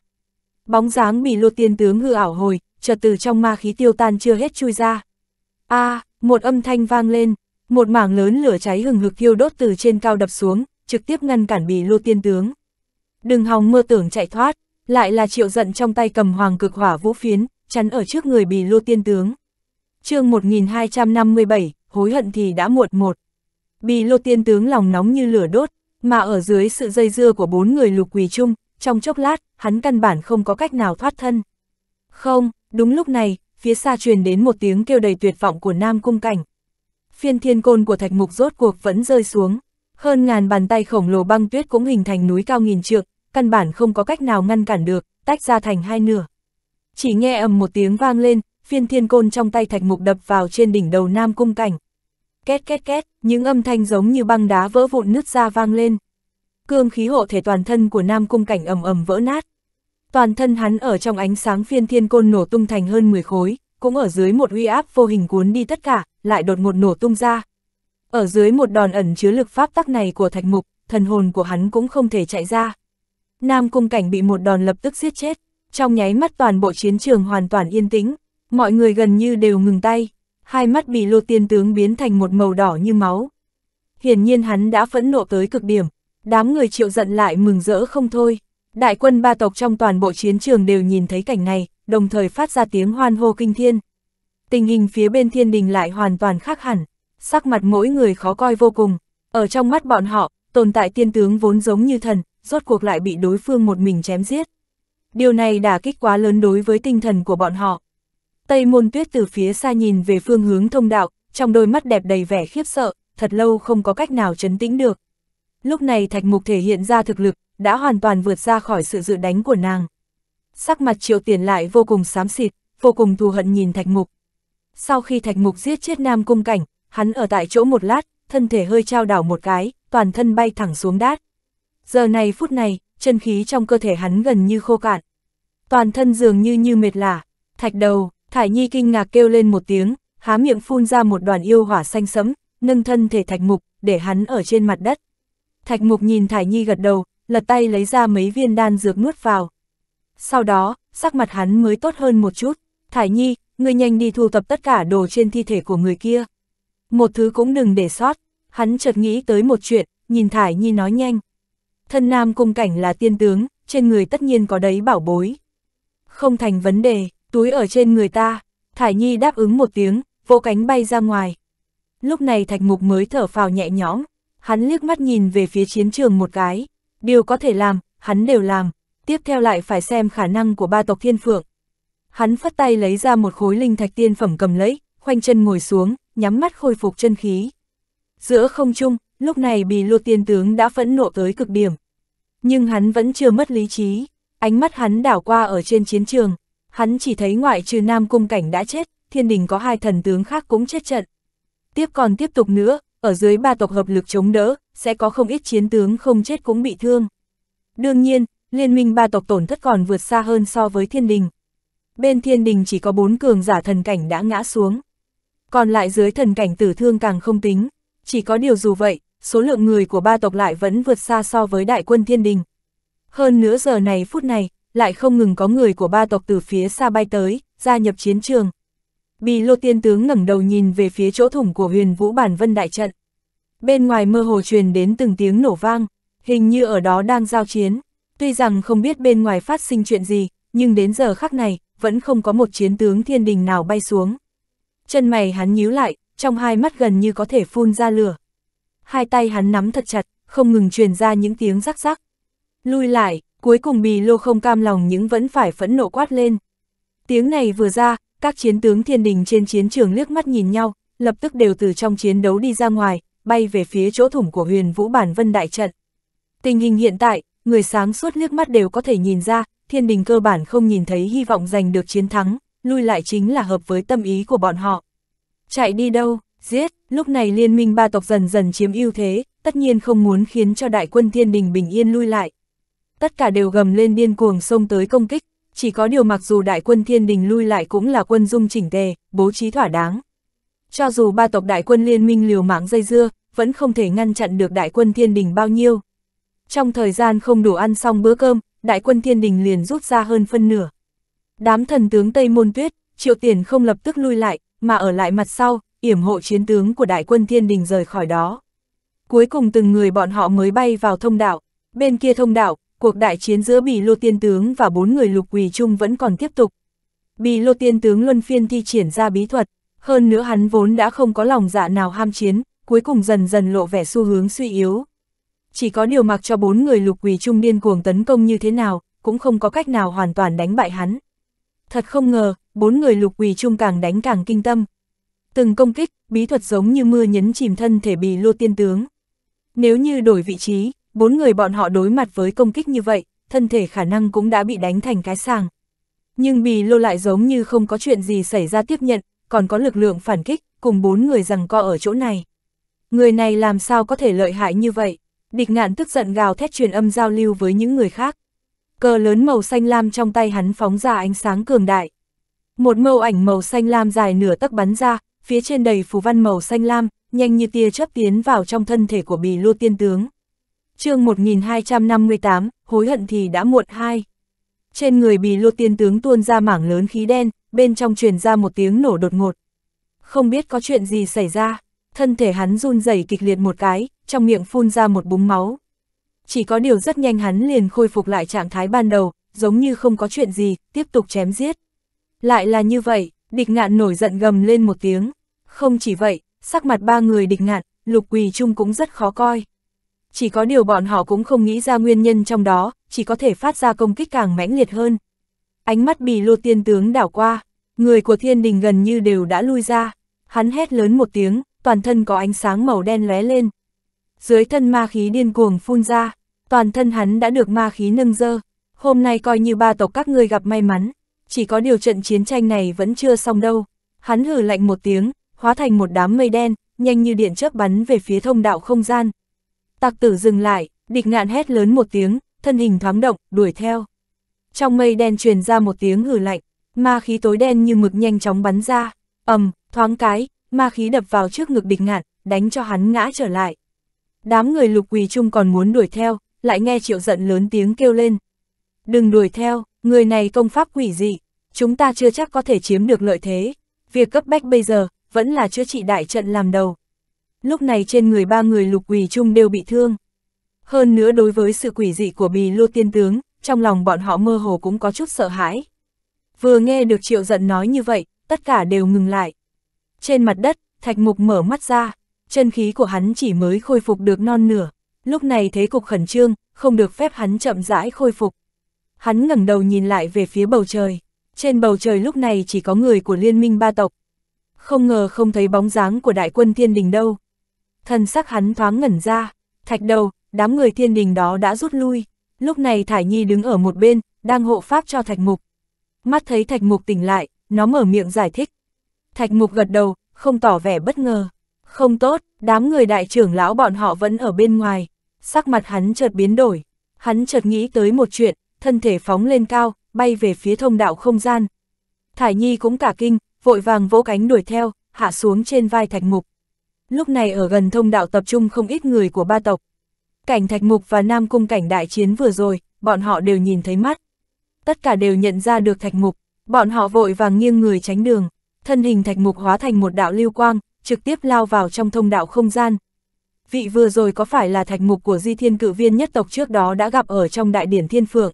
Bóng dáng bị lô tiên tướng hư ảo hồi, chợt từ trong ma khí tiêu tan chưa hết chui ra. A, à, một âm thanh vang lên, một mảng lớn lửa cháy hừng hực thiêu đốt từ trên cao đập xuống, trực tiếp ngăn cản bị lô tiên tướng. Đừng hòng mơ tưởng chạy thoát, lại là triệu giận trong tay cầm hoàng cực hỏa vũ phiến, chắn ở trước người bì lô tiên tướng. chương 1257, hối hận thì đã muộn một. Bì lô tiên tướng lòng nóng như lửa đốt, mà ở dưới sự dây dưa của bốn người lục quỳ chung, trong chốc lát, hắn căn bản không có cách nào thoát thân. Không, đúng lúc này, phía xa truyền đến một tiếng kêu đầy tuyệt vọng của Nam Cung Cảnh. Phiên thiên côn của thạch mục rốt cuộc vẫn rơi xuống, hơn ngàn bàn tay khổng lồ băng tuyết cũng hình thành núi cao nghìn trượng, căn bản không có cách nào ngăn cản được, tách ra thành hai nửa. Chỉ nghe ầm một tiếng vang lên, phiên thiên côn trong tay thạch mục đập vào trên đỉnh đầu Nam Cung Cảnh. Két két két, những âm thanh giống như băng đá vỡ vụn nứt ra vang lên. Cương khí hộ thể toàn thân của Nam Cung Cảnh ầm ầm vỡ nát. Toàn thân hắn ở trong ánh sáng phiên thiên côn nổ tung thành hơn 10 khối, cũng ở dưới một uy áp vô hình cuốn đi tất cả, lại đột ngột nổ tung ra. Ở dưới một đòn ẩn chứa lực pháp tắc này của thạch mục, thần hồn của hắn cũng không thể chạy ra. Nam cung cảnh bị một đòn lập tức giết chết. Trong nháy mắt toàn bộ chiến trường hoàn toàn yên tĩnh, mọi người gần như đều ngừng tay, hai mắt bị lô tiên tướng biến thành một màu đỏ như máu. Hiển nhiên hắn đã phẫn nộ tới cực điểm, đám người triệu giận lại mừng rỡ không thôi. Đại quân ba tộc trong toàn bộ chiến trường đều nhìn thấy cảnh này, đồng thời phát ra tiếng hoan hô kinh thiên. Tình hình phía bên thiên đình lại hoàn toàn khác hẳn, sắc mặt mỗi người khó coi vô cùng. Ở trong mắt bọn họ, tồn tại tiên tướng vốn giống như thần, rốt cuộc lại bị đối phương một mình chém giết điều này đã kích quá lớn đối với tinh thần của bọn họ. Tây môn tuyết từ phía xa nhìn về phương hướng thông đạo, trong đôi mắt đẹp đầy vẻ khiếp sợ, thật lâu không có cách nào chấn tĩnh được. Lúc này thạch mục thể hiện ra thực lực, đã hoàn toàn vượt ra khỏi sự dự đánh của nàng. Sắc mặt triệu tiền lại vô cùng xám xịt, vô cùng thù hận nhìn thạch mục. Sau khi thạch mục giết chết nam cung cảnh, hắn ở tại chỗ một lát, thân thể hơi trao đảo một cái, toàn thân bay thẳng xuống đát. Giờ này phút này, chân khí trong cơ thể hắn gần như khô cạn. Toàn thân dường như như mệt lả, thạch đầu, Thải Nhi kinh ngạc kêu lên một tiếng, há miệng phun ra một đoàn yêu hỏa xanh sẫm, nâng thân thể thạch mục, để hắn ở trên mặt đất. Thạch mục nhìn Thải Nhi gật đầu, lật tay lấy ra mấy viên đan dược nuốt vào. Sau đó, sắc mặt hắn mới tốt hơn một chút. Thải Nhi, người nhanh đi thu tập tất cả đồ trên thi thể của người kia. Một thứ cũng đừng để sót. Hắn chợt nghĩ tới một chuyện, nhìn Thải Nhi nói nhanh, Thân nam cung cảnh là tiên tướng, trên người tất nhiên có đấy bảo bối. Không thành vấn đề, túi ở trên người ta, Thải Nhi đáp ứng một tiếng, vỗ cánh bay ra ngoài. Lúc này Thạch Mục mới thở phào nhẹ nhõm, hắn liếc mắt nhìn về phía chiến trường một cái, điều có thể làm, hắn đều làm, tiếp theo lại phải xem khả năng của ba tộc thiên phượng. Hắn phất tay lấy ra một khối linh thạch tiên phẩm cầm lấy, khoanh chân ngồi xuống, nhắm mắt khôi phục chân khí. Giữa không trung, lúc này bì lô tiên tướng đã phẫn nộ tới cực điểm. Nhưng hắn vẫn chưa mất lý trí, ánh mắt hắn đảo qua ở trên chiến trường, hắn chỉ thấy ngoại trừ Nam Cung Cảnh đã chết, thiên đình có hai thần tướng khác cũng chết trận. Tiếp còn tiếp tục nữa, ở dưới ba tộc hợp lực chống đỡ, sẽ có không ít chiến tướng không chết cũng bị thương. Đương nhiên, liên minh ba tộc tổn thất còn vượt xa hơn so với thiên đình. Bên thiên đình chỉ có bốn cường giả thần cảnh đã ngã xuống. Còn lại dưới thần cảnh tử thương càng không tính. Chỉ có điều dù vậy, số lượng người của ba tộc lại vẫn vượt xa so với đại quân thiên đình. Hơn nửa giờ này phút này, lại không ngừng có người của ba tộc từ phía xa bay tới, gia nhập chiến trường. Bì lô tiên tướng ngẩng đầu nhìn về phía chỗ thủng của huyền vũ bản vân đại trận. Bên ngoài mơ hồ truyền đến từng tiếng nổ vang, hình như ở đó đang giao chiến. Tuy rằng không biết bên ngoài phát sinh chuyện gì, nhưng đến giờ khắc này, vẫn không có một chiến tướng thiên đình nào bay xuống. Chân mày hắn nhíu lại, trong hai mắt gần như có thể phun ra lửa hai tay hắn nắm thật chặt, không ngừng truyền ra những tiếng rắc rắc. Lui lại, cuối cùng bì lô không cam lòng những vẫn phải phẫn nộ quát lên. Tiếng này vừa ra, các chiến tướng thiên đình trên chiến trường liếc mắt nhìn nhau, lập tức đều từ trong chiến đấu đi ra ngoài, bay về phía chỗ thủng của huyền vũ bản vân đại trận. Tình hình hiện tại, người sáng suốt liếc mắt đều có thể nhìn ra, thiên đình cơ bản không nhìn thấy hy vọng giành được chiến thắng, lui lại chính là hợp với tâm ý của bọn họ. Chạy đi đâu, giết, lúc này liên minh ba tộc dần dần chiếm ưu thế, tất nhiên không muốn khiến cho đại quân thiên đình bình yên lui lại. Tất cả đều gầm lên điên cuồng xông tới công kích, chỉ có điều mặc dù đại quân thiên đình lui lại cũng là quân dung chỉnh tề, bố trí thỏa đáng. Cho dù ba tộc đại quân liên minh liều mạng dây dưa, vẫn không thể ngăn chặn được đại quân thiên đình bao nhiêu. Trong thời gian không đủ ăn xong bữa cơm, đại quân thiên đình liền rút ra hơn phân nửa. Đám thần tướng Tây Môn Tuyết, Triệu Tiền không lập tức lui lại, mà ở lại mặt sau, yểm hộ chiến tướng của đại quân thiên đình rời khỏi đó. Cuối cùng từng người bọn họ mới bay vào thông đạo, bên kia thông đạo, cuộc đại chiến giữa bì lô tiên tướng và bốn người lục quỳ chung vẫn còn tiếp tục. Bì lô tiên tướng luân phiên thi triển ra bí thuật, hơn nữa hắn vốn đã không có lòng dạ nào ham chiến, cuối cùng dần dần lộ vẻ xu hướng suy yếu. Chỉ có điều mặc cho bốn người lục quỳ trung điên cuồng tấn công như thế nào, cũng không có cách nào hoàn toàn đánh bại hắn. Thật không ngờ, bốn người lục quỳ trung càng đánh càng kinh tâm, Từng công kích, bí thuật giống như mưa nhấn chìm thân thể bì lô tiên tướng. Nếu như đổi vị trí, bốn người bọn họ đối mặt với công kích như vậy, thân thể khả năng cũng đã bị đánh thành cái sàng. Nhưng bì lô lại giống như không có chuyện gì xảy ra tiếp nhận, còn có lực lượng phản kích, cùng bốn người rằng co ở chỗ này. Người này làm sao có thể lợi hại như vậy? Địch ngạn tức giận gào thét truyền âm giao lưu với những người khác. Cờ lớn màu xanh lam trong tay hắn phóng ra ánh sáng cường đại. Một mâu ảnh màu xanh lam dài nửa tấc bắn ra, phía trên đầy phù văn màu xanh lam, nhanh như tia chớp tiến vào trong thân thể của bì lua tiên tướng. chương 1258, hối hận thì đã muộn hai. Trên người bì lua tiên tướng tuôn ra mảng lớn khí đen, bên trong truyền ra một tiếng nổ đột ngột. Không biết có chuyện gì xảy ra, thân thể hắn run rẩy kịch liệt một cái, trong miệng phun ra một búng máu. Chỉ có điều rất nhanh hắn liền khôi phục lại trạng thái ban đầu, giống như không có chuyện gì, tiếp tục chém giết. Lại là như vậy, Địch ngạn nổi giận gầm lên một tiếng. Không chỉ vậy, sắc mặt ba người địch ngạn, lục quỳ chung cũng rất khó coi. Chỉ có điều bọn họ cũng không nghĩ ra nguyên nhân trong đó, chỉ có thể phát ra công kích càng mãnh liệt hơn. Ánh mắt bì lô tiên tướng đảo qua, người của thiên đình gần như đều đã lui ra. Hắn hét lớn một tiếng, toàn thân có ánh sáng màu đen lóe lên. Dưới thân ma khí điên cuồng phun ra, toàn thân hắn đã được ma khí nâng dơ. Hôm nay coi như ba tộc các ngươi gặp may mắn, chỉ có điều trận chiến tranh này vẫn chưa xong đâu. Hắn hử lạnh một tiếng, hóa thành một đám mây đen, nhanh như điện chớp bắn về phía thông đạo không gian. Tạc tử dừng lại, địch ngạn hét lớn một tiếng, thân hình thoáng động, đuổi theo. Trong mây đen truyền ra một tiếng hử lạnh, ma khí tối đen như mực nhanh chóng bắn ra, ầm, thoáng cái, ma khí đập vào trước ngực địch ngạn, đánh cho hắn ngã trở lại. Đám người lục quỳ chung còn muốn đuổi theo, lại nghe triệu giận lớn tiếng kêu lên. Đừng đuổi theo, Người này công pháp quỷ dị, chúng ta chưa chắc có thể chiếm được lợi thế. Việc cấp bách bây giờ, vẫn là chữa trị đại trận làm đầu. Lúc này trên người ba người lục quỷ chung đều bị thương. Hơn nữa đối với sự quỷ dị của bì lô tiên tướng, trong lòng bọn họ mơ hồ cũng có chút sợ hãi. Vừa nghe được triệu giận nói như vậy, tất cả đều ngừng lại. Trên mặt đất, thạch mục mở mắt ra, chân khí của hắn chỉ mới khôi phục được non nửa. Lúc này thế cục khẩn trương, không được phép hắn chậm rãi khôi phục. Hắn ngẩng đầu nhìn lại về phía bầu trời. Trên bầu trời lúc này chỉ có người của liên minh ba tộc. Không ngờ không thấy bóng dáng của đại quân thiên đình đâu. Thần sắc hắn thoáng ngẩn ra. Thạch đầu, đám người thiên đình đó đã rút lui. Lúc này Thải Nhi đứng ở một bên, đang hộ pháp cho Thạch Mục. Mắt thấy Thạch Mục tỉnh lại, nó mở miệng giải thích. Thạch Mục gật đầu, không tỏ vẻ bất ngờ. Không tốt, đám người đại trưởng lão bọn họ vẫn ở bên ngoài. Sắc mặt hắn chợt biến đổi. Hắn chợt nghĩ tới một chuyện, thân thể phóng lên cao, bay về phía thông đạo không gian. Thải Nhi cũng cả kinh, vội vàng vỗ cánh đuổi theo, hạ xuống trên vai thạch mục. Lúc này ở gần thông đạo tập trung không ít người của ba tộc. Cảnh thạch mục và nam cung cảnh đại chiến vừa rồi, bọn họ đều nhìn thấy mắt. Tất cả đều nhận ra được thạch mục, bọn họ vội vàng nghiêng người tránh đường. Thân hình thạch mục hóa thành một đạo lưu quang, trực tiếp lao vào trong thông đạo không gian. Vị vừa rồi có phải là thạch mục của di thiên cự viên nhất tộc trước đó đã gặp ở trong đại điển thiên phượng?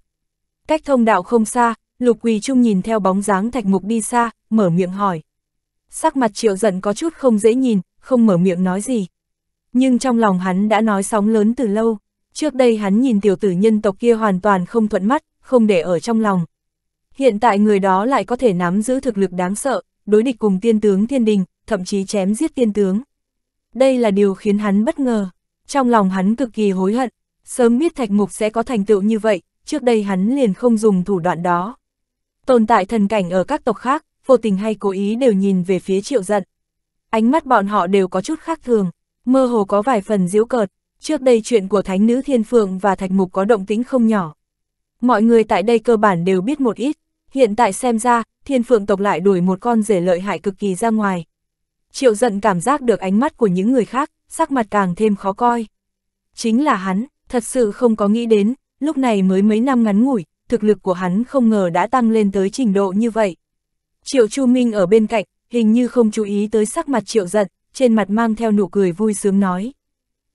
Cách thông đạo không xa, Lục Quỳ Trung nhìn theo bóng dáng thạch mục đi xa, mở miệng hỏi. Sắc mặt triệu giận có chút không dễ nhìn, không mở miệng nói gì. Nhưng trong lòng hắn đã nói sóng lớn từ lâu, trước đây hắn nhìn tiểu tử nhân tộc kia hoàn toàn không thuận mắt, không để ở trong lòng. Hiện tại người đó lại có thể nắm giữ thực lực đáng sợ, đối địch cùng tiên tướng thiên đình, thậm chí chém giết tiên tướng. Đây là điều khiến hắn bất ngờ, trong lòng hắn cực kỳ hối hận, sớm biết thạch mục sẽ có thành tựu như vậy, trước đây hắn liền không dùng thủ đoạn đó. Tồn tại thần cảnh ở các tộc khác, vô tình hay cố ý đều nhìn về phía triệu giận. Ánh mắt bọn họ đều có chút khác thường, mơ hồ có vài phần diễu cợt, trước đây chuyện của Thánh Nữ Thiên Phượng và Thạch Mục có động tĩnh không nhỏ. Mọi người tại đây cơ bản đều biết một ít, hiện tại xem ra, Thiên Phượng tộc lại đuổi một con rể lợi hại cực kỳ ra ngoài. Triệu giận cảm giác được ánh mắt của những người khác, sắc mặt càng thêm khó coi. Chính là hắn, thật sự không có nghĩ đến, lúc này mới mấy năm ngắn ngủi, thực lực của hắn không ngờ đã tăng lên tới trình độ như vậy. Triệu Chu Minh ở bên cạnh, hình như không chú ý tới sắc mặt Triệu giận, trên mặt mang theo nụ cười vui sướng nói.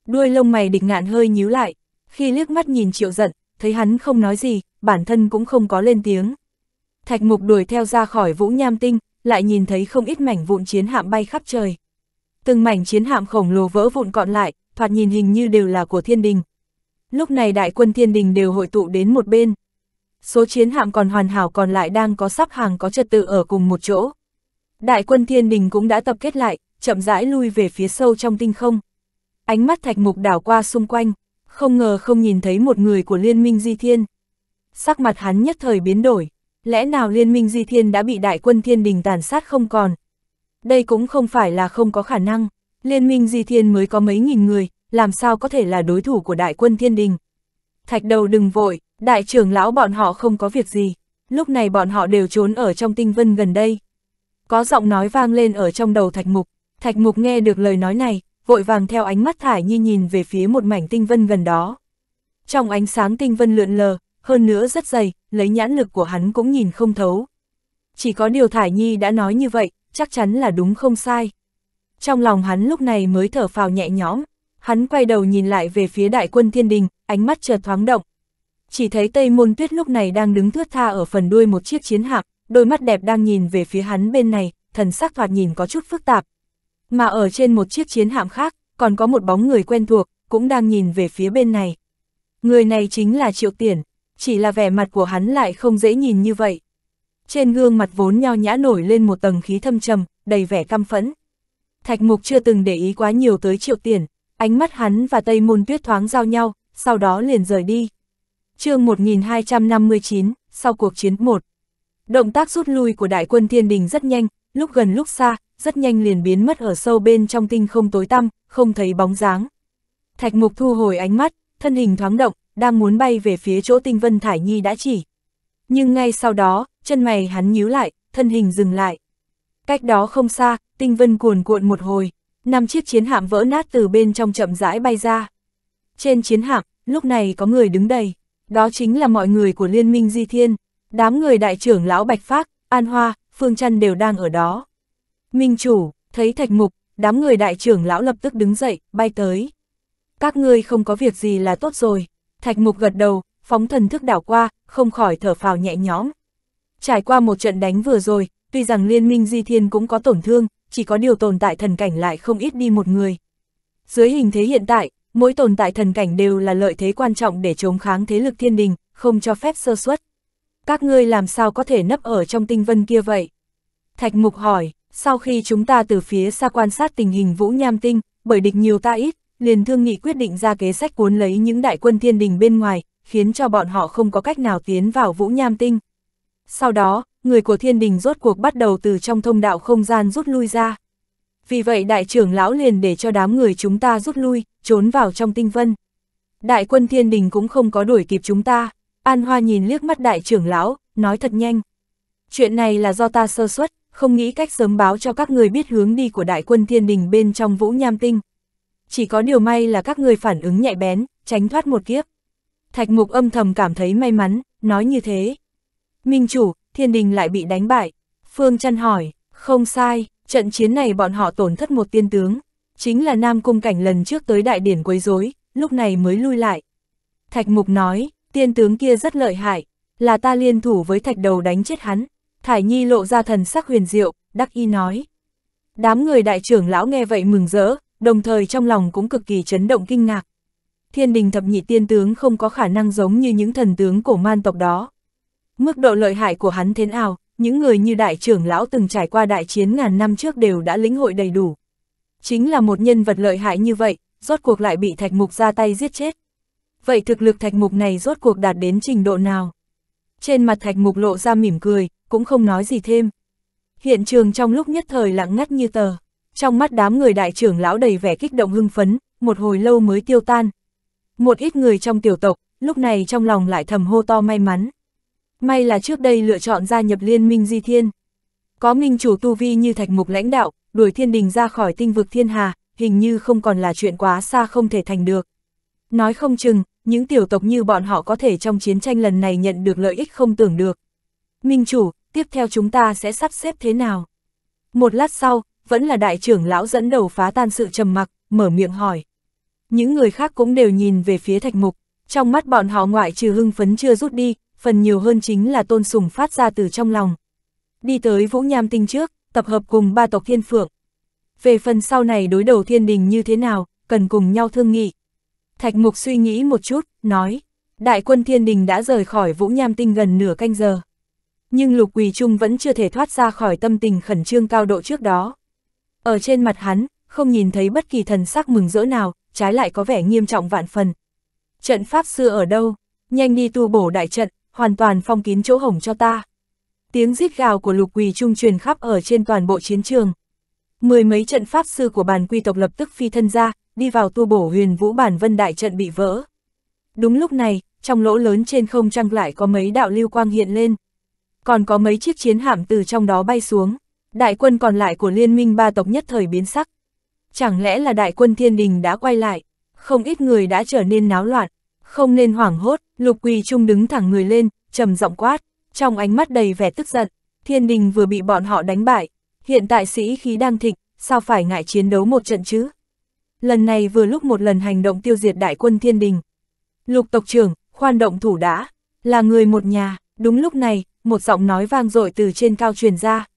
Đuôi lông mày địch ngạn hơi nhíu lại, khi liếc mắt nhìn Triệu giận, thấy hắn không nói gì, bản thân cũng không có lên tiếng. Thạch mục đuổi theo ra khỏi vũ nham tinh, lại nhìn thấy không ít mảnh vụn chiến hạm bay khắp trời. Từng mảnh chiến hạm khổng lồ vỡ vụn còn lại, thoạt nhìn hình như đều là của thiên đình, Lúc này đại quân thiên đình đều hội tụ đến một bên. Số chiến hạm còn hoàn hảo còn lại đang có sắp hàng có trật tự ở cùng một chỗ. Đại quân thiên đình cũng đã tập kết lại, chậm rãi lui về phía sâu trong tinh không. Ánh mắt thạch mục đảo qua xung quanh, không ngờ không nhìn thấy một người của liên minh di thiên. Sắc mặt hắn nhất thời biến đổi, lẽ nào liên minh di thiên đã bị đại quân thiên đình tàn sát không còn. Đây cũng không phải là không có khả năng, liên minh di thiên mới có mấy nghìn người, làm sao có thể là đối thủ của đại quân thiên đình. Thạch đầu đừng vội, đại trưởng lão bọn họ không có việc gì, lúc này bọn họ đều trốn ở trong tinh vân gần đây. Có giọng nói vang lên ở trong đầu thạch mục, thạch mục nghe được lời nói này, vội vàng theo ánh mắt thải nhi nhìn về phía một mảnh tinh vân gần đó. Trong ánh sáng tinh vân lượn lờ, hơn nữa rất dày, lấy nhãn lực của hắn cũng nhìn không thấu. Chỉ có điều Thải Nhi đã nói như vậy, chắc chắn là đúng không sai. Trong lòng hắn lúc này mới thở phào nhẹ nhõm, Hắn quay đầu nhìn lại về phía đại quân thiên đình, ánh mắt chợt thoáng động. Chỉ thấy Tây Môn Tuyết lúc này đang đứng thướt tha ở phần đuôi một chiếc chiến hạm đôi mắt đẹp đang nhìn về phía hắn bên này, thần sắc thoạt nhìn có chút phức tạp. Mà ở trên một chiếc chiến hạm khác, còn có một bóng người quen thuộc, cũng đang nhìn về phía bên này. Người này chính là Triệu Tiển, chỉ là vẻ mặt của hắn lại không dễ nhìn như vậy. Trên gương mặt vốn nho nhã nổi lên một tầng khí thâm trầm, đầy vẻ căm phẫn. Thạch Mục chưa từng để ý quá nhiều tới Triệu Tiển, Ánh mắt hắn và Tây Môn Tuyết thoáng giao nhau, sau đó liền rời đi. chương 1259, sau cuộc chiến 1. Động tác rút lui của đại quân thiên đình rất nhanh, lúc gần lúc xa, rất nhanh liền biến mất ở sâu bên trong tinh không tối tăm, không thấy bóng dáng. Thạch mục thu hồi ánh mắt, thân hình thoáng động, đang muốn bay về phía chỗ tinh vân Thải Nhi đã chỉ. Nhưng ngay sau đó, chân mày hắn nhíu lại, thân hình dừng lại. Cách đó không xa, tinh vân cuồn cuộn một hồi, năm chiếc chiến hạm vỡ nát từ bên trong chậm rãi bay ra. Trên chiến hạm, lúc này có người đứng đầy, đó chính là mọi người của Liên minh Di Thiên, đám người đại trưởng lão Bạch Phác, An Hoa, Phương Trăn đều đang ở đó. Minh chủ, thấy thạch mục, đám người đại trưởng lão lập tức đứng dậy, bay tới. Các ngươi không có việc gì là tốt rồi, thạch mục gật đầu, phóng thần thức đảo qua, không khỏi thở phào nhẹ nhõm. Trải qua một trận đánh vừa rồi, tuy rằng liên minh Di Thiên cũng có tổn thương, chỉ có điều tồn tại thần cảnh lại không ít đi một người. Dưới hình thế hiện tại, mỗi tồn tại thần cảnh đều là lợi thế quan trọng để chống kháng thế lực thiên đình, không cho phép sơ suất. Các ngươi làm sao có thể nấp ở trong tinh vân kia vậy? Thạch Mục hỏi, sau khi chúng ta từ phía xa quan sát tình hình Vũ Nham Tinh, bởi địch nhiều ta ít, liền thương nghị quyết định ra kế sách cuốn lấy những đại quân thiên đình bên ngoài, khiến cho bọn họ không có cách nào tiến vào Vũ Nham Tinh. Sau đó, người của thiên đình rốt cuộc bắt đầu từ trong thông đạo không gian rút lui ra. Vì vậy đại trưởng lão liền để cho đám người chúng ta rút lui, trốn vào trong tinh vân. Đại quân thiên đình cũng không có đuổi kịp chúng ta. An Hoa nhìn liếc mắt đại trưởng lão, nói thật nhanh. Chuyện này là do ta sơ suất, không nghĩ cách sớm báo cho các người biết hướng đi của đại quân thiên đình bên trong vũ nham tinh. Chỉ có điều may là các người phản ứng nhạy bén, tránh thoát một kiếp. Thạch mục âm thầm cảm thấy may mắn, nói như thế. Minh chủ, thiên đình lại bị đánh bại. Phương Trăn hỏi, không sai, trận chiến này bọn họ tổn thất một tiên tướng, chính là Nam Cung Cảnh lần trước tới đại điển quấy rối, lúc này mới lui lại. Thạch Mục nói, tiên tướng kia rất lợi hại, là ta liên thủ với thạch đầu đánh chết hắn. Thải Nhi lộ ra thần sắc huyền diệu, đắc y nói. Đám người đại trưởng lão nghe vậy mừng rỡ, đồng thời trong lòng cũng cực kỳ chấn động kinh ngạc. Thiên đình thập nhị tiên tướng không có khả năng giống như những thần tướng cổ man tộc đó, Mức độ lợi hại của hắn thế nào, những người như đại trưởng lão từng trải qua đại chiến ngàn năm trước đều đã lĩnh hội đầy đủ. Chính là một nhân vật lợi hại như vậy, rốt cuộc lại bị thạch mục ra tay giết chết. Vậy thực lực thạch mục này rốt cuộc đạt đến trình độ nào? Trên mặt thạch mục lộ ra mỉm cười, cũng không nói gì thêm. Hiện trường trong lúc nhất thời lặng ngắt như tờ. Trong mắt đám người đại trưởng lão đầy vẻ kích động hưng phấn, một hồi lâu mới tiêu tan. Một ít người trong tiểu tộc, lúc này trong lòng lại thầm hô to may mắn. May là trước đây lựa chọn gia nhập liên minh di thiên. Có minh chủ tu vi như thạch mục lãnh đạo, đuổi thiên đình ra khỏi tinh vực thiên hà, hình như không còn là chuyện quá xa không thể thành được. Nói không chừng, những tiểu tộc như bọn họ có thể trong chiến tranh lần này nhận được lợi ích không tưởng được. Minh chủ, tiếp theo chúng ta sẽ sắp xếp thế nào? Một lát sau, vẫn là đại trưởng lão dẫn đầu phá tan sự trầm mặc, mở miệng hỏi. Những người khác cũng đều nhìn về phía thạch mục, trong mắt bọn họ ngoại trừ hưng phấn chưa rút đi, phần nhiều hơn chính là tôn sùng phát ra từ trong lòng. Đi tới Vũ Nham Tinh trước, tập hợp cùng ba tộc thiên phượng. Về phần sau này đối đầu thiên đình như thế nào, cần cùng nhau thương nghị. Thạch Mục suy nghĩ một chút, nói, đại quân thiên đình đã rời khỏi Vũ Nham Tinh gần nửa canh giờ. Nhưng Lục Quỳ Trung vẫn chưa thể thoát ra khỏi tâm tình khẩn trương cao độ trước đó. Ở trên mặt hắn, không nhìn thấy bất kỳ thần sắc mừng rỡ nào, trái lại có vẻ nghiêm trọng vạn phần. Trận pháp xưa ở đâu? Nhanh đi tu bổ đại trận, hoàn toàn phong kín chỗ hổng cho ta. Tiếng rít gào của lục quỳ trung truyền khắp ở trên toàn bộ chiến trường. Mười mấy trận pháp sư của bàn quy tộc lập tức phi thân ra, đi vào tu bổ huyền vũ bản vân đại trận bị vỡ. Đúng lúc này, trong lỗ lớn trên không trăng lại có mấy đạo lưu quang hiện lên. Còn có mấy chiếc chiến hạm từ trong đó bay xuống. Đại quân còn lại của liên minh ba tộc nhất thời biến sắc. Chẳng lẽ là đại quân thiên đình đã quay lại, không ít người đã trở nên náo loạn, không nên hoảng hốt, lục quỳ trung đứng thẳng người lên, trầm giọng quát, trong ánh mắt đầy vẻ tức giận, thiên đình vừa bị bọn họ đánh bại, hiện tại sĩ khí đang thịnh, sao phải ngại chiến đấu một trận chứ? Lần này vừa lúc một lần hành động tiêu diệt đại quân thiên đình. Lục tộc trưởng, khoan động thủ đã, là người một nhà, đúng lúc này, một giọng nói vang dội từ trên cao truyền ra.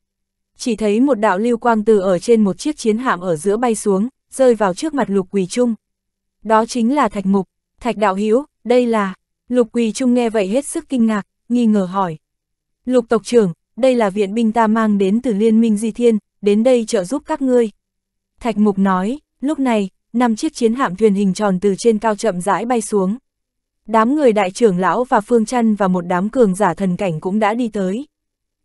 Chỉ thấy một đạo lưu quang từ ở trên một chiếc chiến hạm ở giữa bay xuống, rơi vào trước mặt lục quỳ trung. Đó chính là thạch mục, Thạch đạo Hiếu, đây là... Lục Quỳ Trung nghe vậy hết sức kinh ngạc, nghi ngờ hỏi. Lục tộc trưởng, đây là viện binh ta mang đến từ liên minh di thiên, đến đây trợ giúp các ngươi. Thạch Mục nói, lúc này, năm chiếc chiến hạm thuyền hình tròn từ trên cao chậm rãi bay xuống. Đám người đại trưởng lão và Phương Trăn và một đám cường giả thần cảnh cũng đã đi tới.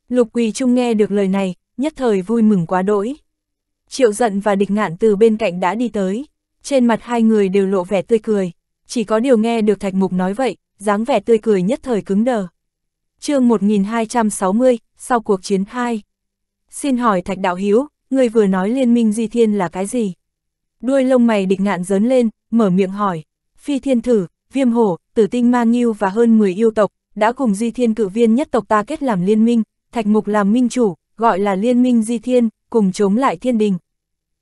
Lục Quỳ Trung nghe được lời này, nhất thời vui mừng quá đỗi. Triệu giận và địch ngạn từ bên cạnh đã đi tới. Trên mặt hai người đều lộ vẻ tươi cười chỉ có điều nghe được Thạch Mục nói vậy, dáng vẻ tươi cười nhất thời cứng đờ. chương 1260, sau cuộc chiến 2. Xin hỏi Thạch Đạo Hiếu, người vừa nói liên minh di thiên là cái gì? Đuôi lông mày địch ngạn dớn lên, mở miệng hỏi. Phi thiên thử, viêm hổ, tử tinh ma nghiêu và hơn 10 yêu tộc, đã cùng di thiên cự viên nhất tộc ta kết làm liên minh, Thạch Mục làm minh chủ, gọi là liên minh di thiên, cùng chống lại thiên đình,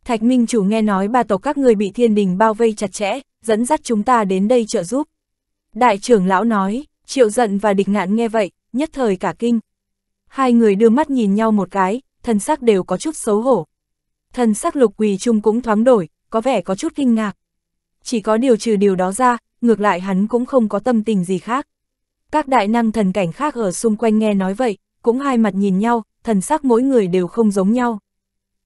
Thạch Minh chủ nghe nói ba tộc các người bị thiên đình bao vây chặt chẽ, dẫn dắt chúng ta đến đây trợ giúp. Đại trưởng lão nói, triệu giận và địch ngạn nghe vậy, nhất thời cả kinh. Hai người đưa mắt nhìn nhau một cái, thần sắc đều có chút xấu hổ. Thần sắc lục quỳ chung cũng thoáng đổi, có vẻ có chút kinh ngạc. Chỉ có điều trừ điều đó ra, ngược lại hắn cũng không có tâm tình gì khác. Các đại năng thần cảnh khác ở xung quanh nghe nói vậy, cũng hai mặt nhìn nhau, thần sắc mỗi người đều không giống nhau.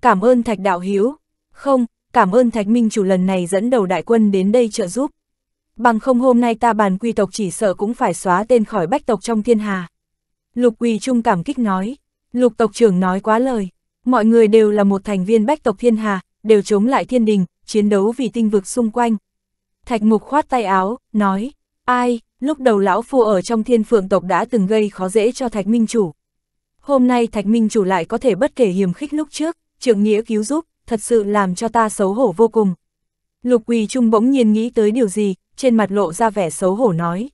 Cảm ơn Thạch Đạo Hiếu, không, cảm ơn Thạch Minh chủ lần này dẫn đầu đại quân đến đây trợ giúp. Bằng không hôm nay ta bàn quy tộc chỉ sợ cũng phải xóa tên khỏi bách tộc trong thiên hà. Lục Quỳ Trung cảm kích nói, Lục tộc trưởng nói quá lời, mọi người đều là một thành viên bách tộc thiên hà, đều chống lại thiên đình, chiến đấu vì tinh vực xung quanh. Thạch Mục khoát tay áo, nói, ai, lúc đầu lão phu ở trong thiên phượng tộc đã từng gây khó dễ cho Thạch Minh Chủ. Hôm nay Thạch Minh Chủ lại có thể bất kể hiểm khích lúc trước, trưởng nghĩa cứu giúp, thật sự làm cho ta xấu hổ vô cùng. Lục Quỳ Trung bỗng nhiên nghĩ tới điều gì, trên mặt lộ ra vẻ xấu hổ nói.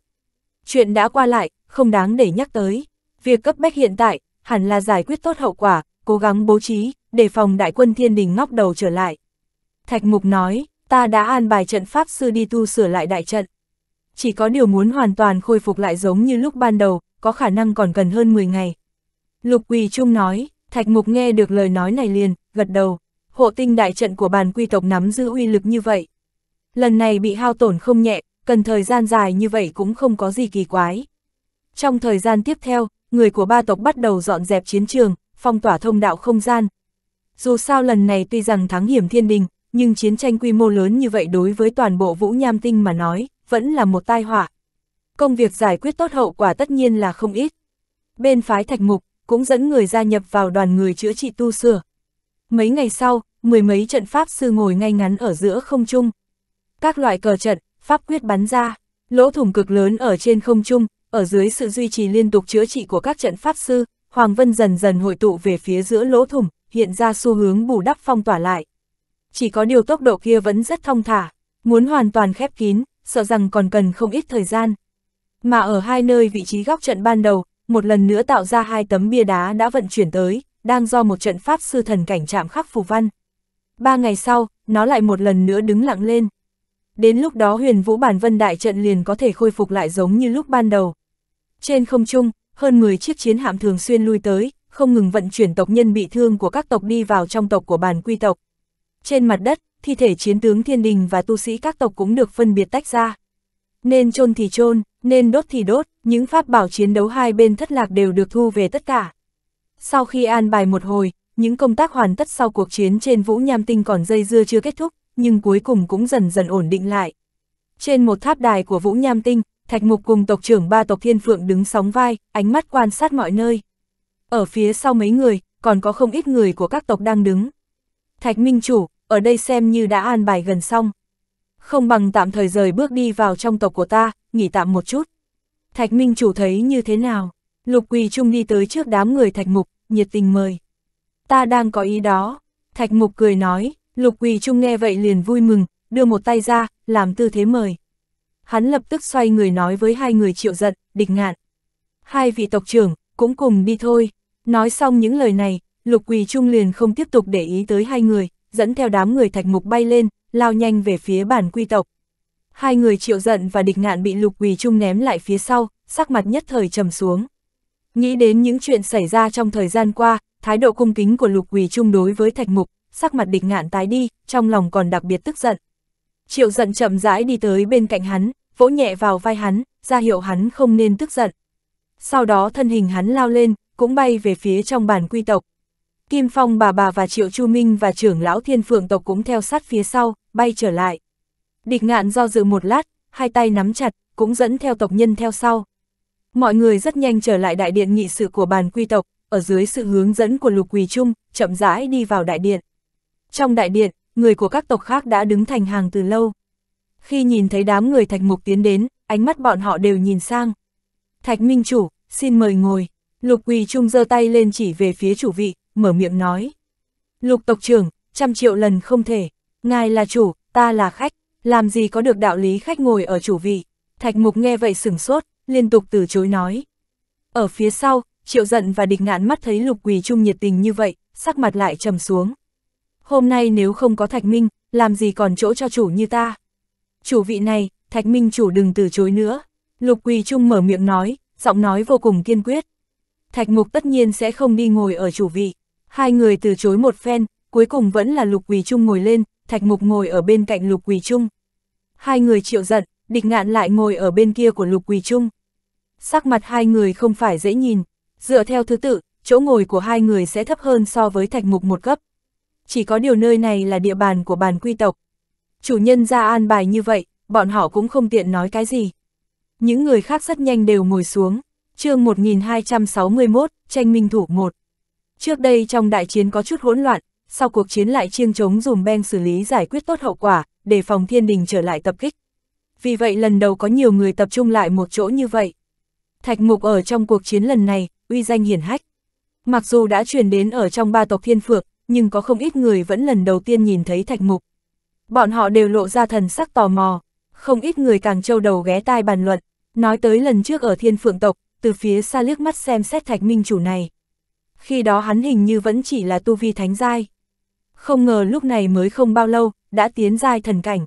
Chuyện đã qua lại, không đáng để nhắc tới. Việc cấp bách hiện tại, hẳn là giải quyết tốt hậu quả, cố gắng bố trí, để phòng đại quân thiên đình ngóc đầu trở lại. Thạch Mục nói, ta đã an bài trận Pháp Sư đi tu sửa lại đại trận. Chỉ có điều muốn hoàn toàn khôi phục lại giống như lúc ban đầu, có khả năng còn cần hơn 10 ngày. Lục Quỳ Trung nói, Thạch Mục nghe được lời nói này liền, gật đầu hộ tinh đại trận của bàn quy tộc nắm giữ uy lực như vậy. Lần này bị hao tổn không nhẹ, cần thời gian dài như vậy cũng không có gì kỳ quái. Trong thời gian tiếp theo, người của ba tộc bắt đầu dọn dẹp chiến trường, phong tỏa thông đạo không gian. Dù sao lần này tuy rằng thắng hiểm thiên đình, nhưng chiến tranh quy mô lớn như vậy đối với toàn bộ vũ nham tinh mà nói, vẫn là một tai họa. Công việc giải quyết tốt hậu quả tất nhiên là không ít. Bên phái thạch mục, cũng dẫn người gia nhập vào đoàn người chữa trị tu sửa. Mấy ngày sau, mười mấy trận pháp sư ngồi ngay ngắn ở giữa không trung. Các loại cờ trận, pháp quyết bắn ra, lỗ thủng cực lớn ở trên không trung, ở dưới sự duy trì liên tục chữa trị của các trận pháp sư, Hoàng Vân dần dần hội tụ về phía giữa lỗ thủng, hiện ra xu hướng bù đắp phong tỏa lại. Chỉ có điều tốc độ kia vẫn rất thong thả, muốn hoàn toàn khép kín, sợ rằng còn cần không ít thời gian. Mà ở hai nơi vị trí góc trận ban đầu, một lần nữa tạo ra hai tấm bia đá đã vận chuyển tới, đang do một trận pháp sư thần cảnh chạm khắc phù văn. Ba ngày sau, nó lại một lần nữa đứng lặng lên. Đến lúc đó huyền vũ bản vân đại trận liền có thể khôi phục lại giống như lúc ban đầu. Trên không trung, hơn 10 chiếc chiến hạm thường xuyên lui tới, không ngừng vận chuyển tộc nhân bị thương của các tộc đi vào trong tộc của bản quy tộc. Trên mặt đất, thi thể chiến tướng thiên đình và tu sĩ các tộc cũng được phân biệt tách ra. Nên chôn thì chôn, nên đốt thì đốt, những pháp bảo chiến đấu hai bên thất lạc đều được thu về tất cả. Sau khi an bài một hồi, những công tác hoàn tất sau cuộc chiến trên Vũ Nham Tinh còn dây dưa chưa kết thúc, nhưng cuối cùng cũng dần dần ổn định lại. Trên một tháp đài của Vũ Nham Tinh, Thạch Mục cùng tộc trưởng ba tộc Thiên Phượng đứng sóng vai, ánh mắt quan sát mọi nơi. Ở phía sau mấy người, còn có không ít người của các tộc đang đứng. Thạch Minh Chủ, ở đây xem như đã an bài gần xong. Không bằng tạm thời rời bước đi vào trong tộc của ta, nghỉ tạm một chút. Thạch Minh Chủ thấy như thế nào? Lục Quỳ Trung đi tới trước đám người Thạch Mục, nhiệt tình mời. Ta đang có ý đó. Thạch Mục cười nói, Lục Quỳ Trung nghe vậy liền vui mừng, đưa một tay ra, làm tư thế mời. Hắn lập tức xoay người nói với hai người triệu giận, địch ngạn. Hai vị tộc trưởng, cũng cùng đi thôi. Nói xong những lời này, Lục Quỳ Trung liền không tiếp tục để ý tới hai người, dẫn theo đám người Thạch Mục bay lên, lao nhanh về phía bản quy tộc. Hai người triệu giận và địch ngạn bị Lục Quỳ Trung ném lại phía sau, sắc mặt nhất thời trầm xuống. Nghĩ đến những chuyện xảy ra trong thời gian qua, thái độ cung kính của lục quỳ chung đối với thạch mục, sắc mặt địch ngạn tái đi, trong lòng còn đặc biệt tức giận. Triệu giận chậm rãi đi tới bên cạnh hắn, vỗ nhẹ vào vai hắn, ra hiệu hắn không nên tức giận. Sau đó thân hình hắn lao lên, cũng bay về phía trong bản quy tộc. Kim Phong bà bà và Triệu Chu Minh và trưởng lão thiên phượng tộc cũng theo sát phía sau, bay trở lại. Địch ngạn do dự một lát, hai tay nắm chặt, cũng dẫn theo tộc nhân theo sau. Mọi người rất nhanh trở lại đại điện nghị sự của bàn quy tộc, ở dưới sự hướng dẫn của lục quỳ trung, chậm rãi đi vào đại điện. Trong đại điện, người của các tộc khác đã đứng thành hàng từ lâu. Khi nhìn thấy đám người thạch mục tiến đến, ánh mắt bọn họ đều nhìn sang. Thạch minh chủ, xin mời ngồi. Lục quỳ trung giơ tay lên chỉ về phía chủ vị, mở miệng nói. Lục tộc trưởng, trăm triệu lần không thể. Ngài là chủ, ta là khách, làm gì có được đạo lý khách ngồi ở chủ vị. Thạch mục nghe vậy sửng sốt, liên tục từ chối nói. Ở phía sau, triệu giận và địch ngạn mắt thấy lục quỳ trung nhiệt tình như vậy, sắc mặt lại trầm xuống. Hôm nay nếu không có Thạch Minh, làm gì còn chỗ cho chủ như ta? Chủ vị này, Thạch Minh chủ đừng từ chối nữa. Lục quỳ trung mở miệng nói, giọng nói vô cùng kiên quyết. Thạch Mục tất nhiên sẽ không đi ngồi ở chủ vị. Hai người từ chối một phen, cuối cùng vẫn là Lục Quỳ Trung ngồi lên, Thạch Mục ngồi ở bên cạnh Lục Quỳ Trung. Hai người triệu giận, địch ngạn lại ngồi ở bên kia của Lục Quỳ Trung sắc mặt hai người không phải dễ nhìn, dựa theo thứ tự, chỗ ngồi của hai người sẽ thấp hơn so với thạch mục một cấp. Chỉ có điều nơi này là địa bàn của bàn quy tộc. Chủ nhân ra an bài như vậy, bọn họ cũng không tiện nói cái gì. Những người khác rất nhanh đều ngồi xuống. chương 1261, tranh minh thủ 1. Trước đây trong đại chiến có chút hỗn loạn, sau cuộc chiến lại chiêng chống dùm beng xử lý giải quyết tốt hậu quả, để phòng thiên đình trở lại tập kích. Vì vậy lần đầu có nhiều người tập trung lại một chỗ như vậy. Thạch Mục ở trong cuộc chiến lần này, uy danh hiển hách. Mặc dù đã truyền đến ở trong ba tộc thiên phược, nhưng có không ít người vẫn lần đầu tiên nhìn thấy Thạch Mục. Bọn họ đều lộ ra thần sắc tò mò, không ít người càng trâu đầu ghé tai bàn luận, nói tới lần trước ở thiên phượng tộc, từ phía xa liếc mắt xem xét Thạch Minh chủ này. Khi đó hắn hình như vẫn chỉ là tu vi thánh giai. Không ngờ lúc này mới không bao lâu, đã tiến giai thần cảnh.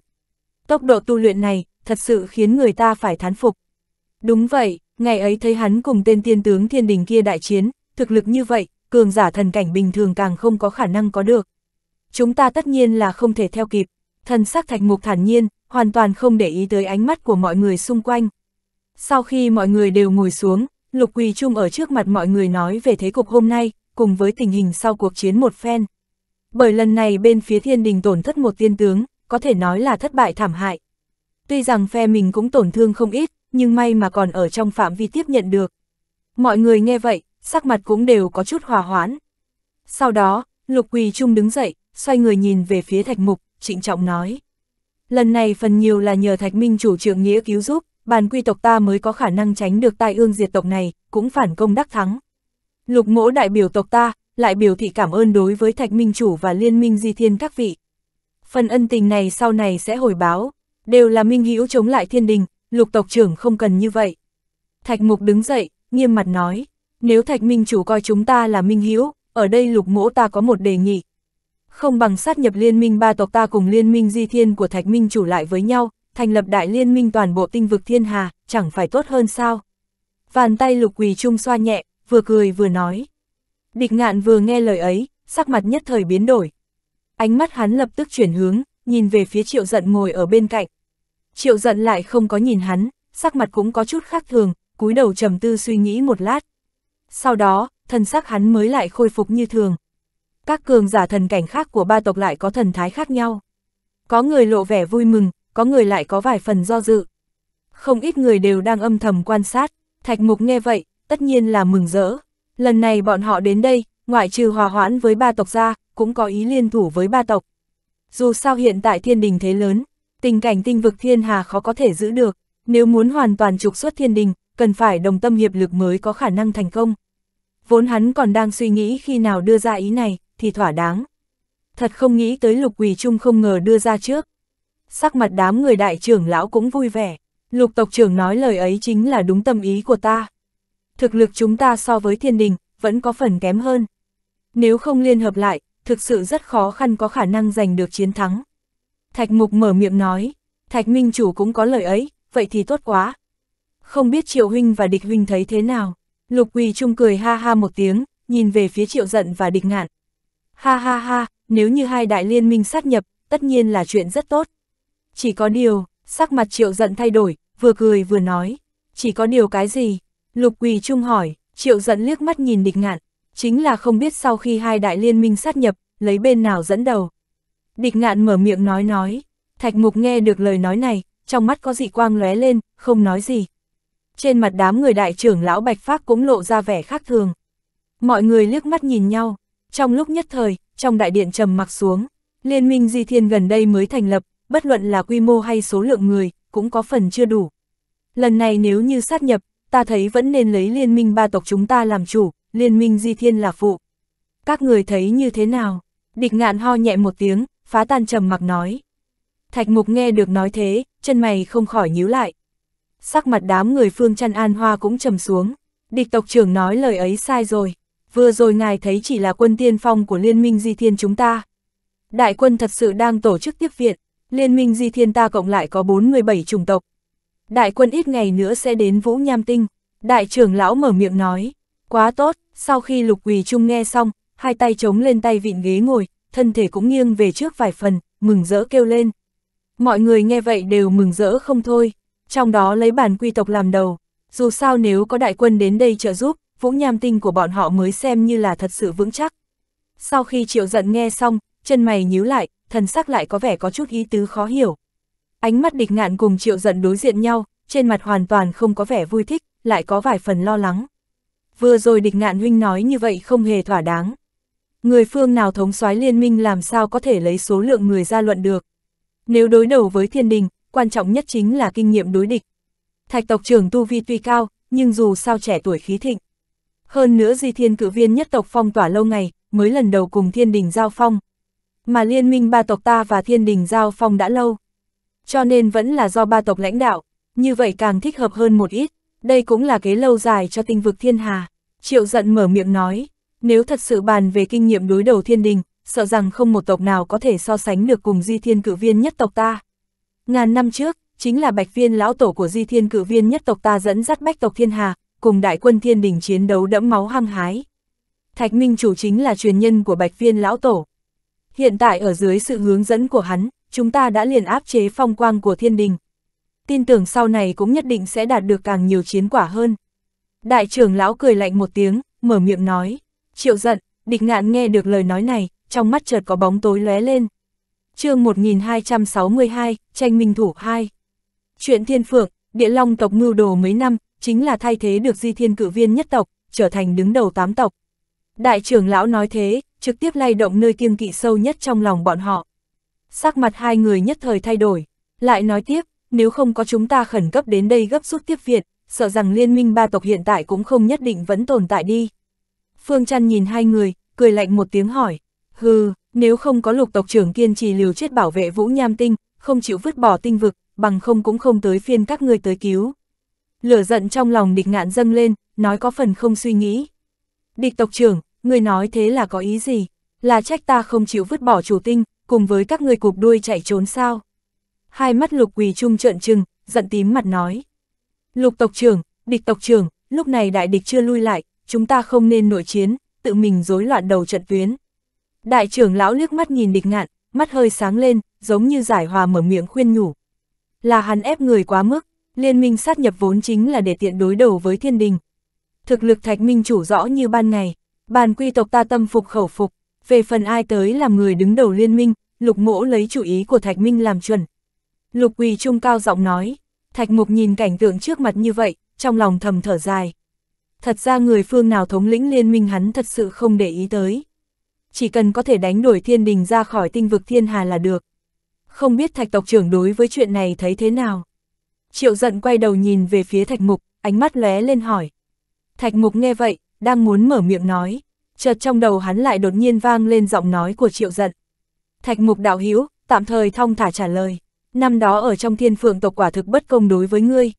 Tốc độ tu luyện này, thật sự khiến người ta phải thán phục. Đúng vậy, ngày ấy thấy hắn cùng tên tiên tướng thiên đình kia đại chiến, thực lực như vậy, cường giả thần cảnh bình thường càng không có khả năng có được. Chúng ta tất nhiên là không thể theo kịp, thần sắc thạch mục thản nhiên, hoàn toàn không để ý tới ánh mắt của mọi người xung quanh. Sau khi mọi người đều ngồi xuống, Lục Quỳ chung ở trước mặt mọi người nói về thế cục hôm nay, cùng với tình hình sau cuộc chiến một phen. Bởi lần này bên phía thiên đình tổn thất một tiên tướng, có thể nói là thất bại thảm hại. Tuy rằng phe mình cũng tổn thương không ít, nhưng may mà còn ở trong phạm vi tiếp nhận được. Mọi người nghe vậy, sắc mặt cũng đều có chút hòa hoãn. Sau đó, Lục Quỳ Trung đứng dậy, xoay người nhìn về phía Thạch Mục, trịnh trọng nói. Lần này phần nhiều là nhờ Thạch Minh chủ trưởng nghĩa cứu giúp, bàn quy tộc ta mới có khả năng tránh được tai ương diệt tộc này, cũng phản công đắc thắng. Lục mỗ đại biểu tộc ta, lại biểu thị cảm ơn đối với Thạch Minh chủ và liên minh di thiên các vị. Phần ân tình này sau này sẽ hồi báo, đều là minh hữu chống lại thiên đình, lục tộc trưởng không cần như vậy. Thạch mục đứng dậy, nghiêm mặt nói, nếu thạch minh chủ coi chúng ta là minh hữu ở đây lục mỗ ta có một đề nghị. Không bằng sát nhập liên minh ba tộc ta cùng liên minh di thiên của thạch minh chủ lại với nhau, thành lập đại liên minh toàn bộ tinh vực thiên hà, chẳng phải tốt hơn sao. vàn tay lục quỳ trung xoa nhẹ, vừa cười vừa nói. Địch ngạn vừa nghe lời ấy, sắc mặt nhất thời biến đổi. Ánh mắt hắn lập tức chuyển hướng, nhìn về phía triệu giận ngồi ở bên cạnh. Triệu giận lại không có nhìn hắn, sắc mặt cũng có chút khác thường, cúi đầu trầm tư suy nghĩ một lát. Sau đó, thần sắc hắn mới lại khôi phục như thường. Các cường giả thần cảnh khác của ba tộc lại có thần thái khác nhau. Có người lộ vẻ vui mừng, có người lại có vài phần do dự. Không ít người đều đang âm thầm quan sát, thạch mục nghe vậy, tất nhiên là mừng rỡ. Lần này bọn họ đến đây, ngoại trừ hòa hoãn với ba tộc ra, cũng có ý liên thủ với ba tộc. Dù sao hiện tại thiên đình thế lớn, tình cảnh tinh vực thiên hà khó có thể giữ được, nếu muốn hoàn toàn trục xuất thiên đình, cần phải đồng tâm hiệp lực mới có khả năng thành công. Vốn hắn còn đang suy nghĩ khi nào đưa ra ý này, thì thỏa đáng. Thật không nghĩ tới lục quỳ trung không ngờ đưa ra trước. Sắc mặt đám người đại trưởng lão cũng vui vẻ, lục tộc trưởng nói lời ấy chính là đúng tâm ý của ta. Thực lực chúng ta so với thiên đình, vẫn có phần kém hơn. Nếu không liên hợp lại, thực sự rất khó khăn có khả năng giành được chiến thắng. Thạch Mục mở miệng nói, Thạch Minh Chủ cũng có lời ấy, vậy thì tốt quá. Không biết Triệu Huynh và Địch Huynh thấy thế nào? Lục Quỳ Trung cười ha ha một tiếng, nhìn về phía Triệu Giận và Địch Ngạn. Ha ha ha, nếu như hai đại liên minh sát nhập, tất nhiên là chuyện rất tốt. Chỉ có điều, sắc mặt Triệu Giận thay đổi, vừa cười vừa nói. Chỉ có điều cái gì? Lục Quỳ Trung hỏi, Triệu Giận liếc mắt nhìn Địch Ngạn. Chính là không biết sau khi hai đại liên minh sát nhập, lấy bên nào dẫn đầu. Địch ngạn mở miệng nói nói, thạch mục nghe được lời nói này, trong mắt có dị quang lóe lên, không nói gì. Trên mặt đám người đại trưởng lão Bạch Phác cũng lộ ra vẻ khác thường. Mọi người liếc mắt nhìn nhau, trong lúc nhất thời, trong đại điện trầm mặc xuống, liên minh di thiên gần đây mới thành lập, bất luận là quy mô hay số lượng người, cũng có phần chưa đủ. Lần này nếu như sát nhập, ta thấy vẫn nên lấy liên minh ba tộc chúng ta làm chủ, liên minh di thiên là phụ. Các người thấy như thế nào? Địch ngạn ho nhẹ một tiếng, phá tan trầm mặc nói. Thạch mục nghe được nói thế, chân mày không khỏi nhíu lại. Sắc mặt đám người phương chăn an hoa cũng trầm xuống. Địch tộc trưởng nói lời ấy sai rồi. Vừa rồi ngài thấy chỉ là quân tiên phong của liên minh di thiên chúng ta. Đại quân thật sự đang tổ chức tiếp viện. Liên minh di thiên ta cộng lại có 47 chủng tộc. Đại quân ít ngày nữa sẽ đến Vũ Nham Tinh. Đại trưởng lão mở miệng nói. Quá tốt, sau khi lục quỳ chung nghe xong, hai tay chống lên tay vịn ghế ngồi, thân thể cũng nghiêng về trước vài phần, mừng rỡ kêu lên. Mọi người nghe vậy đều mừng rỡ không thôi, trong đó lấy bản quy tộc làm đầu. Dù sao nếu có đại quân đến đây trợ giúp, vũ nham tinh của bọn họ mới xem như là thật sự vững chắc. Sau khi triệu giận nghe xong, chân mày nhíu lại, thần sắc lại có vẻ có chút ý tứ khó hiểu. Ánh mắt địch ngạn cùng triệu giận đối diện nhau, trên mặt hoàn toàn không có vẻ vui thích, lại có vài phần lo lắng. Vừa rồi địch ngạn huynh nói như vậy không hề thỏa đáng. Người phương nào thống soái liên minh làm sao có thể lấy số lượng người ra luận được. Nếu đối đầu với thiên đình, quan trọng nhất chính là kinh nghiệm đối địch. Thạch tộc trưởng tu vi tuy cao, nhưng dù sao trẻ tuổi khí thịnh. Hơn nữa di thiên cự viên nhất tộc phong tỏa lâu ngày, mới lần đầu cùng thiên đình giao phong. Mà liên minh ba tộc ta và thiên đình giao phong đã lâu. Cho nên vẫn là do ba tộc lãnh đạo, như vậy càng thích hợp hơn một ít, đây cũng là kế lâu dài cho tinh vực thiên hà. Triệu giận mở miệng nói, nếu thật sự bàn về kinh nghiệm đối đầu thiên đình, sợ rằng không một tộc nào có thể so sánh được cùng di thiên cử viên nhất tộc ta. Ngàn năm trước, chính là bạch viên lão tổ của di thiên cử viên nhất tộc ta dẫn dắt bách tộc thiên hà, cùng đại quân thiên đình chiến đấu đẫm máu hăng hái. Thạch Minh chủ chính là truyền nhân của bạch viên lão tổ. Hiện tại ở dưới sự hướng dẫn của hắn, chúng ta đã liền áp chế phong quang của thiên đình. Tin tưởng sau này cũng nhất định sẽ đạt được càng nhiều chiến quả hơn. Đại trưởng lão cười lạnh một tiếng, mở miệng nói. Triệu giận, địch ngạn nghe được lời nói này, trong mắt chợt có bóng tối lóe lên. chương 1262, tranh minh thủ 2. Chuyện thiên phượng, địa long tộc mưu đồ mấy năm, chính là thay thế được di thiên cử viên nhất tộc, trở thành đứng đầu tám tộc. Đại trưởng lão nói thế, trực tiếp lay động nơi kiêng kỵ sâu nhất trong lòng bọn họ. Sắc mặt hai người nhất thời thay đổi, lại nói tiếp, nếu không có chúng ta khẩn cấp đến đây gấp rút tiếp viện, sợ rằng liên minh ba tộc hiện tại cũng không nhất định vẫn tồn tại đi. Phương Trăn nhìn hai người, cười lạnh một tiếng hỏi, hừ, nếu không có lục tộc trưởng kiên trì liều chết bảo vệ Vũ Nham Tinh, không chịu vứt bỏ tinh vực, bằng không cũng không tới phiên các người tới cứu. Lửa giận trong lòng địch ngạn dâng lên, nói có phần không suy nghĩ. Địch tộc trưởng, người nói thế là có ý gì? Là trách ta không chịu vứt bỏ chủ tinh, cùng với các người cụp đuôi chạy trốn sao? Hai mắt lục quỳ trung trợn trừng, giận tím mặt nói. Lục tộc trưởng, địch tộc trưởng, lúc này đại địch chưa lui lại, chúng ta không nên nội chiến, tự mình rối loạn đầu trận tuyến. Đại trưởng lão liếc mắt nhìn địch ngạn, mắt hơi sáng lên, giống như giải hòa mở miệng khuyên nhủ. Là hắn ép người quá mức, liên minh sát nhập vốn chính là để tiện đối đầu với thiên đình. Thực lực thạch minh chủ rõ như ban ngày, bàn quy tộc ta tâm phục khẩu phục, về phần ai tới làm người đứng đầu liên minh, lục mỗ lấy chủ ý của thạch minh làm chuẩn. Lục quỳ trung cao giọng nói, thạch mục nhìn cảnh tượng trước mặt như vậy, trong lòng thầm thở dài. Thật ra người phương nào thống lĩnh liên minh hắn thật sự không để ý tới. Chỉ cần có thể đánh đuổi thiên đình ra khỏi tinh vực thiên hà là được. Không biết thạch tộc trưởng đối với chuyện này thấy thế nào. Triệu giận quay đầu nhìn về phía thạch mục, ánh mắt lóe lên hỏi. Thạch mục nghe vậy, đang muốn mở miệng nói. Chợt trong đầu hắn lại đột nhiên vang lên giọng nói của triệu giận. Thạch mục đạo hữu tạm thời thong thả trả lời. Năm đó ở trong thiên phượng tộc quả thực bất công đối với ngươi.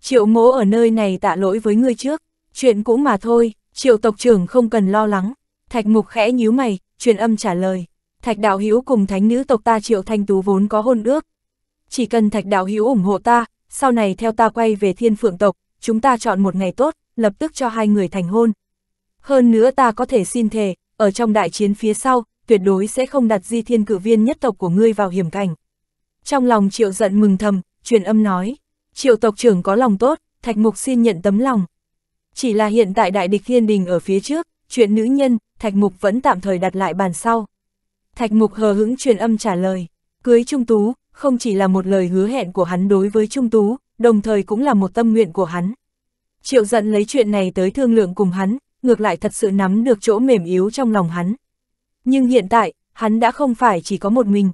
Triệu mỗ ở nơi này tạ lỗi với ngươi trước. Chuyện cũ mà thôi, triệu tộc trưởng không cần lo lắng. Thạch mục khẽ nhíu mày, truyền âm trả lời. Thạch đạo hữu cùng thánh nữ tộc ta triệu thanh tú vốn có hôn ước. Chỉ cần thạch đạo hữu ủng hộ ta, sau này theo ta quay về thiên phượng tộc, chúng ta chọn một ngày tốt, lập tức cho hai người thành hôn. Hơn nữa ta có thể xin thề, ở trong đại chiến phía sau, tuyệt đối sẽ không đặt di thiên cử viên nhất tộc của ngươi vào hiểm cảnh. Trong lòng triệu giận mừng thầm, truyền âm nói, triệu tộc trưởng có lòng tốt, thạch mục xin nhận tấm lòng. Chỉ là hiện tại đại địch thiên đình ở phía trước, chuyện nữ nhân, Thạch Mục vẫn tạm thời đặt lại bàn sau. Thạch Mục hờ hững truyền âm trả lời, cưới Trung Tú, không chỉ là một lời hứa hẹn của hắn đối với Trung Tú, đồng thời cũng là một tâm nguyện của hắn. Triệu giận lấy chuyện này tới thương lượng cùng hắn, ngược lại thật sự nắm được chỗ mềm yếu trong lòng hắn. Nhưng hiện tại, hắn đã không phải chỉ có một mình.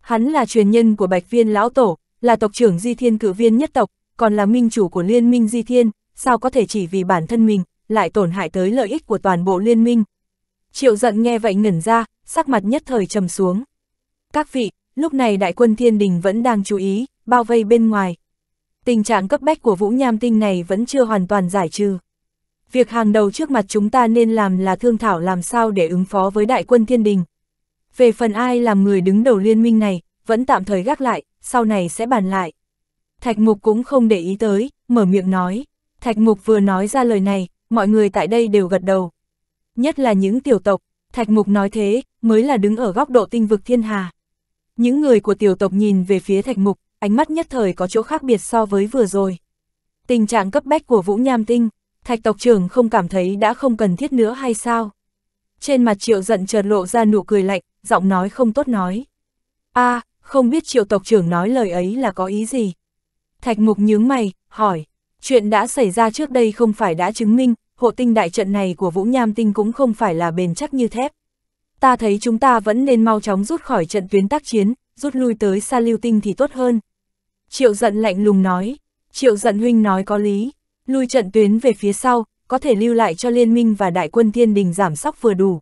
Hắn là truyền nhân của Bạch Viên Lão Tổ, là tộc trưởng Di Thiên Cự Viên nhất tộc, còn là minh chủ của Liên minh Di Thiên, sao có thể chỉ vì bản thân mình, lại tổn hại tới lợi ích của toàn bộ liên minh. Triệu giận nghe vậy ngẩn ra, sắc mặt nhất thời trầm xuống. Các vị, lúc này đại quân thiên đình vẫn đang chú ý, bao vây bên ngoài. Tình trạng cấp bách của Vũ Nham Tinh này vẫn chưa hoàn toàn giải trừ. Việc hàng đầu trước mặt chúng ta nên làm là thương thảo làm sao để ứng phó với đại quân thiên đình. Về phần ai làm người đứng đầu liên minh này, vẫn tạm thời gác lại, sau này sẽ bàn lại. Thạch Mục cũng không để ý tới, mở miệng nói. Thạch Mục vừa nói ra lời này, mọi người tại đây đều gật đầu. Nhất là những tiểu tộc, Thạch Mục nói thế, mới là đứng ở góc độ tinh vực thiên hà. Những người của tiểu tộc nhìn về phía Thạch Mục, ánh mắt nhất thời có chỗ khác biệt so với vừa rồi. Tình trạng cấp bách của Vũ Nham Tinh, Thạch tộc trưởng không cảm thấy đã không cần thiết nữa hay sao? Trên mặt triệu giận chợt lộ ra nụ cười lạnh, giọng nói không tốt nói. a không biết triệu tộc trưởng nói lời ấy là có ý gì? Thạch mục nhướng mày, hỏi, Chuyện đã xảy ra trước đây không phải đã chứng minh, hộ tinh đại trận này của Vũ Nham Tinh cũng không phải là bền chắc như thép. Ta thấy chúng ta vẫn nên mau chóng rút khỏi trận tuyến tác chiến, rút lui tới xa lưu tinh thì tốt hơn. Triệu giận lạnh lùng nói, triệu giận huynh nói có lý, lui trận tuyến về phía sau, có thể lưu lại cho liên minh và đại quân thiên đình giảm sóc vừa đủ.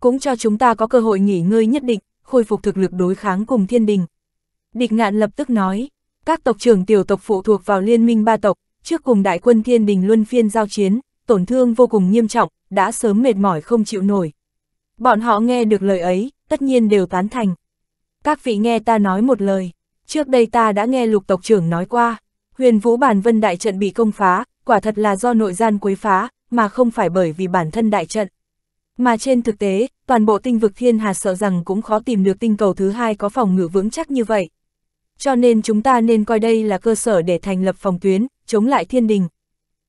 Cũng cho chúng ta có cơ hội nghỉ ngơi nhất định, khôi phục thực lực đối kháng cùng thiên đình. Địch ngạn lập tức nói, các tộc trưởng tiểu tộc phụ thuộc vào liên minh ba tộc, trước cùng đại quân Thiên Đình luân phiên giao chiến, tổn thương vô cùng nghiêm trọng, đã sớm mệt mỏi không chịu nổi. Bọn họ nghe được lời ấy, tất nhiên đều tán thành. Các vị nghe ta nói một lời, trước đây ta đã nghe lục tộc trưởng nói qua, huyền vũ bản vân đại trận bị công phá, quả thật là do nội gian quấy phá, mà không phải bởi vì bản thân đại trận. Mà trên thực tế, toàn bộ tinh vực thiên hà sợ rằng cũng khó tìm được tinh cầu thứ hai có phòng ngự vững chắc như vậy cho nên chúng ta nên coi đây là cơ sở để thành lập phòng tuyến, chống lại thiên đình.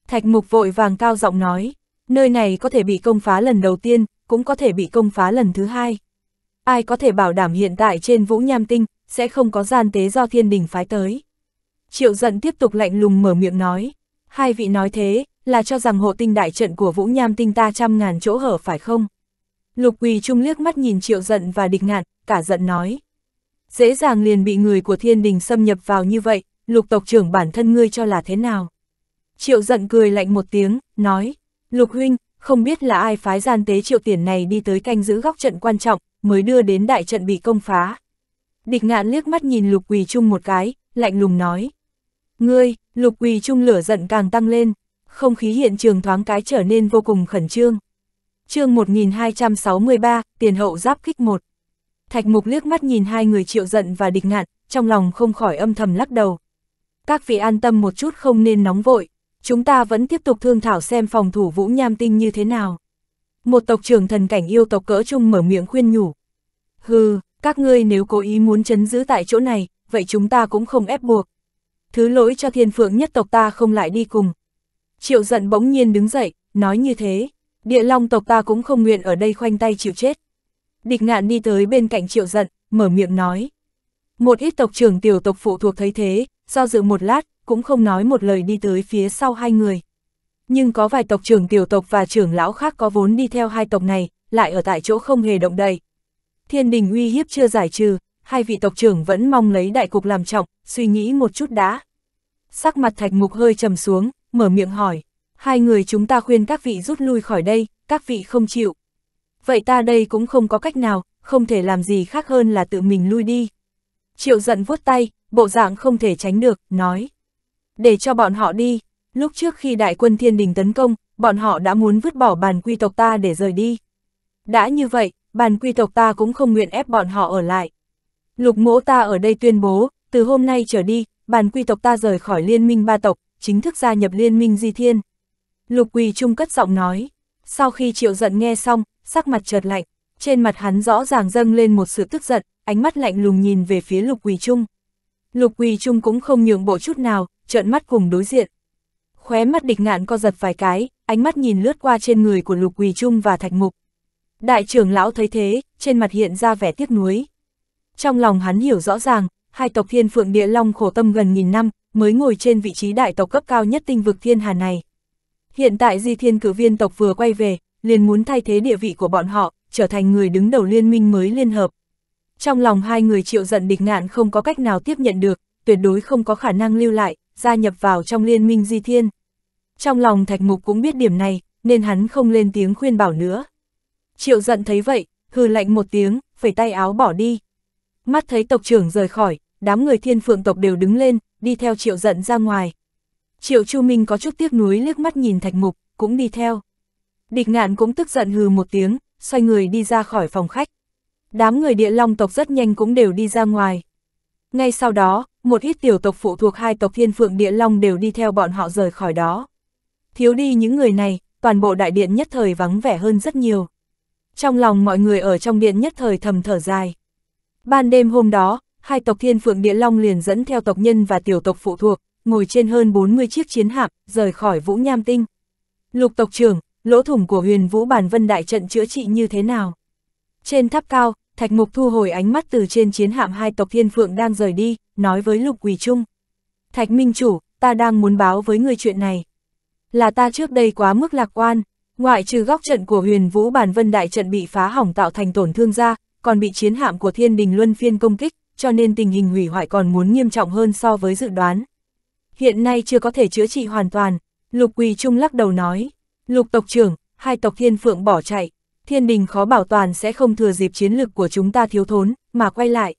Thạch mục vội vàng cao giọng nói, nơi này có thể bị công phá lần đầu tiên, cũng có thể bị công phá lần thứ hai. Ai có thể bảo đảm hiện tại trên Vũ Nham Tinh, sẽ không có gian tế do thiên đình phái tới. Triệu giận tiếp tục lạnh lùng mở miệng nói, hai vị nói thế, là cho rằng hộ tinh đại trận của Vũ Nham Tinh ta trăm ngàn chỗ hở phải không? Lục Quỳ Trung liếc mắt nhìn triệu giận và địch ngạn, cả giận nói dễ dàng liền bị người của thiên đình xâm nhập vào như vậy, lục tộc trưởng bản thân ngươi cho là thế nào? Triệu giận cười lạnh một tiếng, nói, lục huynh, không biết là ai phái gian tế triệu tiền này đi tới canh giữ góc trận quan trọng, mới đưa đến đại trận bị công phá. Địch ngạn liếc mắt nhìn lục quỳ chung một cái, lạnh lùng nói. Ngươi, lục quỳ chung lửa giận càng tăng lên, không khí hiện trường thoáng cái trở nên vô cùng khẩn trương. chương 1263, tiền hậu giáp kích một Thạch Mục liếc mắt nhìn hai người triệu giận và địch ngạn, trong lòng không khỏi âm thầm lắc đầu. Các vị an tâm một chút không nên nóng vội, chúng ta vẫn tiếp tục thương thảo xem phòng thủ Vũ Nham Tinh như thế nào. Một tộc trưởng thần cảnh yêu tộc cỡ trung mở miệng khuyên nhủ. Hừ, các ngươi nếu cố ý muốn chấn giữ tại chỗ này, vậy chúng ta cũng không ép buộc. Thứ lỗi cho thiên phượng nhất tộc ta không lại đi cùng. Triệu giận bỗng nhiên đứng dậy, nói như thế, địa long tộc ta cũng không nguyện ở đây khoanh tay chịu chết địch ngạn đi tới bên cạnh triệu giận, mở miệng nói. Một ít tộc trưởng tiểu tộc phụ thuộc thấy thế, do dự một lát, cũng không nói một lời đi tới phía sau hai người. Nhưng có vài tộc trưởng tiểu tộc và trưởng lão khác có vốn đi theo hai tộc này, lại ở tại chỗ không hề động đậy. Thiên đình uy hiếp chưa giải trừ, hai vị tộc trưởng vẫn mong lấy đại cục làm trọng, suy nghĩ một chút đã. Sắc mặt thạch mục hơi trầm xuống, mở miệng hỏi, hai người chúng ta khuyên các vị rút lui khỏi đây, các vị không chịu vậy ta đây cũng không có cách nào, không thể làm gì khác hơn là tự mình lui đi. Triệu giận vuốt tay, bộ dạng không thể tránh được, nói. Để cho bọn họ đi, lúc trước khi đại quân thiên đình tấn công, bọn họ đã muốn vứt bỏ bàn quy tộc ta để rời đi. Đã như vậy, bàn quy tộc ta cũng không nguyện ép bọn họ ở lại. Lục mỗ ta ở đây tuyên bố, từ hôm nay trở đi, bàn quy tộc ta rời khỏi liên minh ba tộc, chính thức gia nhập liên minh di thiên. Lục quỳ trung cất giọng nói, sau khi triệu giận nghe xong, sắc mặt chợt lạnh, trên mặt hắn rõ ràng dâng lên một sự tức giận, ánh mắt lạnh lùng nhìn về phía Lục Quỳ Trung. Lục Quỳ Trung cũng không nhượng bộ chút nào, trợn mắt cùng đối diện. Khóe mắt địch ngạn co giật vài cái, ánh mắt nhìn lướt qua trên người của Lục Quỳ Trung và Thạch Mục. Đại trưởng lão thấy thế, trên mặt hiện ra vẻ tiếc nuối. Trong lòng hắn hiểu rõ ràng, hai tộc thiên phượng địa long khổ tâm gần nghìn năm, mới ngồi trên vị trí đại tộc cấp cao nhất tinh vực thiên hà này. Hiện tại di thiên cử viên tộc vừa quay về, liền muốn thay thế địa vị của bọn họ, trở thành người đứng đầu liên minh mới liên hợp. Trong lòng hai người triệu giận địch ngạn không có cách nào tiếp nhận được, tuyệt đối không có khả năng lưu lại, gia nhập vào trong liên minh di thiên. Trong lòng thạch mục cũng biết điểm này, nên hắn không lên tiếng khuyên bảo nữa. Triệu giận thấy vậy, hư lạnh một tiếng, phẩy tay áo bỏ đi. Mắt thấy tộc trưởng rời khỏi, đám người thiên phượng tộc đều đứng lên, đi theo triệu giận ra ngoài. Triệu Chu Minh có chút tiếc nuối liếc mắt nhìn thạch mục, cũng đi theo. Địch ngạn cũng tức giận hừ một tiếng, xoay người đi ra khỏi phòng khách. Đám người địa long tộc rất nhanh cũng đều đi ra ngoài. Ngay sau đó, một ít tiểu tộc phụ thuộc hai tộc thiên phượng địa long đều đi theo bọn họ rời khỏi đó. Thiếu đi những người này, toàn bộ đại điện nhất thời vắng vẻ hơn rất nhiều. Trong lòng mọi người ở trong điện nhất thời thầm thở dài. Ban đêm hôm đó, hai tộc thiên phượng địa long liền dẫn theo tộc nhân và tiểu tộc phụ thuộc, ngồi trên hơn 40 chiếc chiến hạm, rời khỏi Vũ Nham Tinh. Lục tộc trưởng, lỗ thủng của huyền vũ bản vân đại trận chữa trị như thế nào. Trên tháp cao, Thạch Mục thu hồi ánh mắt từ trên chiến hạm hai tộc Thiên Phượng đang rời đi, nói với Lục Quỳ Trung. Thạch Minh Chủ, ta đang muốn báo với người chuyện này. Là ta trước đây quá mức lạc quan, ngoại trừ góc trận của huyền vũ bản vân đại trận bị phá hỏng tạo thành tổn thương ra, còn bị chiến hạm của thiên đình luân phiên công kích, cho nên tình hình hủy hoại còn muốn nghiêm trọng hơn so với dự đoán. Hiện nay chưa có thể chữa trị hoàn toàn, Lục Quỳ Trung lắc đầu nói. Lục tộc trưởng, hai tộc thiên phượng bỏ chạy, thiên đình khó bảo toàn sẽ không thừa dịp chiến lực của chúng ta thiếu thốn, mà quay lại.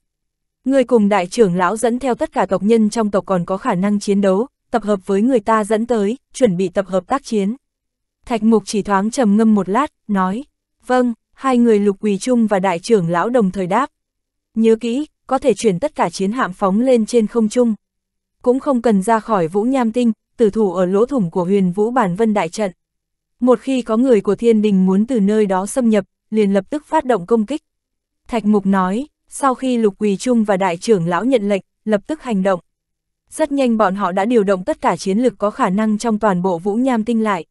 Người cùng đại trưởng lão dẫn theo tất cả tộc nhân trong tộc còn có khả năng chiến đấu, tập hợp với người ta dẫn tới, chuẩn bị tập hợp tác chiến. Thạch mục chỉ thoáng trầm ngâm một lát, nói, vâng, hai người lục quỳ trung và đại trưởng lão đồng thời đáp. Nhớ kỹ, có thể chuyển tất cả chiến hạm phóng lên trên không trung. Cũng không cần ra khỏi vũ nham tinh, tử thủ ở lỗ thủng của huyền vũ bản vân đại trận. Một khi có người của thiên đình muốn từ nơi đó xâm nhập, liền lập tức phát động công kích. Thạch Mục nói, sau khi Lục Quỳ Trung và Đại trưởng lão nhận lệnh, lập tức hành động. Rất nhanh bọn họ đã điều động tất cả chiến lực có khả năng trong toàn bộ Vũ Nham Tinh lại.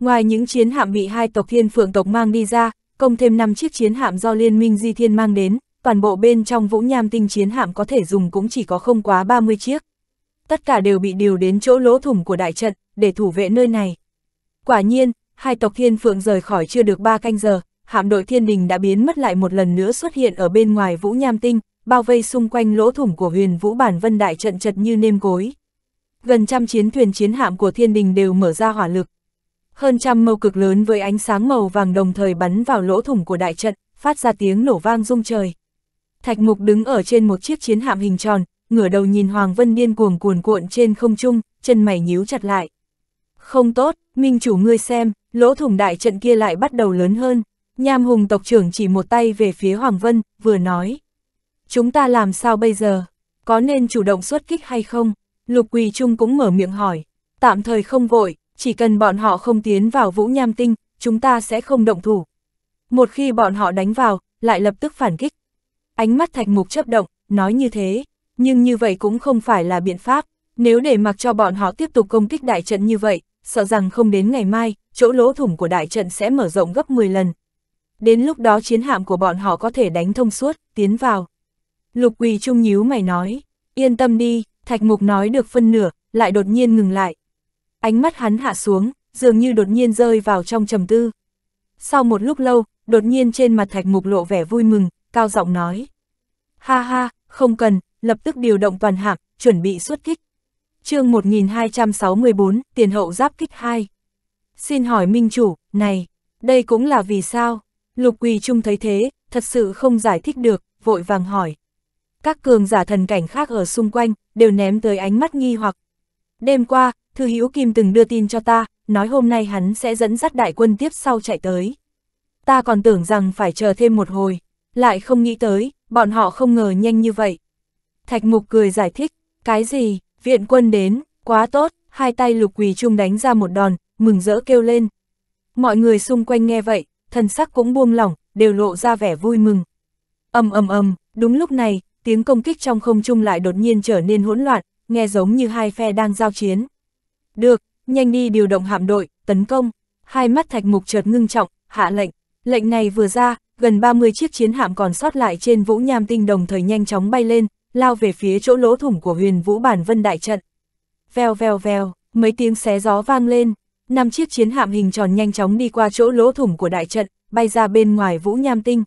Ngoài những chiến hạm bị hai tộc thiên phượng tộc mang đi ra, công thêm 5 chiếc chiến hạm do Liên minh Di Thiên mang đến, toàn bộ bên trong Vũ Nham Tinh chiến hạm có thể dùng cũng chỉ có không quá 30 chiếc. Tất cả đều bị điều đến chỗ lỗ thủng của đại trận, để thủ vệ nơi này. Quả nhiên, hai tộc Thiên Phượng rời khỏi chưa được ba canh giờ, hạm đội Thiên Đình đã biến mất lại một lần nữa xuất hiện ở bên ngoài Vũ Nham Tinh, bao vây xung quanh lỗ thủng của huyền Vũ Bản Vân Đại trận chật như nêm cối. Gần trăm chiến thuyền chiến hạm của Thiên Đình đều mở ra hỏa lực. Hơn trăm mâu cực lớn với ánh sáng màu vàng đồng thời bắn vào lỗ thủng của đại trận, phát ra tiếng nổ vang rung trời. Thạch Mục đứng ở trên một chiếc chiến hạm hình tròn, ngửa đầu nhìn Hoàng Vân điên cuồng cuồn cuộn trên không trung, chân mày nhíu chặt lại. Không tốt, Minh chủ ngươi xem, lỗ thủng đại trận kia lại bắt đầu lớn hơn. Nham hùng tộc trưởng chỉ một tay về phía Hoàng Vân, vừa nói. Chúng ta làm sao bây giờ? Có nên chủ động xuất kích hay không? Lục Quỳ Trung cũng mở miệng hỏi. Tạm thời không vội, chỉ cần bọn họ không tiến vào vũ nham tinh, chúng ta sẽ không động thủ. Một khi bọn họ đánh vào, lại lập tức phản kích. Ánh mắt thạch mục chấp động, nói như thế, nhưng như vậy cũng không phải là biện pháp. Nếu để mặc cho bọn họ tiếp tục công kích đại trận như vậy, sợ rằng không đến ngày mai, chỗ lỗ thủng của đại trận sẽ mở rộng gấp 10 lần. Đến lúc đó chiến hạm của bọn họ có thể đánh thông suốt, tiến vào. Lục Quỳ Trung nhíu mày nói, yên tâm đi, Thạch Mục nói được phân nửa, lại đột nhiên ngừng lại. Ánh mắt hắn hạ xuống, dường như đột nhiên rơi vào trong trầm tư. Sau một lúc lâu, đột nhiên trên mặt Thạch Mục lộ vẻ vui mừng, cao giọng nói. Ha ha, không cần, lập tức điều động toàn hạm, chuẩn bị xuất kích chương 1264, tiền hậu giáp kích 2. Xin hỏi minh chủ, này, đây cũng là vì sao? Lục Quỳ Trung thấy thế, thật sự không giải thích được, vội vàng hỏi. Các cường giả thần cảnh khác ở xung quanh, đều ném tới ánh mắt nghi hoặc. Đêm qua, Thư Hữu Kim từng đưa tin cho ta, nói hôm nay hắn sẽ dẫn dắt đại quân tiếp sau chạy tới. Ta còn tưởng rằng phải chờ thêm một hồi, lại không nghĩ tới, bọn họ không ngờ nhanh như vậy. Thạch Mục cười giải thích, cái gì, viện quân đến, quá tốt, hai tay lục quỳ chung đánh ra một đòn, mừng rỡ kêu lên. Mọi người xung quanh nghe vậy, thần sắc cũng buông lỏng, đều lộ ra vẻ vui mừng. ầm ầm ầm, đúng lúc này, tiếng công kích trong không trung lại đột nhiên trở nên hỗn loạn, nghe giống như hai phe đang giao chiến. Được, nhanh đi điều động hạm đội, tấn công. Hai mắt thạch mục chợt ngưng trọng, hạ lệnh. Lệnh này vừa ra, gần 30 chiếc chiến hạm còn sót lại trên vũ nham tinh đồng thời nhanh chóng bay lên, lao về phía chỗ lỗ thủng của huyền vũ bản vân đại trận. Vèo vèo vèo, mấy tiếng xé gió vang lên, năm chiếc chiến hạm hình tròn nhanh chóng đi qua chỗ lỗ thủng của đại trận, bay ra bên ngoài vũ nham tinh,